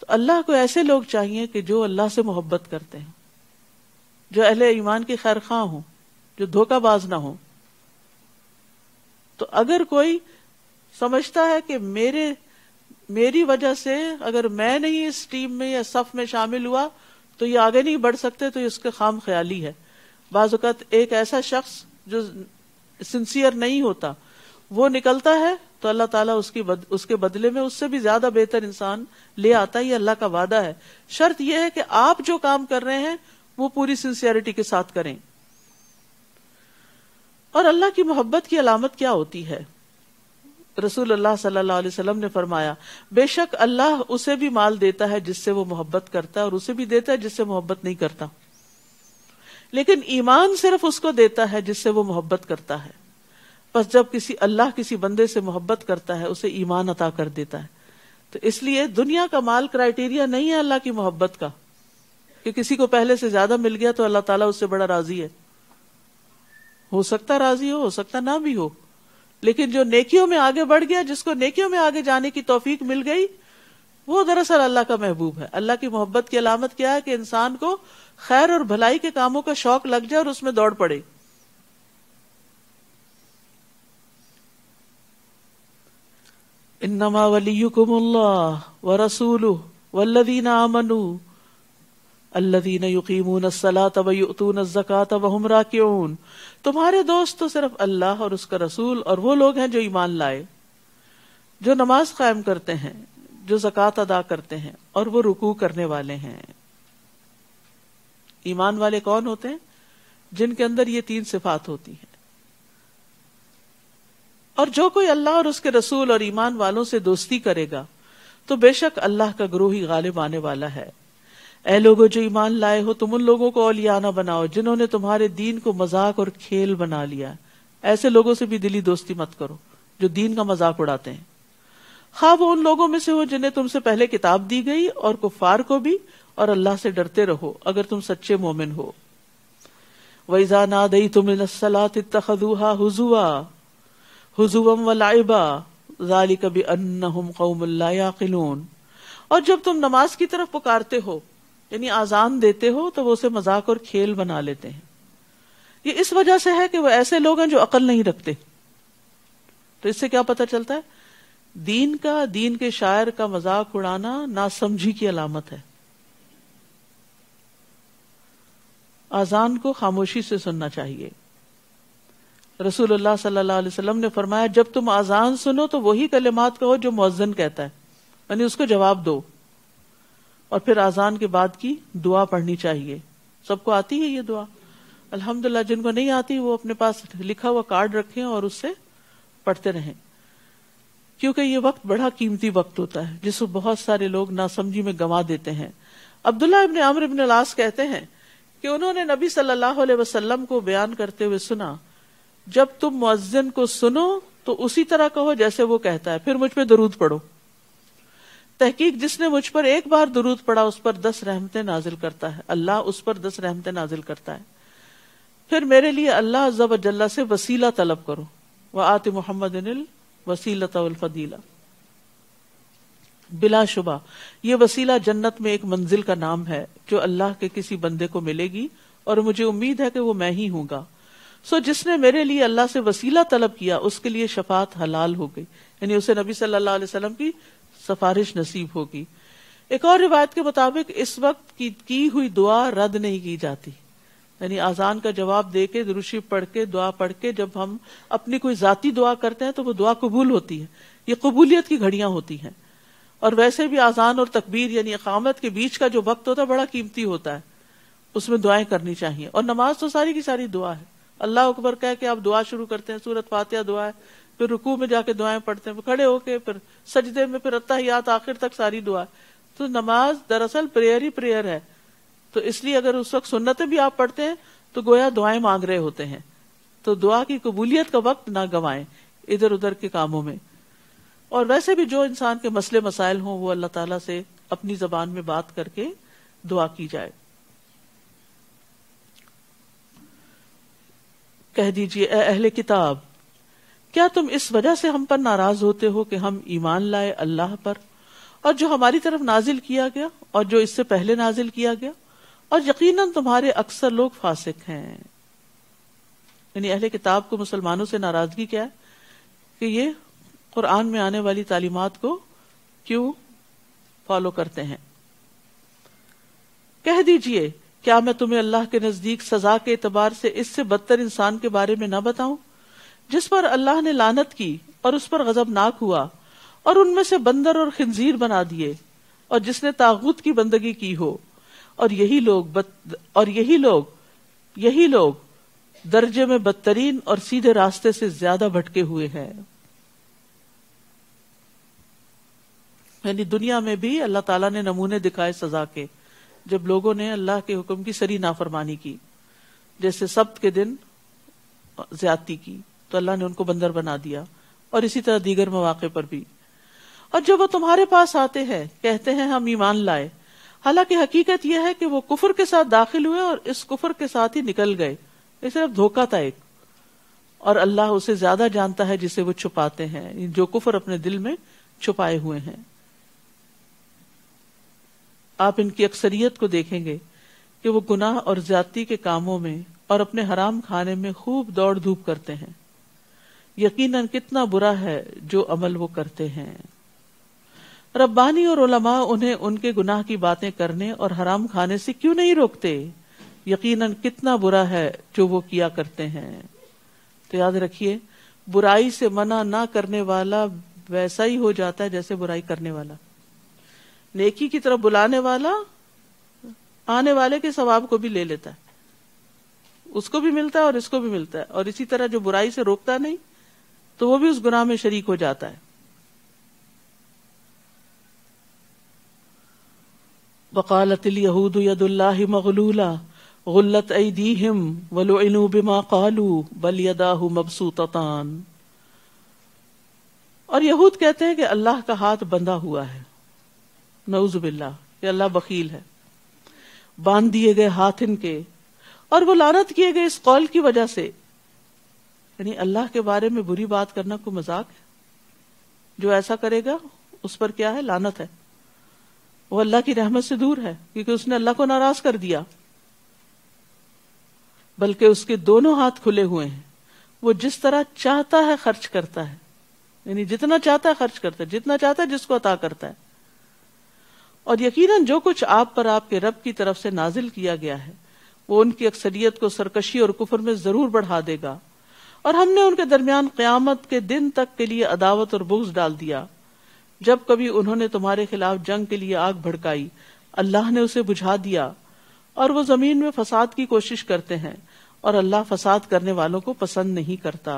तो अल्लाह को ऐसे लोग चाहिए कि जो अल्लाह से मोहब्बत करते हैं जो अहले ईमान के खैर खां हो जो धोखाबाज ना हो तो अगर कोई समझता है कि मेरे मेरी वजह से अगर मैं नहीं इस टीम में या सफ में शामिल हुआ तो ये आगे नहीं बढ़ सकते तो ये उसके खाम ख्याली है बाजुकत एक ऐसा शख्स जो सिंसियर नहीं होता वो निकलता है तो अल्लाह ताला उसकी बद, उसके बदले में उससे भी ज्यादा बेहतर इंसान ले आता है ये अल्लाह का वादा है शर्त यह है कि आप जो काम कर रहे हैं वो पूरी सिंसियरिटी के साथ करें और अल्लाह की मोहब्बत की अलामत क्या होती है रसूल अल्लाह सल्लल्लाहु अलैहि वसल्लम ने फरमाया बेशक अल्लाह उसे भी माल देता है जिससे वो मोहब्बत करता है और उसे भी देता है जिससे मोहब्बत नहीं करता लेकिन ईमान सिर्फ उसको देता है जिससे वो मोहब्बत करता है बस जब किसी अल्लाह किसी बंदे से मोहब्बत करता है उसे ईमान अता कर देता है तो इसलिए दुनिया का माल क्राइटेरिया नहीं है अल्लाह की मोहब्बत का कि किसी को पहले से ज्यादा मिल गया तो अल्लाह ताला उससे बड़ा राजी है हो सकता राजी हो हो सकता ना भी हो लेकिन जो नेकियों में आगे बढ़ गया जिसको नेकियों में आगे जाने की तोफीक मिल गई वो दरअसल अल्लाह का महबूब है अल्लाह की मोहब्बत की अलामत क्या है कि इंसान को खैर और भलाई के कामों का शौक लग जाए और उसमें दौड़ पड़े इन्नमा वलीकुमुल्लाह व रसूलु वल्लदीना आमनू अल्लदीन यकीमून सलात वयूतून ज़क़ात वहम राकिऊन तुम्हारे दोस्त तो सिर्फ अल्लाह और उसका रसूल और वो लोग हैं जो ईमान लाए जो नमाज कायम करते हैं जो ज़क़ात अदा करते हैं और वो रुकू करने वाले हैं ईमान वाले कौन होते हैं जिनके अंदर ये तीन सिफात होती हैं और जो कोई अल्लाह और उसके रसूल और ईमान वालों से दोस्ती करेगा तो बेशक अल्लाह का ग्रोह ही गालिब आने वाला है ए लोगों जो ईमान लाए हो तुम उन लोगों को औलियाना बनाओ जिन्होंने तुम्हारे दीन को मजाक और खेल बना लिया ऐसे लोगों से भी दिली दोस्ती मत करो जो दीन का मजाक उड़ाते हैं हाँ वो उन लोगों में से हो जिन्हें तुमसे पहले किताब दी गई और कुफार को भी और अल्लाह से डरते रहो अगर तुम सच्चे मोमिन हो वैजा ना दई तुम तखदूहा हुजुआ हुजुअम व लाइबा जाली कभी अन्ना कौमुल्ला और जब तुम नमाज की तरफ पुकारते हो यानी आजान देते हो तो वो उसे मजाक और खेल बना लेते हैं ये इस वजह से है कि वो ऐसे लोग हैं जो अकल नहीं रखते तो इससे क्या पता चलता है दीन का दीन के शायर का मजाक उड़ाना नासमझी की अलामत है आजान को खामोशी से सुनना चाहिए रसूलुल्लाह सल्लल्लाहु अलैहि वसल्लम ने फरमाया जब तुम आजान सुनो तो वही कलिमात कहो जो मुअज्जन कहता है यानी उसको जवाब दो और फिर आजान के बाद की दुआ पढ़नी चाहिए सबको आती है ये दुआ अल्हम्दुलिल्लाह जिनको नहीं आती वो अपने पास लिखा हुआ कार्ड रखें और उससे पढ़ते रहें क्योंकि ये वक्त बड़ा कीमती वक्त होता है जिसको बहुत सारे लोग नासमझी में गंवा देते हैं अब्दुल्ला इबन अमर इबन लास कहते हैं कि उन्होंने नबी सल्लल्लाहु अलैहि वसल्लम को बयान करते हुए सुना जब तुम मुअज्जन को सुनो तो उसी तरह कहो जैसे वो कहता है फिर मुझ पर दरूद पढ़ो तहकीक जिसने मुझ पर एक बार दुरूद पड़ा उस पर दस रहमतें नाजिल करता है अल्लाह उस पर दस रहमतें नाजिल करता है फिर मेरे लिए अल्लाह जबजल्ला से वसीला तलब करो व आते मोहम्मद वसीलतफदीला बिलाशुबा ये वसीला जन्नत में एक मंजिल का नाम है जो अल्लाह के किसी बंदे को मिलेगी और मुझे उम्मीद है कि वो मैं ही हूँ सो जिसने मेरे लिए अल्लाह से वसीला तलब किया उसके लिए शफात हलाल हो गई यानी उसे नबी सल्लल्लाहु अलैहि वसल्लम की सफारिश नसीब होगी एक और रिवायत के मुताबिक इस वक्त की की हुई दुआ रद्द नहीं की जाती यानी आजान का जवाब दे के दुरुशी पढ़ के दुआ पढ़ के जब हम अपनी कोई जाती दुआ करते हैं तो वो दुआ कबूल होती है ये कबूलियत की घड़ियां होती हैं और वैसे भी आजान और तकबीर यानी अकामत के बीच का जो वक्त होता है बड़ा कीमती होता है उसमें दुआएं करनी चाहिए और नमाज तो सारी की सारी दुआ है अल्लाह अकबर कह के आप दुआ शुरू करते हैं सूरत फातिया दुआ है फिर रुकू में जाके दुआएं पढ़ते हैं खड़े होके फिर सजदे में फिर अत्ताहियात आखिर तक सारी दुआ तो नमाज दरअसल प्रेयर ही प्रेयर है तो इसलिए अगर उस वक्त सुन्नतें भी आप पढ़ते हैं तो गोया दुआएं मांग रहे होते हैं तो दुआ की कबूलियत का वक्त ना गंवाए इधर उधर के कामों में और वैसे भी जो इंसान के मसले मसाइल हों वो अल्लाह तला से अपनी जबान में बात करके दुआ की जाए कह दीजिए अहले किताब क्या तुम इस वजह से हम पर नाराज होते हो कि हम ईमान लाए अल्लाह पर और जो हमारी तरफ नाजिल किया गया और जो इससे पहले नाजिल किया गया और यकीन तुम्हारे अक्सर लोग फासिक हैं यानी अहले किताब को मुसलमानों से नाराजगी क्या है कि ये कुरान में आने वाली तालीमत को क्यों फॉलो करते हैं कह दीजिए क्या मैं तुम्हें अल्लाह के नजदीक सजा के एतबार से इससे बदतर इंसान के बारे में न बताऊं जिस पर अल्लाह ने लानत की और उस पर गजब नाक हुआ और उनमें से बंदर और खिंजीर बना दिए और जिसने तागुत की बंदगी की हो और यही लोग बत, और यही लोग यही लोग दर्जे में बदतरीन और सीधे रास्ते से ज्यादा भटके हुए हैं यानी दुनिया में भी अल्लाह ताला ने नमूने दिखाए सजा के जब लोगों ने अल्लाह के हुक्म की सरी नाफरमानी की जैसे सब्त के दिन ज्यादा की तो अल्लाह ने उनको बंदर बना दिया और इसी तरह दीगर मौाक़े पर भी और जब वो तुम्हारे पास आते हैं कहते हैं हम ईमान लाए हालांकि हकीकत यह है कि वो कुफर के साथ दाखिल हुए और इस कुफर के साथ ही निकल गए ये सिर्फ धोखा था एक और अल्लाह उसे ज्यादा जानता है जिसे वो छुपाते हैं जो कुफर अपने दिल में छुपाए हुए हैं आप इनकी अक्सरियत को देखेंगे कि वो गुनाह और ज्यादा के कामों में और अपने हराम खाने में खूब दौड़ धूप करते हैं यकीनन कितना बुरा है जो अमल वो करते हैं रब्बानी और उलमा उन्हें उनके गुनाह की बातें करने और हराम खाने से क्यों नहीं रोकते यकीनन कितना बुरा है जो वो किया करते हैं तो याद रखिए बुराई से मना ना करने वाला वैसा ही हो जाता है जैसे बुराई करने वाला नेकी की तरफ बुलाने वाला आने वाले के सवाब को भी ले लेता है उसको भी मिलता है और इसको भी मिलता है और इसी तरह जो बुराई से रोकता नहीं तो वो भी उस गुनाह में शरीक हो जाता है यहूद यदुल्ला मगलूला गुल्लत ऐदीहिम वलो बिमा कालू बल यदाहू मबसूततान और यहूद कहते हैं कि अल्लाह का हाथ बंधा हुआ है नऊजुबिल्ला ये अल्लाह बकील है बांध दिए गए हाथ इनके और वो लानत किए गए इस कौल की वजह से यानी अल्लाह के बारे में बुरी बात करना कोई मजाक है जो ऐसा करेगा उस पर क्या है लानत है वो अल्लाह की रहमत से दूर है क्योंकि उसने अल्लाह को नाराज कर दिया बल्कि उसके दोनों हाथ खुले हुए हैं वो जिस तरह चाहता है खर्च करता है यानी जितना चाहता है खर्च करता है जितना चाहता है जिसको अता करता है और यकीन जो कुछ आप पर आपके रब की तरफ से नाजिल किया गया है वो उनकी अक्सरियत को सरकशी और कुफर में जरूर बढ़ा देगा और हमने उनके दरमियान क्यामत के दिन तक के लिए अदावत और बुग्स डाल दिया जब कभी उन्होंने तुम्हारे खिलाफ जंग के लिए आग भड़काई अल्लाह ने उसे बुझा दिया और वो जमीन में फसाद की कोशिश करते हैं और अल्लाह फसाद करने वालों को पसंद नहीं करता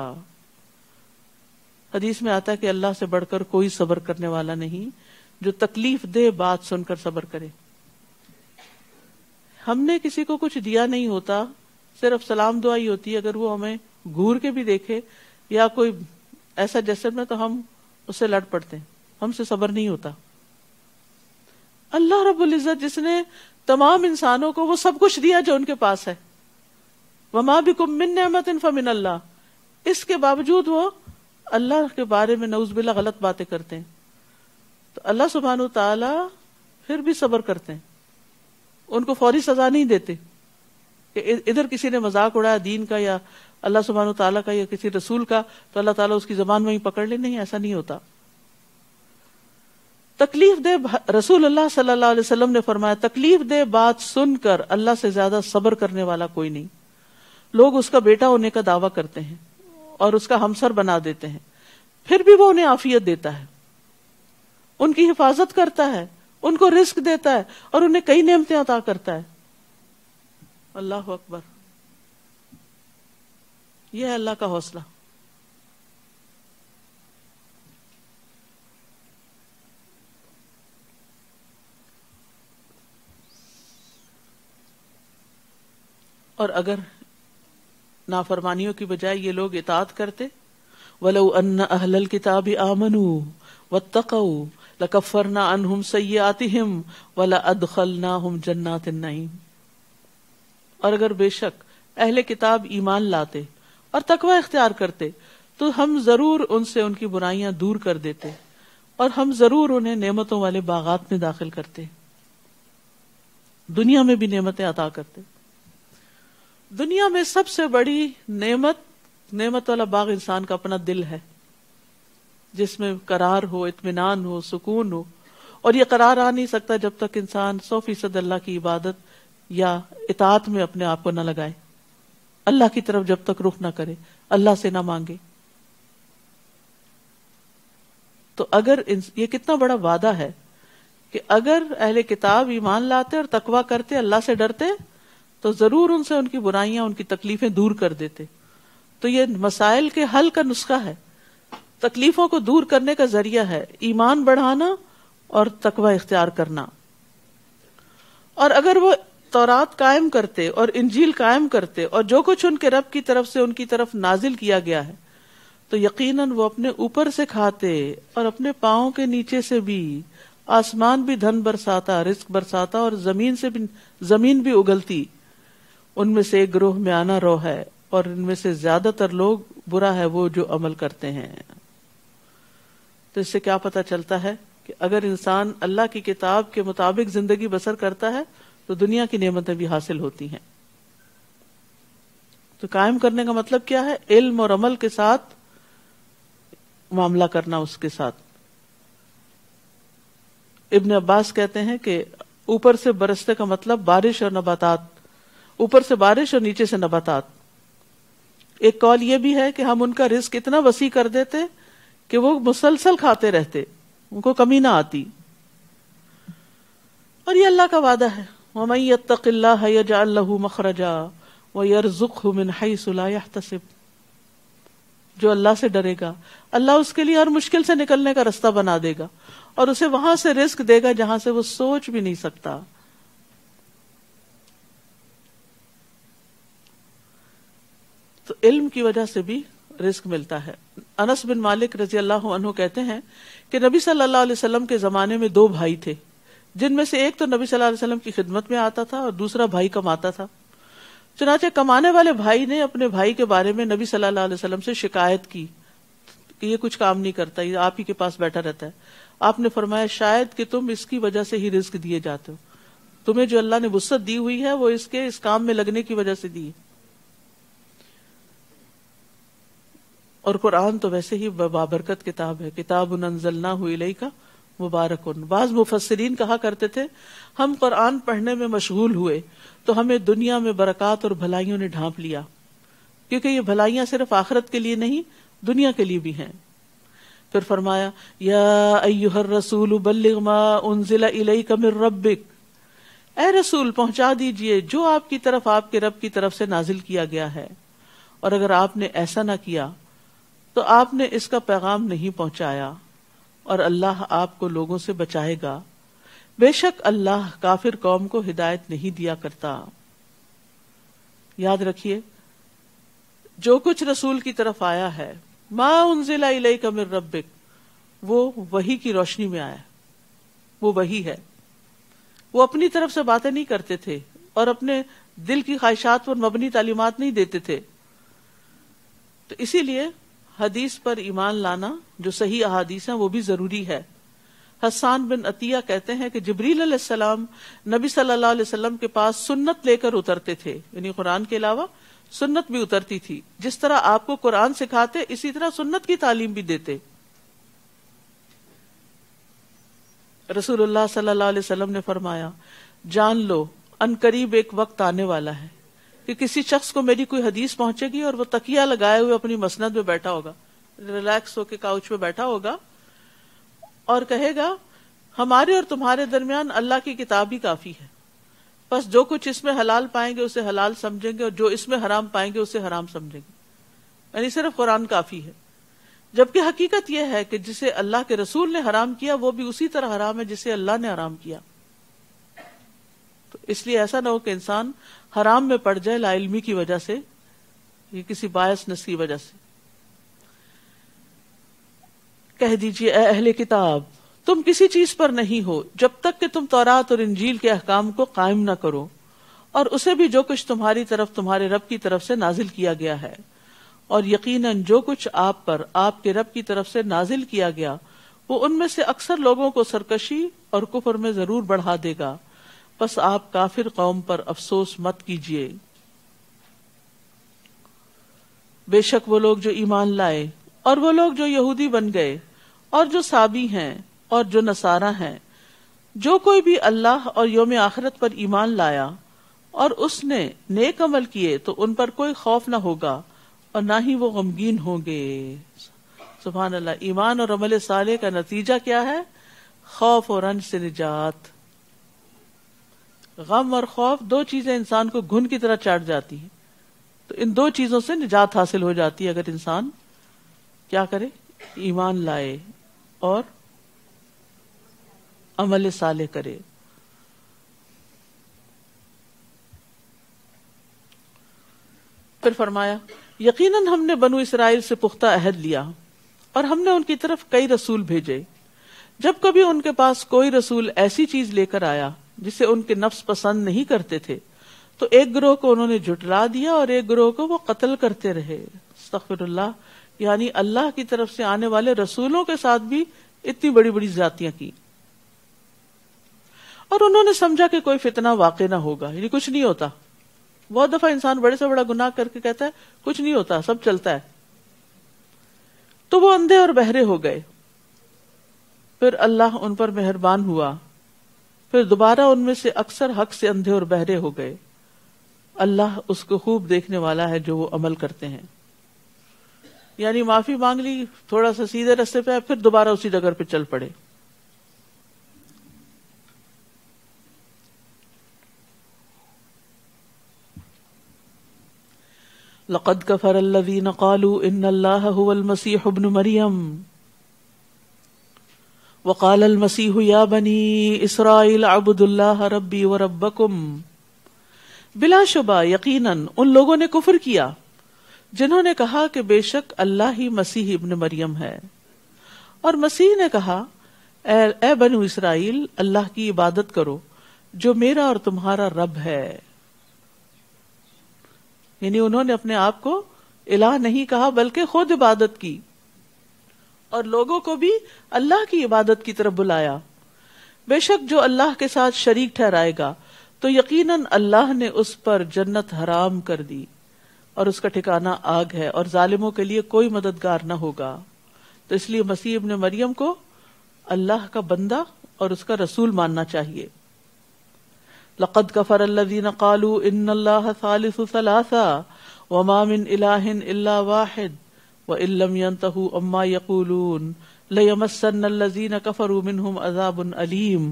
हदीस में आता है कि अल्लाह से बढ़कर कोई सबर करने वाला नहीं जो तकलीफ दे बात सुनकर सबर करे हमने किसी को कुछ दिया नहीं होता सिर्फ सलाम दुआई होती है अगर वो हमें घूर के भी देखे या कोई ऐसा जैसे में तो हम उससे लड़ पड़ते हैं हमसे सबर नहीं होता अल्लाह रब्बुल इज़्ज़त जिसने तमाम इंसानों को वो सब कुछ दिया जो उनके पास है वमा बिकुम मिन नेमत फमिन अल्लाह इसके बावजूद वो अल्लाह के बारे में नउजबिल्ला गलत बातें करते हैं तो अल्लाह सुबहान तला फिर भी सबर करते हैं उनको फौरी सजा नहीं देते इधर किसी ने मजाक उड़ाया दीन का या अल्लाह सुबहान तला का या किसी रसूल का तो अल्लाह ताला उसकी जबान वहीं पकड़ ले नहीं ऐसा नहीं होता तकलीफ दे रसूल अल्लाह सल्लल्लाहु अलैहि वसल्लम ने फरमाया तकलीफ दे बात सुनकर अल्लाह से ज्यादा सब्र करने वाला कोई नहीं लोग उसका बेटा होने का दावा करते हैं और उसका हमसर बना देते हैं फिर भी वो उन्हें आफियत देता है उनकी हिफाजत करता है उनको रिस्क देता है और उन्हें कई नियमतें अता करता है अल्लाह अकबर यह है अल्लाह का हौसला और अगर नाफरमानियों की बजाय ये लोग इतात करते वलो अन्न अहल किताब आमनू व तकऊ लकफरना अनहुम वाला वला ना हम जन्ना नईम और अगर बेशक अहले किताब ईमान लाते और तकवा इख्तियार करते तो हम जरूर उनसे उनकी बुराइयां दूर कर देते और हम जरूर उन्हें नेमतों वाले बागात में दाखिल करते दुनिया में भी नेमतें अता करते दुनिया में सबसे बड़ी नेमत नेमत वाला बाग इंसान का अपना दिल है जिसमें करार हो इतमान हो सुकून हो और ये करार आ नहीं सकता जब तक इंसान सौ फीसद अल्लाह की इबादत या इतात में अपने आप को ना लगाए अल्लाह की तरफ जब तक रुख ना करे अल्लाह से ना मांगे तो अगर ये कितना बड़ा वादा है कि अगर अहले किताब ईमान लाते और तकवा करते अल्लाह से डरते तो जरूर उनसे उनकी बुराइयां उनकी तकलीफें दूर कर देते तो ये मसाइल के हल का नुस्खा है तकलीफों को दूर करने का जरिया है ईमान बढ़ाना और तकवा इख्तियार करना और अगर वो तौरात कायम करते और इंजील कायम करते और जो कुछ उनके रब की तरफ से उनकी तरफ नाजिल किया गया है तो यकीनन वो अपने ऊपर से खाते और अपने पाओ के नीचे से भी आसमान भी धन बरसाता रिस्क बरसाता और जमीन से भी जमीन भी उगलती उनमें से एक ग्रोह में आना रो है और इनमें से ज्यादातर लोग बुरा है वो जो अमल करते हैं तो इससे क्या पता चलता है कि अगर इंसान अल्लाह की किताब के मुताबिक जिंदगी बसर करता है तो दुनिया की नियमतें भी हासिल होती हैं तो कायम करने का मतलब क्या है इल्म और अमल के साथ मामला करना उसके साथ इब्ने अब्बास कहते हैं कि ऊपर से बरसते का मतलब बारिश और नबातात ऊपर से बारिश और नीचे से नबातात एक कॉल ये भी है कि हम उनका रिस्क इतना वसी कर देते कि वो मुसलसल खाते रहते उनको कमी ना आती और ये अल्लाह का वादा है वमई यतकल्लाहू मखरजा व यरजुक मिन तसिब जो अल्लाह से डरेगा अल्लाह उसके लिए हर मुश्किल से निकलने का रास्ता बना देगा और उसे वहां से रिस्क देगा जहां से वो सोच भी नहीं सकता तो इल्म की वजह से भी रिस्क मिलता है अनस बिन मालिक रजी अल्लाह कहते हैं कि नबी सल्लल्लाहु अलैहि वसल्लम के जमाने में दो भाई थे जिनमें से एक तो नबी सल्लल्लाहु अलैहि वसल्लम की खिदमत में आता था और दूसरा भाई कमाता था चुनाचे कमाने वाले भाई ने अपने भाई के बारे में नबी सल्लल्लाहु अलैहि वसल्लम से शिकायत की कि ये कुछ काम नहीं करता ये आप ही के पास बैठा रहता है आपने फरमाया शायद कि तुम इसकी वजह से ही रिस्क दिए जाते हो तुम्हें जो अल्लाह ने वसत दी हुई है वो इसके इस काम में लगने की वजह से दी और कुरान तो वैसे ही बाबरकत किताब है किताब उनजलना हुई का मुबारक बाज मुफसरीन कहा करते थे हम कुरान पढ़ने में मशगूल हुए तो हमें दुनिया में बरकत और भलाइयों ने ढांप लिया क्योंकि ये भलाइयां सिर्फ आखरत के लिए नहीं दुनिया के लिए भी हैं फिर फरमाया या अयुहर ए रसूल पहुंचा दीजिए जो आपकी तरफ आपके रब की तरफ से नाजिल किया गया है और अगर आपने ऐसा ना किया तो आपने इसका पैगाम नहीं पहुंचाया और अल्लाह आपको लोगों से बचाएगा बेशक अल्लाह काफिर कौम को हिदायत नहीं दिया करता याद रखिए जो कुछ रसूल की तरफ आया है मा उनजिला इलाई कमिर रबिक वो वही की रोशनी में आया वो वही है वो अपनी तरफ से बातें नहीं करते थे और अपने दिल की ख्वाहिशात पर मबनी तालीमत नहीं देते थे तो इसीलिए हदीस पर ईमान लाना जो सही अहादीस है वो भी जरूरी है हसान बिन अतिया कहते हैं कि जबरील नबी सल्लल्लाहु अलैहि वसल्लम के पास सुन्नत लेकर उतरते थे यानी कुरान के अलावा सुन्नत भी उतरती थी जिस तरह आपको कुरान सिखाते इसी तरह सुन्नत की तालीम भी देते रसूलुल्लाह सल्लल्लाहु अलैहि वसल्लम ने फरमाया जान लो अनकरीब एक वक्त आने वाला है कि किसी शख्स को मेरी कोई हदीस पहुंचेगी और वो तकिया लगाए हुए अपनी मसनद में बैठा होगा रिलैक्स होकर काउच पे बैठा होगा और कहेगा हमारे और तुम्हारे दरमियान अल्लाह की किताब ही काफी है बस जो कुछ इसमें हलाल पाएंगे उसे हलाल समझेंगे और जो इसमें हराम पाएंगे उसे हराम समझेंगे यानी सिर्फ कुरान काफी है जबकि हकीकत यह है कि जिसे अल्लाह के रसूल ने हराम किया वो भी उसी तरह हराम है जिसे अल्लाह ने हराम किया तो इसलिए ऐसा ना हो कि इंसान हराम में पड़ जाए लाइलमी की वजह से ये किसी बायसनेस की वजह से कह दीजिए अहले किताब तुम किसी चीज पर नहीं हो जब तक कि तुम तौरात और इंजील के अहकाम को कायम न करो और उसे भी जो कुछ तुम्हारी तरफ तुम्हारे रब की तरफ से नाजिल किया गया है और यकीनन जो कुछ आप पर आपके रब की तरफ से नाजिल किया गया वो उनमें से अक्सर लोगों को सरकशी और कुफर में जरूर बढ़ा देगा बस आप काफिर कौम पर अफसोस मत कीजिए बेशक वो लोग जो ईमान लाए और वो लोग जो यहूदी बन गए और जो साबी हैं और जो नसारा हैं जो कोई भी अल्लाह और योम आखरत पर ईमान लाया और उसने नेक अमल किए तो उन पर कोई खौफ ना होगा और ना ही वो गमगीन होंगे सुबह अल्लाह ईमान और अमल साले का नतीजा क्या है खौफ और रंज से निजात गम और खौफ दो चीजें इंसान को घुन की तरह चाट जाती हैं तो इन दो चीजों से निजात हासिल हो जाती है अगर इंसान क्या करे ईमान लाए और अमल साले करे फिर फरमाया यकीनन हमने बनु इसराइल से पुख्ता अहद लिया और हमने उनकी तरफ कई रसूल भेजे जब कभी उनके पास कोई रसूल ऐसी चीज लेकर आया जिसे उनके नफ्स पसंद नहीं करते थे तो एक ग्रोह को उन्होंने जुटला दिया और एक ग्रोह को वो कत्ल करते रहे यानी अल्लाह की तरफ से आने वाले रसूलों के साथ भी इतनी बड़ी बड़ी जातियां की और उन्होंने समझा कि कोई फितना वाकई ना होगा यानी कुछ नहीं होता बहुत दफा इंसान बड़े से बड़ा गुनाह करके कहता है कुछ नहीं होता सब चलता है तो वो अंधे और बहरे हो गए फिर अल्लाह उन पर मेहरबान हुआ फिर दोबारा उनमें से अक्सर हक से अंधे और बहरे हो गए अल्लाह उसको खूब देखने वाला है जो वो अमल करते हैं यानी माफी मांग ली थोड़ा सा सीधे रस्ते पे फिर दोबारा उसी जगह पे चल पड़े लकद कफर अल्लवीन इन अल्लाह मसीह इब्न मरियम वकाल मसीह या बनी इसराइल अबुदुल्लाह रब्बी व रब्बकुम बिलाशुबा यकीनन उन लोगों ने कुफर किया जिन्होंने कहा कि बेशक अल्लाह ही मसीह इब्न मरियम है और मसीह ने कहा ए बनु इसराइल अल्लाह की इबादत करो जो मेरा और तुम्हारा रब है यानी उन्होंने अपने आप को इलाह नहीं कहा बल्कि खुद इबादत की और लोगों को भी अल्लाह की इबादत की तरफ बुलाया बेशक जो अल्लाह के साथ शरीक ठहराएगा तो यकीनन अल्लाह ने उस पर जन्नत हराम कर दी और उसका ठिकाना आग है और जालिमों के लिए कोई मददगार न होगा तो इसलिए मसीब ने मरियम को अल्लाह का बंदा और उसका रसूल मानना चाहिए लकद कफर अल्लादीन कालू इन सालिसु सलासा वमामिन इलाहिन इल्ला वाहिद वल्लमतहू अम्मा यकूलून लयमसन्नजीन कफरू मिनहुम अजाबन अलीम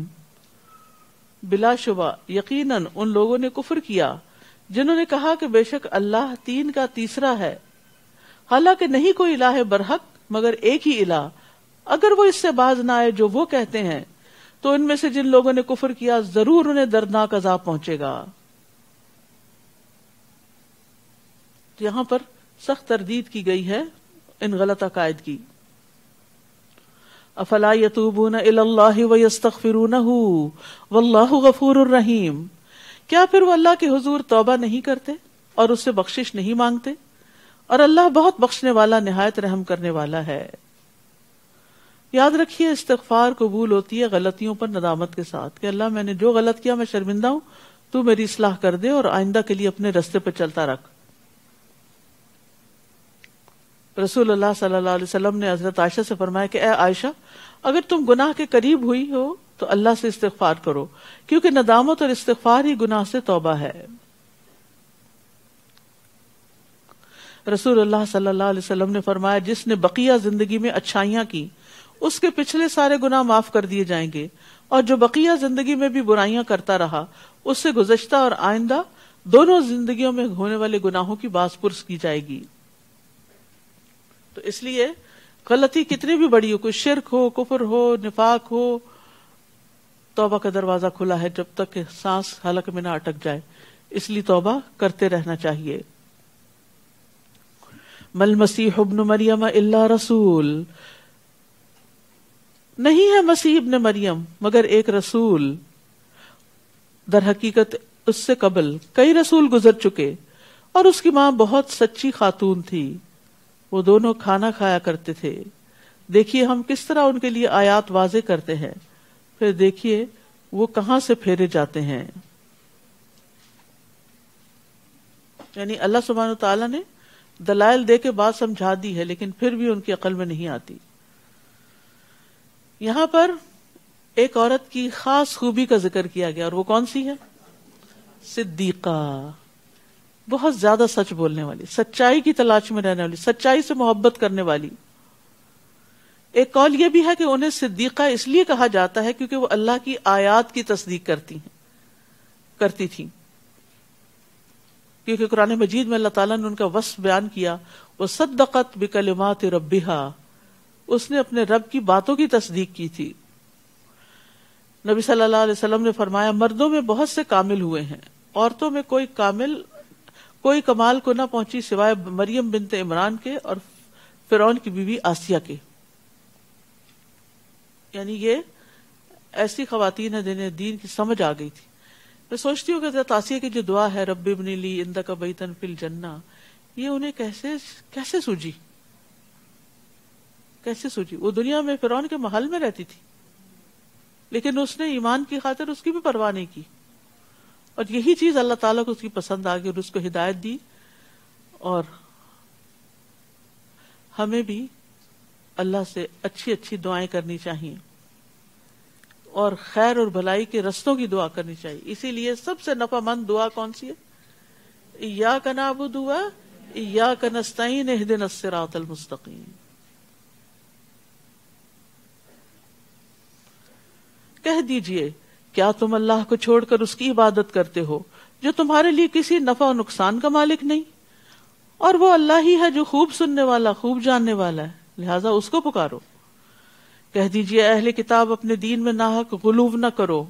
बिलाशुबा यकीनन उन लोगों ने कुफर किया जिन्होंने कहा कि बेशक अल्लाह तीन का तीसरा है हालांकि नहीं कोई इलाह बरहक मगर एक ही इला अगर वो इससे बाज ना आए जो वो कहते हैं तो इनमें से जिन लोगों ने कुफर किया जरूर उन्हें दर्दनाक अजाब पहुंचेगा तो यहां पर सख्त तरदीद की गई है इन गलत अकायदगी अफला यतूबून क्या फिर वो अल्लाह के हजूर तोबा नहीं करते और उससे बख्शिश नहीं मांगते और अल्लाह बहुत बख्शने वाला नहायत रहम करने वाला है याद रखिये इस्तफार कबूल होती है गलतियों पर नदामत के साथ अल्लाह मैंने जो गलत किया मैं शर्मिंदा हूं तू मेरी इसलाह कर दे और आइंदा के लिए अपने रस्ते पर चलता रख रसूल अल्लाह अलैहि ने हजरत आयशा से फरमाया कि आयशा अगर तुम गुनाह के करीब हुई हो तो अल्लाह से इस्तफार करो क्योंकि नदामत और इस्तफार ही गुनाह से तोबा है रसूल सल्लल्लाहु ने फरमाया जिसने बकिया जिंदगी में अच्छाइयां की उसके पिछले सारे गुनाह माफ कर दिए जाएंगे और जो बकिया जिंदगी में भी बुराइयां करता रहा उससे गुजश्ता और आइंदा दोनों जिंदगियों में होने वाले गुनाहों की बासपुरस की जाएगी तो इसलिए गलती कितनी भी बड़ी हो कोई शिरक हो कुफर हो निफाक हो तोबा का दरवाजा खुला है जब तक सांस हलक में ना अटक जाए इसलिए तोबा करते रहना चाहिए मल मसीह इब्न मरियम इल्ला रसूल नहीं है मसीह इब्न मरियम मगर एक रसूल दर हकीकत उससे कबल कई रसूल गुजर चुके और उसकी मां बहुत सच्ची खातून थी वो दोनों खाना खाया करते थे देखिए हम किस तरह उनके लिए आयात वाजे करते हैं फिर देखिए वो कहा से फेरे जाते हैं यानी अल्लाह सुबहान तला ने दलाइल दे के बाद समझा दी है लेकिन फिर भी उनकी अकल में नहीं आती यहां पर एक औरत की खास खूबी का जिक्र किया गया और वो कौन सी है सिद्दीका बहुत ज्यादा सच बोलने वाली सच्चाई की तलाश में रहने वाली सच्चाई से मोहब्बत करने वाली एक कौल यह भी है कि उन्हें सिद्दीका इसलिए कहा जाता है क्योंकि वो अल्लाह की आयात की तस्दीक करती हैं करती थी क्योंकि कुरान मजीद में अल्लाह ताला ने उनका वस बयान किया वो सदकत बिकलमात रबिहा उसने अपने रब की बातों की तस्दीक की थी नबी सल्लल्लाहु अलैहि वसल्लम ने फरमाया मर्दों में बहुत से कामिल हुए हैं औरतों में कोई कामिल कोई कमाल को न पहुंची सिवाय मरियम बिनते इमरान के और फिर की बीवी आसिया के यानी ये ऐसी खातन है जिन्हें दीन की समझ आ गई थी मैं सोचती हूँ कि तासिया की जो दुआ है रब्बी बनी ली इंदा का बैतन फिल जन्ना ये उन्हें कैसे कैसे सूझी कैसे सूझी वो दुनिया में फिर के महल में रहती थी लेकिन उसने ईमान की खातिर उसकी भी परवाह नहीं की और यही चीज अल्लाह ताला को उसकी पसंद आ गई और उसको हिदायत दी और हमें भी अल्लाह से अच्छी अच्छी दुआएं करनी चाहिए और खैर और भलाई के रस्तों की दुआ करनी चाहिए इसीलिए सबसे नफामंद दुआ कौन सी है या कनाबुद हुआ या कनस्तीन दिन असरातल मुस्तकीम कह दीजिए क्या तुम अल्लाह को छोड़कर उसकी इबादत करते हो जो तुम्हारे लिए किसी नफा और नुकसान का मालिक नहीं और वो अल्लाह ही है जो खूब सुनने वाला खूब जानने वाला है लिहाजा उसको पुकारो कह दीजिए अहले किताब अपने दीन में नाहक गुलूब न करो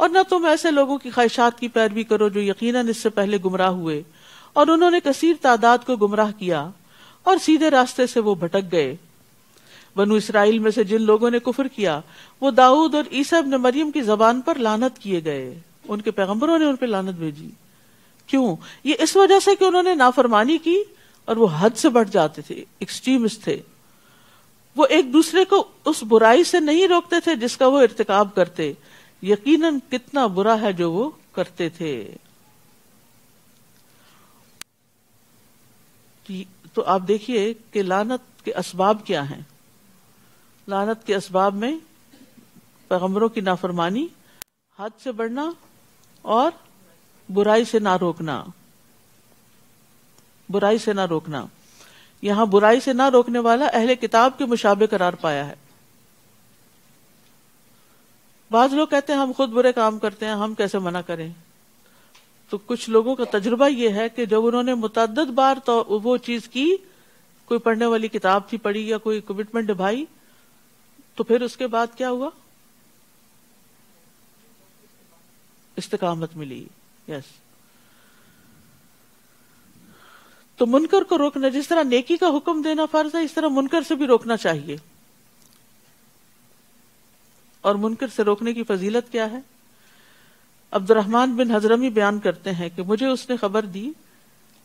और न तुम ऐसे लोगों की ख्वाहिशात की पैरवी करो जो यकीनन इससे पहले गुमराह हुए और उन्होंने कसीर तादाद को गुमराह किया और सीधे रास्ते से वो भटक गए बनु इसराइल में से जिन लोगों ने कुफर किया वो दाऊद और ईसा इब्न मरियम की जबान पर लानत किए गए उनके पैगम्बरों ने उन पर लानत भेजी क्यों ये इस वजह से कि उन्होंने नाफरमानी की और वो हद से बढ़ जाते थे एक्सट्रीम्स थे वो एक दूसरे को उस बुराई से नहीं रोकते थे जिसका वो इरतकाब करते यकीनन कितना बुरा है जो वो करते थे तो, तो आप देखिए कि लानत के असबाब क्या हैं लानत के असबाब में पैगम्बरों की नाफरमानी हद से बढ़ना और बुराई से ना रोकना बुराई से ना रोकना यहां बुराई से ना रोकने वाला अहले किताब के मुशाबे करार पाया है बाज लोग कहते हैं हम खुद बुरे काम करते हैं हम कैसे मना करें तो कुछ लोगों का तजुर्बा यह है कि जब उन्होंने मुतद बार तो वो चीज की कोई पढ़ने वाली किताब थी पढ़ी या कोई कमिटमेंट निभाई तो फिर उसके बाद क्या हुआ इस्तकामत मिली यस तो मुनकर को रोकना जिस तरह नेकी का हुक्म देना फर्ज है इस तरह मुनकर से भी रोकना चाहिए और मुनकर से रोकने की फजीलत क्या है अब्दुलरहमान बिन हजरमी बयान करते हैं कि मुझे उसने खबर दी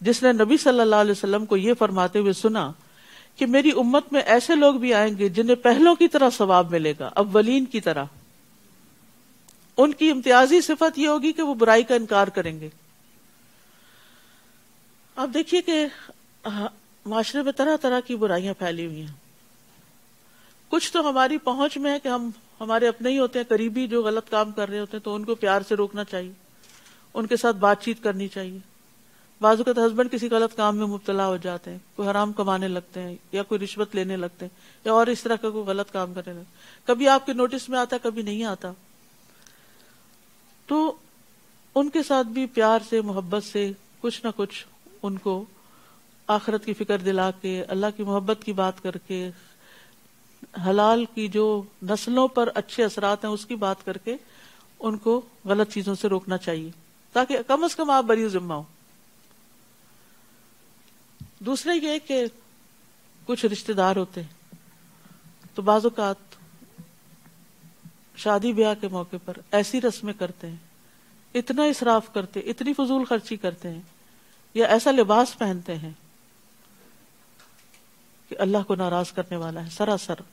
जिसने नबी सल्लल्लाहु अलैहि वसल्लम को यह फरमाते हुए सुना कि मेरी उम्मत में ऐसे लोग भी आएंगे जिन्हें पहलों की तरह सवाब मिलेगा अव्वलीन की तरह उनकी इम्तियाजी सिफत यह होगी कि वो बुराई का इनकार करेंगे अब देखिए कि माशरे में तरह तरह की बुराइयां फैली हुई हैं कुछ तो हमारी पहुंच में है कि हम हमारे अपने ही होते हैं करीबी जो गलत काम कर रहे होते हैं तो उनको प्यार से रोकना चाहिए उनके साथ बातचीत करनी चाहिए बाजूकत हस्बैंड किसी गलत काम में मुबतला हो जाते हैं कोई हराम कमाने लगते हैं या कोई रिश्वत लेने लगते हैं या और इस तरह का कोई गलत काम करने लगते कभी आपके नोटिस में आता कभी नहीं आता तो उनके साथ भी प्यार से मोहब्बत से कुछ ना कुछ उनको आखरत की फिक्र दिला के अल्लाह की मोहब्बत की बात करके हलाल की जो नस्लों पर अच्छे असरात हैं उसकी बात करके उनको गलत चीजों से रोकना चाहिए ताकि कम अज कम आप बरी जिम्मा हो दूसरे ये कि कुछ रिश्तेदार होते हैं तो बाज़ात शादी ब्याह के मौके पर ऐसी रस्में करते हैं इतना इसराफ करते इतनी फजूल खर्ची करते हैं या ऐसा लिबास पहनते हैं कि अल्लाह को नाराज करने वाला है सरासर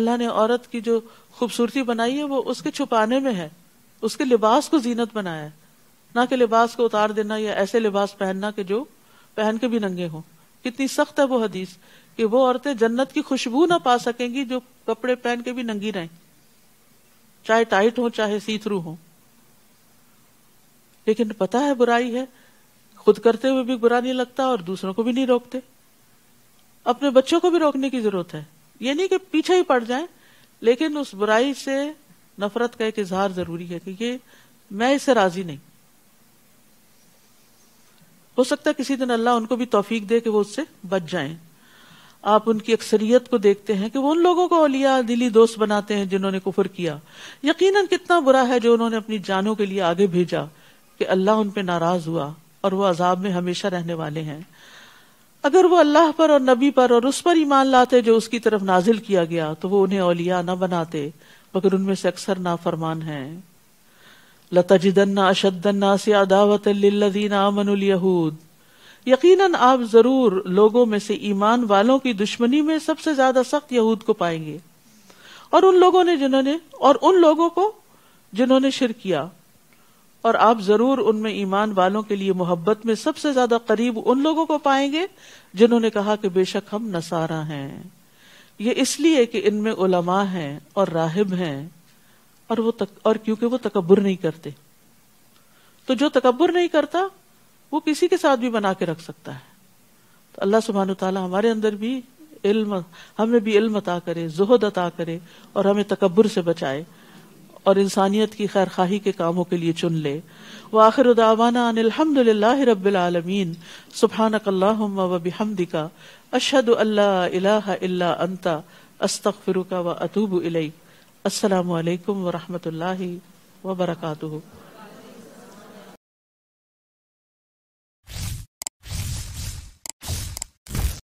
अल्लाह ने औरत की जो खूबसूरती बनाई है वो उसके छुपाने में है उसके लिबास को जीनत बनाया है ना कि लिबास को उतार देना या ऐसे लिबास पहनना कि जो पहन के भी नंगे हों कितनी सख्त है वो हदीस कि वो औरतें जन्नत की खुशबू ना पा सकेंगी जो कपड़े पहन के भी नंगी रहे चाहे टाइट हो चाहे सी थ्रू हो लेकिन पता है बुराई है खुद करते हुए भी बुरा नहीं लगता और दूसरों को भी नहीं रोकते अपने बच्चों को भी रोकने की जरूरत है ये नहीं कि पीछे ही पड़ जाए लेकिन उस बुराई से नफरत का एक इजहार जरूरी है कि ये मैं इससे राजी नहीं हो सकता है किसी दिन अल्लाह उनको भी तोफीक दे कि वो उससे बच जाएं आप उनकी अक्सरियत को देखते हैं कि वो उन लोगों को अलिया दिली दोस्त बनाते हैं जिन्होंने कुफर किया यकीनन कितना बुरा है जो उन्होंने अपनी जानों के लिए आगे भेजा कि अल्लाह उन पर नाराज हुआ और वो अजाब में हमेशा रहने वाले हैं अगर वो अल्लाह पर और नबी पर और उस पर ईमान लाते जो उसकी तरफ नाजिल किया गया तो वो उन्हें अलिया न बनाते मगर उनमें से अक्सर फरमान है लतजदन्ना अशदन्ना से अदावत लल्लजीन आमनुल यहूद यकीनन आप जरूर लोगों में से ईमान वालों की दुश्मनी में सबसे ज्यादा सख्त यहूद को पाएंगे और उन लोगों ने जिन्होंने और उन लोगों को जिन्होंने शिर किया और आप जरूर उनमें ईमान वालों के लिए मोहब्बत में सबसे ज्यादा करीब उन लोगों को पाएंगे जिन्होंने कहा कि बेशक हम नसारा हैं ये इसलिए कि इनमें उलमा हैं और राहिब हैं और वो तक, और क्योंकि वो तकबर नहीं करते तो जो तकबर नहीं करता वो किसी के साथ भी बना के रख सकता है तो अल्लाह सुबहान तला हमारे अंदर भी इल्म हमें भी इल्म अता करे जोहद अता करे और हमें तकबर से बचाए और इंसानियत की खैर खाही के कामों के लिए चुन ले व आखिर उदावाना रबीन रबालमीन सुबहानकल्लाम अशद अल्लाह इलाहा इल्ला अंता व अतूबु अलई असलकम वरहमल वबरकू